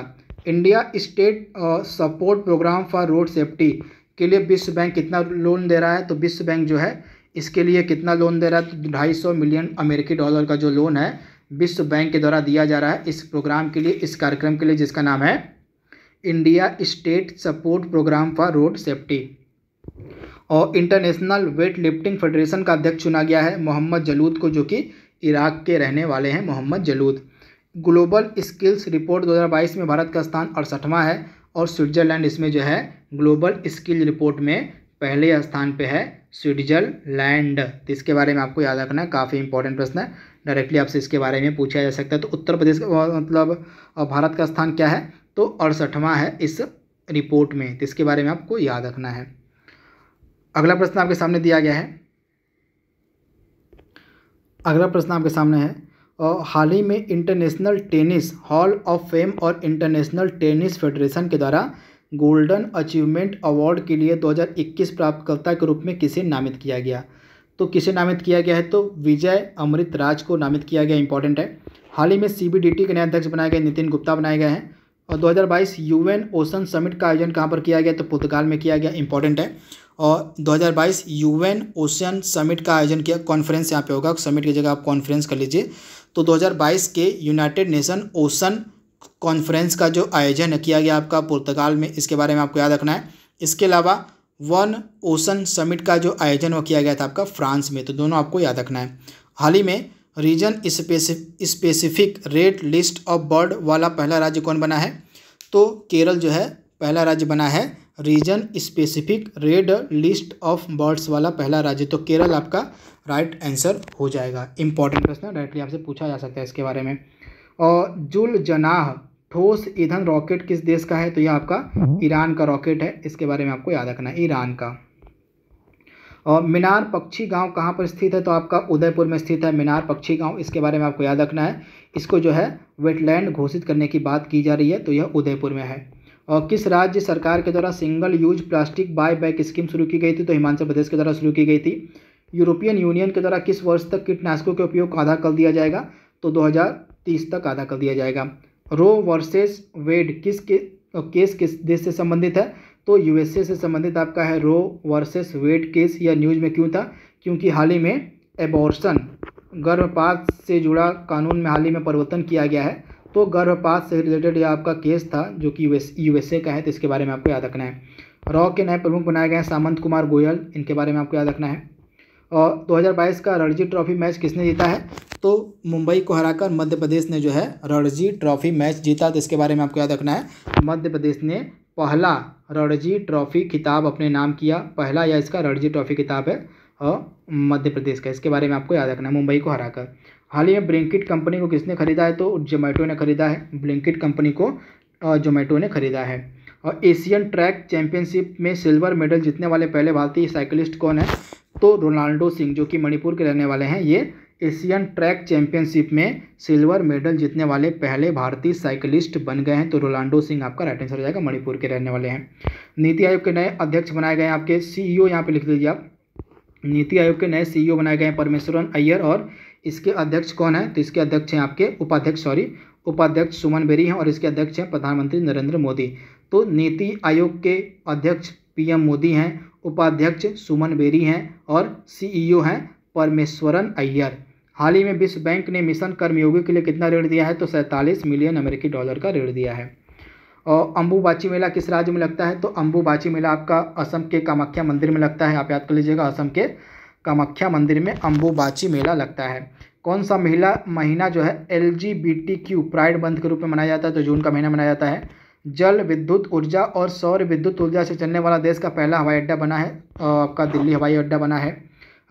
India State Support Programme for Road Safety के लिए विश्व बैंक कितना लोन दे रहा है तो विश्व बैंक जो है इसके लिए कितना लोन दे रहा है तो ढाई सौ मिलियन अमेरिकी डॉलर का जो लोन है विश्व बैंक के द्वारा दिया जा रहा है इस प्रोग्राम के लिए इस कार्यक्रम के लिए जिसका नाम है India State Support Programme for Road Safety और इंटरनेशनल वेट लिफ्टिंग फेडरेशन का अध्यक्ष चुना गया है मोहम्मद जलूद को जो कि इराक के रहने वाले हैं Mohammed Jaloud Global Skills Report 2022 में भारत का स्थान अड़सठवां है और स्विट्जरलैंड इसमें जो है ग्लोबल स्किल रिपोर्ट में पहले स्थान पे है स्विट्जरलैंड तो इसके बारे में आपको याद रखना है काफ़ी इंपॉर्टेंट प्रश्न है डायरेक्टली आपसे इसके बारे में पूछा जा सकता है तो उत्तर प्रदेश का मतलब भारत का स्थान क्या है तो अड़सठवां है इस रिपोर्ट में तो इसके बारे में आपको याद रखना है अगला प्रश्न आपके सामने दिया गया है अगला प्रश्न आपके सामने है हाल ही में International Tennis Hall of Fame और इंटरनेशनल टेनिस फेडरेशन के द्वारा गोल्डन अचीवमेंट अवार्ड के लिए 2021 प्राप्तकर्ता के रूप में किसे नामित किया गया तो किसे नामित किया गया है तो विजय अमृत राज को नामित किया गया इंपॉर्टेंट है हाल ही में सी के नए अध्यक्ष बनाए गए नितिन गुप्ता बनाए गए हैं और 2022 यूएन ओशन समिट का आयोजन कहाँ पर किया गया तो पुर्तगाल में किया गया इंपॉर्टेंट है और 2022 यूएन ओशन समिट का आयोजन किया कॉन्फ्रेंस यहाँ पे होगा समिट की जगह आप कॉन्फ्रेंस कर लीजिए तो 2022 के यूनाइटेड नेशन ओशन कॉन्फ्रेंस का जो आयोजन किया गया आपका पुर्तगाल में इसके बारे में आपको याद रखना है इसके अलावा वन ओशन समिट का जो आयोजन वो किया गया था आपका फ्रांस में तो दोनों आपको याद रखना है हाल ही में region specific red list of bird वाला पहला राज्य कौन बना है तो केरल जो है पहला राज्य बना है region specific red list of birds वाला पहला राज्य तो केरल आपका राइट आंसर हो जाएगा इंपॉर्टेंट प्रश्न डायरेक्टली आपसे पूछा जा सकता है इसके बारे में और जुल जनाह ठोस ईंधन रॉकेट किस देश का है तो यह आपका हम्म। ईरान का रॉकेट है इसके बारे में आपको याद रखना है ईरान का और मीनार पक्षी गांव कहाँ पर स्थित है तो आपका उदयपुर में स्थित है मीनार पक्षी गांव इसके बारे में आपको याद रखना है इसको जो है वेटलैंड घोषित करने की बात की जा रही है तो यह उदयपुर में है और किस राज्य सरकार के द्वारा single use plastic buy back scheme शुरू की गई थी तो हिमाचल प्रदेश के द्वारा शुरू की गई थी यूरोपियन यूनियन के द्वारा किस वर्ष तक कीटनाशकों के उपयोग आधा कर दिया जाएगा तो दो तक आधा कर दिया जाएगा रो वर्सेज वेड किस के केस किस देश से संबंधित है तो यूएसए से संबंधित आपका है रो वर्सेस वेट केस या न्यूज़ में क्यों था क्योंकि हाल ही में एबॉर्सन गर्भपात से जुड़ा कानून में हाल ही में परिवर्तन किया गया है तो गर्भपात से रिलेटेड यह आपका केस था जो कि यूएसए का है तो इसके बारे में आपको याद रखना है रॉ के नए प्रमुख बनाए गए हैं सामंत कुमार गोयल इनके बारे में आपको याद रखना है और 2022 का रणजी ट्रॉफी मैच किसने जीता है तो मुंबई को हराकर मध्य प्रदेश ने जो है रणजी ट्रॉफी मैच जीता तो इसके बारे में आपको याद रखना है मध्य प्रदेश ने पहला रणजी ट्रॉफी खिताब अपने नाम किया पहला या इसका रणजी ट्रॉफी खिताब है और मध्य प्रदेश का इसके बारे में आपको याद रखना है मुंबई को हराकर हाल ही में ब्लिंकिट कंपनी को किसने खरीदा है तो जोमेटो ने खरीदा है ब्लिंकिट कंपनी को जोमेटो ने खरीदा है और एशियन ट्रैक चैंपियनशिप में सिल्वर मेडल जीतने वाले पहले भारतीय साइकिलिस्ट कौन है तो रोनाल्डो सिंह जो कि मणिपुर के रहने वाले हैं ये एशियन ट्रैक चैंपियनशिप में सिल्वर मेडल जीतने वाले पहले भारतीय साइकिलिस्ट बन गए हैं तो रोलांडो सिंह आपका राइट आंसर हो जाएगा मणिपुर के रहने वाले हैं नीति आयोग के नए अध्यक्ष बनाए गए हैं आपके सीईओ e यहाँ पर लिख दीजिए आप नीति आयोग के नए सीईओ e बनाए गए हैं परमेश्वरन अय्यर और इसके अध्यक्ष कौन है तो इसके अध्यक्ष हैं आपके उपाध्यक्ष सॉरी उपाध्यक्ष सुमन बेरी हैं और इसके अध्यक्ष हैं प्रधानमंत्री नरेंद्र मोदी तो नीति आयोग के अध्यक्ष एम मोदी हैं उपाध्यक्ष सुमन बेरी हैं और ओ e हैं परमेश्वरन अय्यर हाल ही में विश्व बैंक ने मिशन कर्मयोगी के लिए कितना ऋण दिया है तो सैंतालीस मिलियन अमेरिकी डॉलर का ऋण दिया है और अम्बुबाची मेला किस राज्य में लगता है तो अम्बुबाची मेला आपका असम के कामाख्या मंदिर में लगता है आप याद कर लीजिएगा असम के कामाख्या मंदिर में अम्बुबाची मेला लगता है कौन सा महिला महीना जो है L G B T Q pride बंद के रूप में मनाया जाता है तो जून का महीना मनाया जाता है जल विद्युत ऊर्जा और सौर विद्युत ऊर्जा से चलने वाला देश का पहला हवाई अड्डा बना है आपका दिल्ली हवाई अड्डा बना है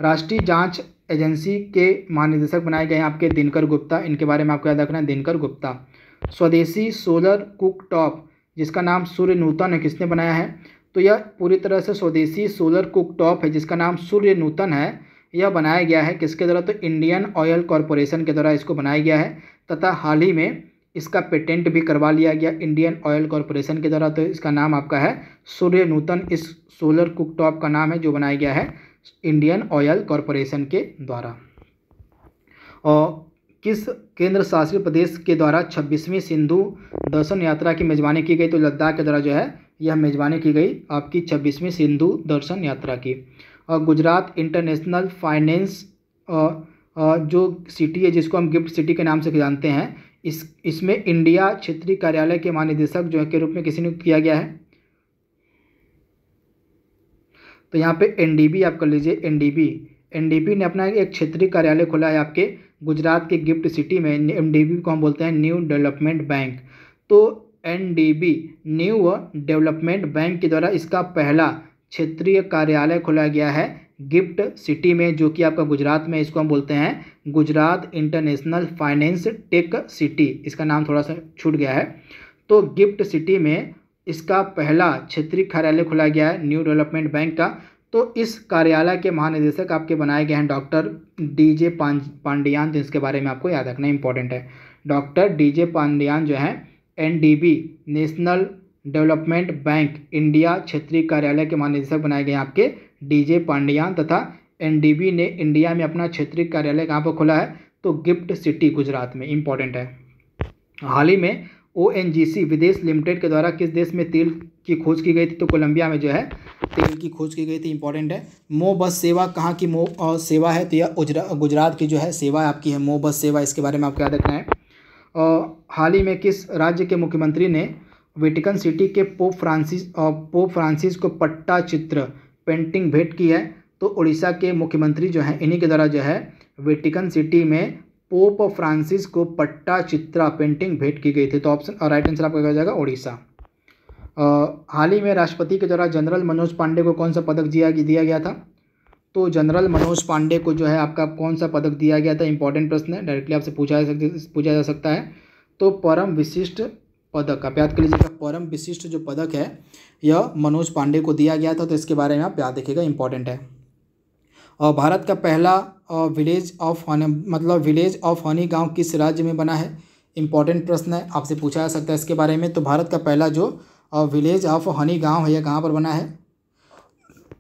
राष्ट्रीय जांच एजेंसी के महानिदेशक बनाए गए हैं आपके दिनकर गुप्ता इनके बारे में आपको याद रखना है दिनकर गुप्ता स्वदेशी सोलर कुक टॉप जिसका नाम सूर्य नूतन है किसने बनाया है तो यह पूरी तरह से स्वदेशी सोलर कुक टॉप है जिसका नाम सूर्य नूतन है यह बनाया गया है किसके द्वारा तो इंडियन ऑयल कॉरपोरेशन के द्वारा इसको बनाया गया है तथा हाल ही में इसका पेटेंट भी करवा लिया गया इंडियन ऑयल कॉरपोरेशन के द्वारा तो इसका नाम आपका है सूर्य नूतन इस सोलर कुक टॉप का नाम है जो बनाया गया है इंडियन ऑयल कॉरपोरेशन के द्वारा और किस केंद्र शासित प्रदेश के द्वारा छब्बीसवीं सिंधु दर्शन यात्रा की मेज़बानी की गई तो लद्दाख के द्वारा जो है यह मेज़बानी की गई आपकी छब्बीसवीं सिंधु दर्शन यात्रा की और गुजरात इंटरनेशनल फाइनेंस जो सिटी है जिसको हम गिफ्ट सिटी के नाम से जानते हैं इस इसमें इंडिया क्षेत्रीय कार्यालय के महानिदेशक जो है के रूप में किसी नियुक्त किया गया है तो यहाँ पे एनडीबी आप कर लीजिए एनडीबी एनडीबी ने अपना एक क्षेत्रीय कार्यालय खोला है आपके गुजरात के गिफ्ट सिटी में एनडीबी को हम बोलते हैं न्यू डेवलपमेंट बैंक तो एनडीबी न्यू डेवलपमेंट बैंक के द्वारा इसका पहला क्षेत्रीय कार्यालय खोला गया है गिफ्ट सिटी में जो कि आपका गुजरात में इसको हम बोलते हैं Gujarat International Finance Tech City इसका नाम थोड़ा सा छूट गया है तो गिफ्ट सिटी में इसका पहला क्षेत्रीय कार्यालय खोला गया है न्यू डेवलपमेंट बैंक का तो इस कार्यालय के महानिदेशक आपके बनाए गए हैं डॉक्टर डी जे पांडियान तो इसके बारे में आपको याद रखना इम्पोर्टेंट है डॉक्टर डी जे पांडियान जो है N National Development Bank India क्षेत्रीय कार्यालय के महानिदेशक बनाए गए हैं आपके डी जे पांडियान तथा एन ने इंडिया में अपना क्षेत्रीय कार्यालय कहाँ पर खोला है तो गिफ्ट सिटी गुजरात में इम्पोर्टेंट है हाल ही में ओएनजीसी विदेश लिमिटेड के द्वारा किस देश में तेल की खोज की गई थी तो कोलंबिया में जो है तेल की खोज की गई थी इंपॉर्टेंट है मो बस सेवा कहाँ की मो आ, सेवा है तो यह गुजरात की जो है सेवा आपकी है मो बस सेवा इसके बारे में आपको याद रखना है हाल ही में किस राज्य के मुख्यमंत्री ने वेटिकन सिटी के पोप फ्रांसिस पोप फ्रांसिस को पट्टा चित्र पेंटिंग भेंट की है तो उड़ीसा के मुख्यमंत्री जो हैं इन्हीं के द्वारा जो है वेटिकन सिटी में पोप फ्रांसिस को पट्टा चित्रा पेंटिंग भेंट की गई थी तो ऑप्शन राइट आंसर आपका क्या जाएगा ओडिशा uh, हाल ही में राष्ट्रपति के द्वारा जनरल मनोज पांडे को कौन सा पदक दिया दिया गया था तो जनरल मनोज पांडे को जो है आपका कौन सा पदक दिया गया था इंपॉर्टेंट प्रश्न है डायरेक्टली आपसे पूछा जा पूछा जा सकता है तो परम विशिष्ट पदक आप याद कर लीजिएगा परम विशिष्ट जो पदक है यह मनोज पांडे को दिया गया था तो इसके बारे में आप याद देखिएगा इंपॉर्टेंट है भारत का पहला विलेज ऑफ हनी मतलब विलेज ऑफ हनी गांव किस राज्य में बना है इंपॉर्टेंट प्रश्न है आपसे पूछा जा सकता है इसके बारे में तो भारत का पहला जो विलेज ऑफ हनी गांव है यह कहाँ पर बना है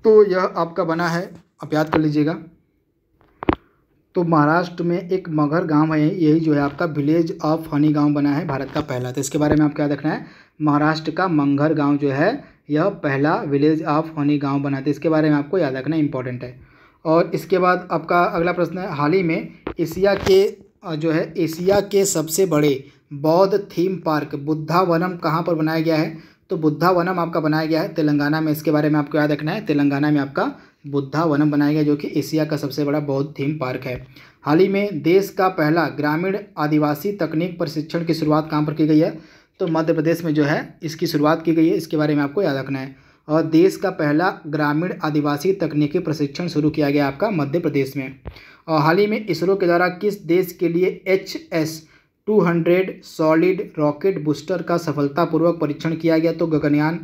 तो यह आपका बना है आप याद कर लीजिएगा तो महाराष्ट्र में एक मगर गांव है यही जो है आपका विलेज ऑफ हनी गांव बना है भारत का पहला तो इसके बारे में आप क्या देखना है महाराष्ट्र का मंगर गांव जो है यह पहला विलेज ऑफ हनी गांव बना था तो इसके बारे में आपको याद रखना इंपॉर्टेंट है और इसके बाद आपका अगला प्रश्न है हाल ही में एशिया के जो है एशिया के सबसे बड़े बौद्ध थीम पार्क बुद्धा वनम कहाँ पर बनाया गया है तो बुद्धा वनम आपका बनाया गया है तेलंगाना में इसके बारे में आपको याद रखना है तेलंगाना में आपका बुद्धा वनम बनाया गया जो कि एशिया का सबसे बड़ा बौद्ध थीम पार्क है हाल ही में देश का पहला ग्रामीण आदिवासी तकनीक प्रशिक्षण की शुरुआत कहाँ पर की गई है तो मध्य प्रदेश में जो है इसकी शुरुआत की गई है इसके बारे में आपको याद रखना है और देश का पहला ग्रामीण आदिवासी तकनीकी प्रशिक्षण शुरू किया गया आपका मध्य प्रदेश में और हाल ही में इसरो के द्वारा किस देश के लिए H S two hundred solid rocket booster का सफलतापूर्वक परीक्षण किया गया तो गगनयान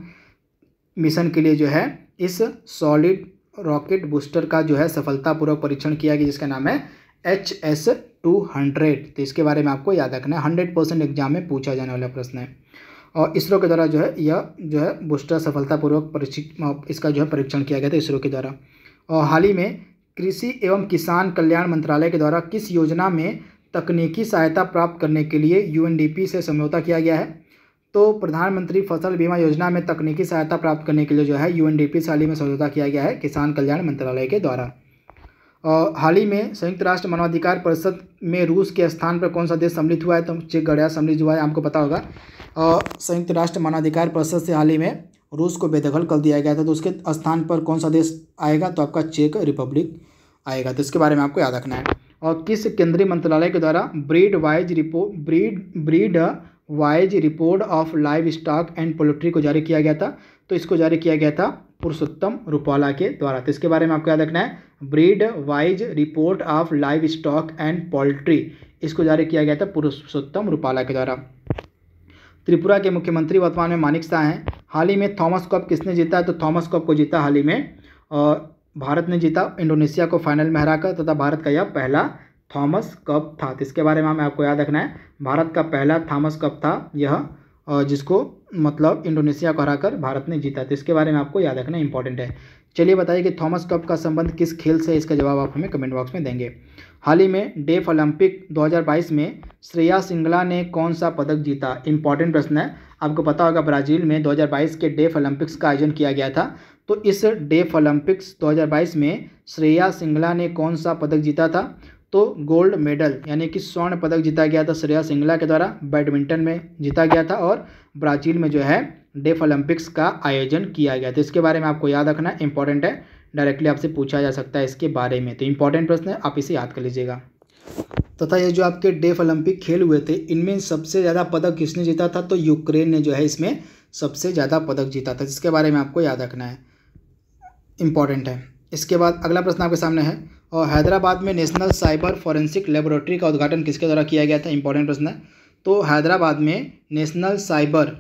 मिशन के लिए जो है इस सॉलिड रॉकेट बूस्टर का जो है सफलतापूर्वक परीक्षण किया गया जिसका नाम है एच एस टू हंड्रेड तो इसके बारे में आपको याद रखना है हंड्रेड परसेंट एग्जाम में पूछा जाने वाला प्रश्न है और इसरो के द्वारा जो है यह जो है बूस्टर सफलतापूर्वक परीक्षित इसका जो है परीक्षण किया गया था इसरो के द्वारा और हाल ही में कृषि एवं किसान कल्याण मंत्रालय के द्वारा किस योजना में तकनीकी सहायता प्राप्त करने के लिए यूएनडीपी से समझौता किया गया है तो प्रधानमंत्री फसल बीमा योजना में तकनीकी सहायता प्राप्त करने के लिए जो है यूएनडीपी से हाल ही में समझौता किया गया है किसान कल्याण मंत्रालय के द्वारा और हाल ही में संयुक्त राष्ट्र मानवाधिकार परिषद में रूस के स्थान पर कौन सा देश सम्मिलित हुआ है तो चेक गढ़िया सम्मिलित हुआ है आपको पता होगा संयुक्त राष्ट्र मानवाधिकार परिषद से हाल ही में रूस को बेदखल कर दिया गया था तो उसके स्थान पर कौन सा देश आएगा तो आपका चेक रिपब्लिक आएगा तो इसके बारे में आपको याद रखना है और किस केंद्रीय मंत्रालय के द्वारा breed wise report breed breed wise report of livestock and poultry को जारी किया गया था तो इसको जारी किया गया था पुरुषोत्तम रूपाला के द्वारा तो इसके बारे में आपको याद रखना है breed wise report of livestock and poultry इसको जारी किया गया था पुरुषोत्तम रूपाला के द्वारा त्रिपुरा के मुख्यमंत्री वर्तमान में मानिक शाह हैं हाल ही में थॉमस कप किसने जीता है तो थॉमस कप को जीता हाल ही में और भारत ने जीता इंडोनेशिया को फाइनल में हराकर तथा भारत का यह पहला थॉमस कप था तो इसके बारे में हमें आपको याद रखना है भारत का पहला थॉमस कप था यह जिसको मतलब इंडोनेशिया को हराकर भारत ने जीता तो इसके बारे में आपको याद रखना इंपॉर्टेंट है चलिए बताइए कि थॉमस कप का संबंध किस खेल से है इसका जवाब आप हमें कमेंट बॉक्स में देंगे हाल ही में डेफ ओलंपिक 2022 में श्रेया सिंगला ने कौन सा पदक जीता इंपॉर्टेंट प्रश्न है आपको पता होगा ब्राज़ील में 2022 के डेफ ओलंपिक्स का आयोजन किया गया था तो इस डेफ ओलंपिक्स 2022 में श्रेया सिंगला ने कौन सा पदक जीता था तो गोल्ड मेडल यानी कि स्वर्ण पदक जीता गया था श्रेया सिंगला के द्वारा बैडमिंटन में जीता गया था और ब्राज़ील में जो है डेफ ओलंपिक्स का आयोजन किया गया था इसके बारे में आपको याद रखना इंपॉर्टेंट है डायरेक्टली आपसे पूछा जा सकता है इसके बारे में तो इंपॉर्टेंट प्रश्न है आप इसे याद कर लीजिएगा तथा ये जो आपके डेफ ओलंपिक खेल हुए थे इनमें सबसे ज़्यादा पदक किसने जीता था तो यूक्रेन ने जो है इसमें सबसे ज़्यादा पदक जीता था जिसके बारे में आपको याद रखना है इम्पॉर्टेंट है इसके बाद अगला प्रश्न आपके सामने है और हैदराबाद में नेशनल साइबर फॉरेंसिक लेबोरेटरी का उद्घाटन किसके द्वारा किया गया था इंपॉर्टेंट प्रश्न है तो हैदराबाद में नेशनल साइबर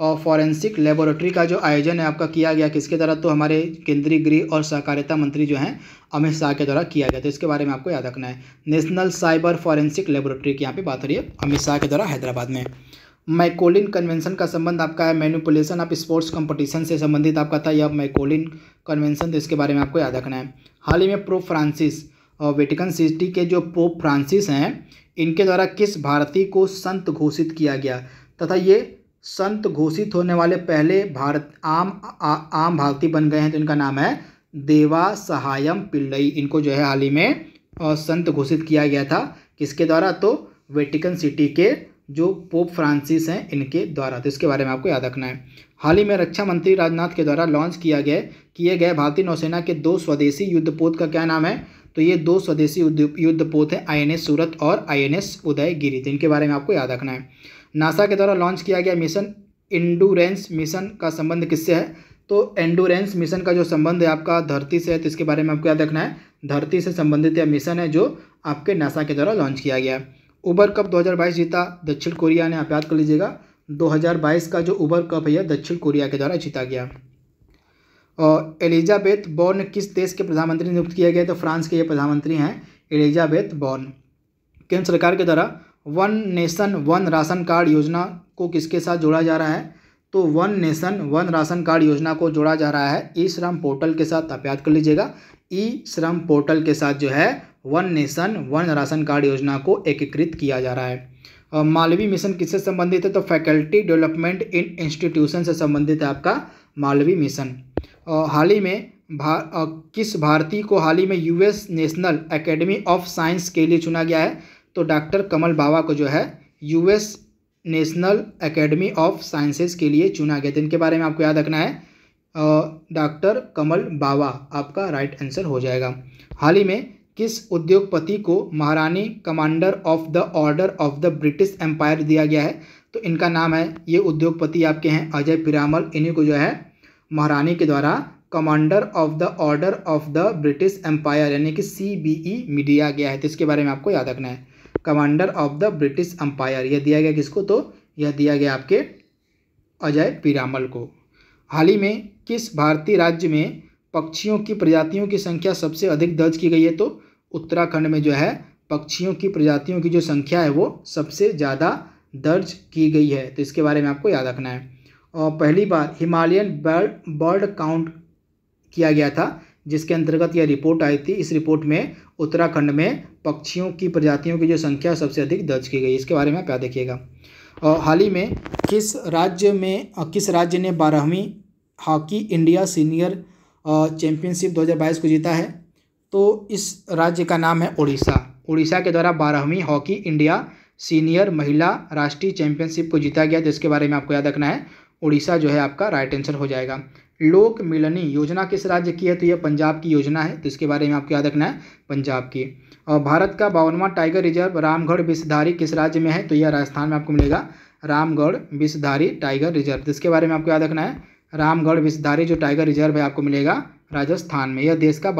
और फॉरेंसिक लेबोरेटरी का जो आयोजन है आपका किया गया किसके द्वारा तो हमारे केंद्रीय गृह और सहकारिता मंत्री जो हैं अमित शाह के द्वारा किया गया तो इसके बारे में आपको याद रखना है नेशनल साइबर फॉरेंसिक लेबोरेटरी की यहाँ पे बात हो रही है अमित शाह के द्वारा हैदराबाद में मैकोलिन कन्वेंशन का संबंध आपका है मैनुपुलेशन ऑफ स्पोर्ट्स कंपटीशन से संबंधित आपका था यह मैकोलिन कन्वेंशन तो इसके बारे में आपको याद रखना है हाल ही में प्रो फ्रांसिस और वेटिकन सिटी के जो प्रो फ्रांसिस हैं इनके द्वारा किस भारती को संत घोषित किया गया तथा ये संत घोषित होने वाले पहले भारत आम आ, आम भारती बन गए हैं तो इनका नाम है देवा सहायम पिल्लई इनको जो है हाल ही में संत घोषित किया गया था किसके द्वारा तो वेटिकन सिटी के जो पोप फ्रांसिस हैं इनके द्वारा तो इसके बारे में आपको याद रखना है हाल ही में रक्षा मंत्री राजनाथ के द्वारा लॉन्च किया गया किए गए भारतीय नौसेना के दो स्वदेशी युद्धपोत का क्या नाम है तो ये दो स्वदेशी युद्ध युद्धपोत हैं आई सूरत और आई एस उदयगिरी तो इनके बारे में आपको याद रखना है नासा के द्वारा लॉन्च किया गया मिशन इंडूरेंस मिशन का संबंध किससे है तो एंडोरेंस मिशन का जो संबंध है आपका धरती से है तो इसके बारे में आपको याद रखना है धरती से संबंधित यह मिशन है जो आपके नासा के द्वारा लॉन्च किया गया है उबर कप 2022 जीता दक्षिण कोरिया ने आप याद कर लीजिएगा 2022 का जो उबर कप है यह दक्षिण कोरिया के द्वारा जीता गया और एलिजाबेथ बॉर्न किस देश के प्रधानमंत्री नियुक्त किया गया तो फ्रांस के ये प्रधानमंत्री हैं एलिजाबेथ बॉर्न केंद्र सरकार के द्वारा one nation one ration card योजना को किसके साथ जोड़ा जा रहा है तो one nation one ration card योजना को जोड़ा जा रहा है ई श्रम पोर्टल के साथ आप याद कर लीजिएगा ई श्रम पोर्टल के साथ जो है one nation one ration card योजना को एकीकृत किया जा रहा है मालवी मिशन किससे संबंधित है तो फैकल्टी डेवलपमेंट इन इंस्टीट्यूशन से संबंधित है आपका मालवी मिशन हाल ही में भा, किस भारतीय को हाल ही में US National Academy of Science के लिए चुना गया है तो डॉक्टर कमल बाबा को जो है US National Academy of Sciences के लिए चुना गया था इनके बारे में आपको याद रखना है डॉक्टर कमल बाबा आपका राइट आंसर हो जाएगा हाल ही में किस उद्योगपति को महारानी Commander of the Order of the British Empire दिया गया है तो इनका नाम है ये उद्योगपति आपके हैं अजय पिरामल इन्हीं को जो है महारानी के द्वारा Commander of the Order of the British Empire यानी कि सी बी ई मीडिया गया है तो इसके बारे में आपको याद रखना है Commander of the British Empire यह दिया गया किसको तो यह दिया गया आपके अजय पीरामल को हाल ही में किस भारतीय राज्य में पक्षियों की प्रजातियों की संख्या सबसे अधिक दर्ज की गई है तो उत्तराखंड में जो है पक्षियों की प्रजातियों की जो संख्या है वो सबसे ज़्यादा दर्ज की गई है तो इसके बारे में आपको याद रखना है और पहली बार हिमालयन बर्ड बर्ड काउंट किया गया था जिसके अंतर्गत यह रिपोर्ट आई थी इस रिपोर्ट में उत्तराखंड में पक्षियों की प्रजातियों की जो संख्या सबसे अधिक दर्ज की गई इसके बारे में आप याद रखिएगा और हाल ही में किस राज्य में किस राज्य ने बारहवीं हॉकी इंडिया सीनियर चैंपियनशिप 2022 को जीता है तो इस राज्य का नाम है उड़ीसा उड़ीसा के द्वारा बारहवीं हॉकी इंडिया सीनियर महिला राष्ट्रीय चैंपियनशिप को जीता गया जिसके तो बारे में आपको याद रखना है उड़ीसा जो है आपका राइट आंसर हो जाएगा लोक मिलनी योजना किस राज्य की है तो यह पंजाब की योजना है तो इसके बारे में आपको याद रखना है पंजाब की और भारत का बावनवा टाइगर रिजर्व रामगढ़ विषधारी किस राज्य में है तो यह राजस्थान में आपको मिलेगा रामगढ़ विषधारी टाइगर रिजर्व तो इसके बारे में आपको याद रखना है रामगढ़ विषधारी जो टाइगर रिजर्व है आपको मिलेगा राजस्थान में यह देश का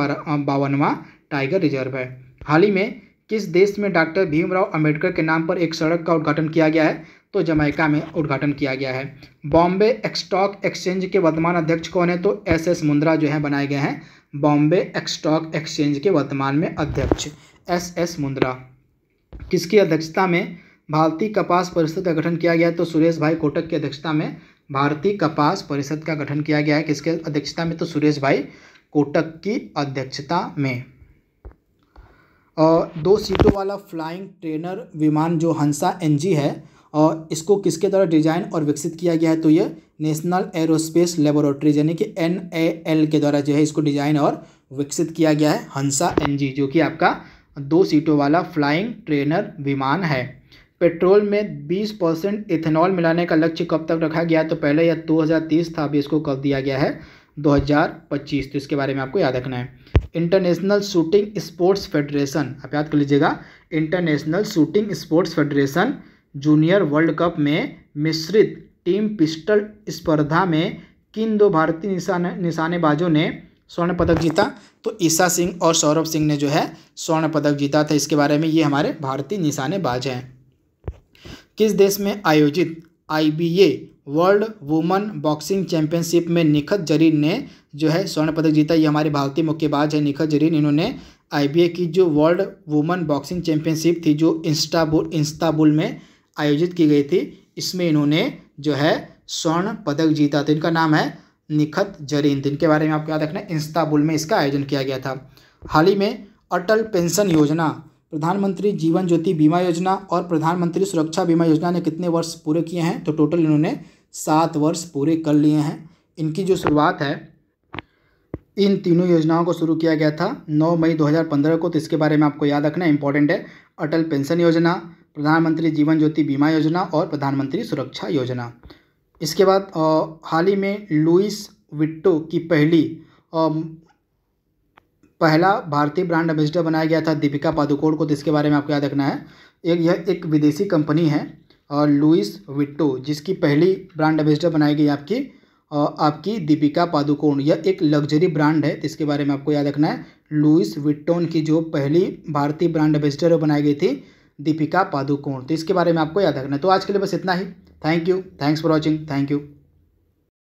बावनवा टाइगर रिजर्व है हाल ही में किस देश में डॉक्टर भीमराव अंबेडकर के नाम पर एक सड़क का उद्घाटन किया गया है तो जमैका में उद्घाटन किया गया है बॉम्बे स्टॉक एक्सचेंज के वर्तमान अध्यक्ष कौन है तो एस एस मुंद्रा जो है बनाए गए हैं बॉम्बे स्टॉक एक्सचेंज के वर्तमान में अध्यक्ष एस एस मुंद्रा किसकी अध्यक्षता में भारतीय कपास परिषद का गठन किया गया है तो सुरेश भाई कोटक की अध्यक्षता में भारतीय कपास परिषद का गठन किया गया है किसके अध्यक्षता में तो सुरेश भाई कोटक की अध्यक्षता में और दो सीटों वाला फ्लाइंग ट्रेनर विमान जो हंसा एनजी है और इसको किसके द्वारा डिजाइन और विकसित किया गया है तो ये नेशनल एरोस्पेस लेबोरेटरीज यानी कि एन ए एल के द्वारा जो है इसको डिजाइन और विकसित किया गया है हंसा एन जी जो कि आपका दो सीटों वाला फ्लाइंग ट्रेनर विमान है पेट्रोल में 20 परसेंट इथेनॉल मिलाने का लक्ष्य कब तक रखा गया तो पहले यह 2030 था अभी इसको कब दिया गया है 2025 तो इसके बारे में आपको याद रखना है इंटरनेशनल शूटिंग स्पोर्ट्स फेडरेशन आप याद कर लीजिएगा International Shooting Sports Federation junior World Cup में मिश्रित टीम पिस्टल स्पर्धा में किन दो भारतीय निशाने निशानेबाजों ने स्वर्ण पदक जीता तो ईसा सिंह और सौरभ सिंह ने जो है स्वर्ण पदक जीता था इसके बारे में ये हमारे भारतीय निशानेबाज हैं किस देश में आयोजित IBA World Woman Boxing Championship में निखत जरीन ने जो है स्वर्ण पदक जीता ये हमारे भारतीय मुक्केबाज है निखत जरीन इन्होंने आईबीए की जो वर्ल्ड वुमन बॉक्सिंग चैंपियनशिप थी जो इंस्टाबुल इंस्ताबुल में आयोजित की गई थी इसमें इन्होंने जो है स्वर्ण पदक जीता था इनका नाम है निखत जरीन तो इनके बारे में आपको याद रखना है इंस्ताबुल में इसका आयोजन किया गया था हाल ही में अटल पेंशन योजना प्रधानमंत्री जीवन ज्योति बीमा योजना और प्रधानमंत्री सुरक्षा बीमा योजना ने कितने वर्ष पूरे किए हैं तो टोटल इन्होंने सात वर्ष पूरे कर लिए हैं इनकी जो शुरुआत है इन तीनों योजनाओं को शुरू किया गया था 9 मई 2015 को तो इसके बारे में आपको याद रखना इंपॉर्टेंट है अटल पेंशन योजना प्रधानमंत्री जीवन ज्योति बीमा योजना और प्रधानमंत्री सुरक्षा योजना इसके बाद हाल ही में लुइस विट्टो की पहली पहला भारतीय ब्रांड एम्बेसडर बनाया गया था दीपिका पादुकोण को तो इसके बारे में आपको याद रखना है एक यह एक विदेशी कंपनी है और लुइस विट्टो जिसकी पहली ब्रांड एम्बेसडर बनाई गई आपकी आपकी दीपिका पादुकोण यह एक लग्जरी ब्रांड है तो इसके बारे में आपको याद रखना है लुइस विट्टोन की जो पहली भारतीय ब्रांड एम्बेसडर बनाई गई थी दीपिका पादुकोण तो इसके बारे में आपको याद रखना है तो आज के लिए बस इतना ही thank you thanks for watching thank you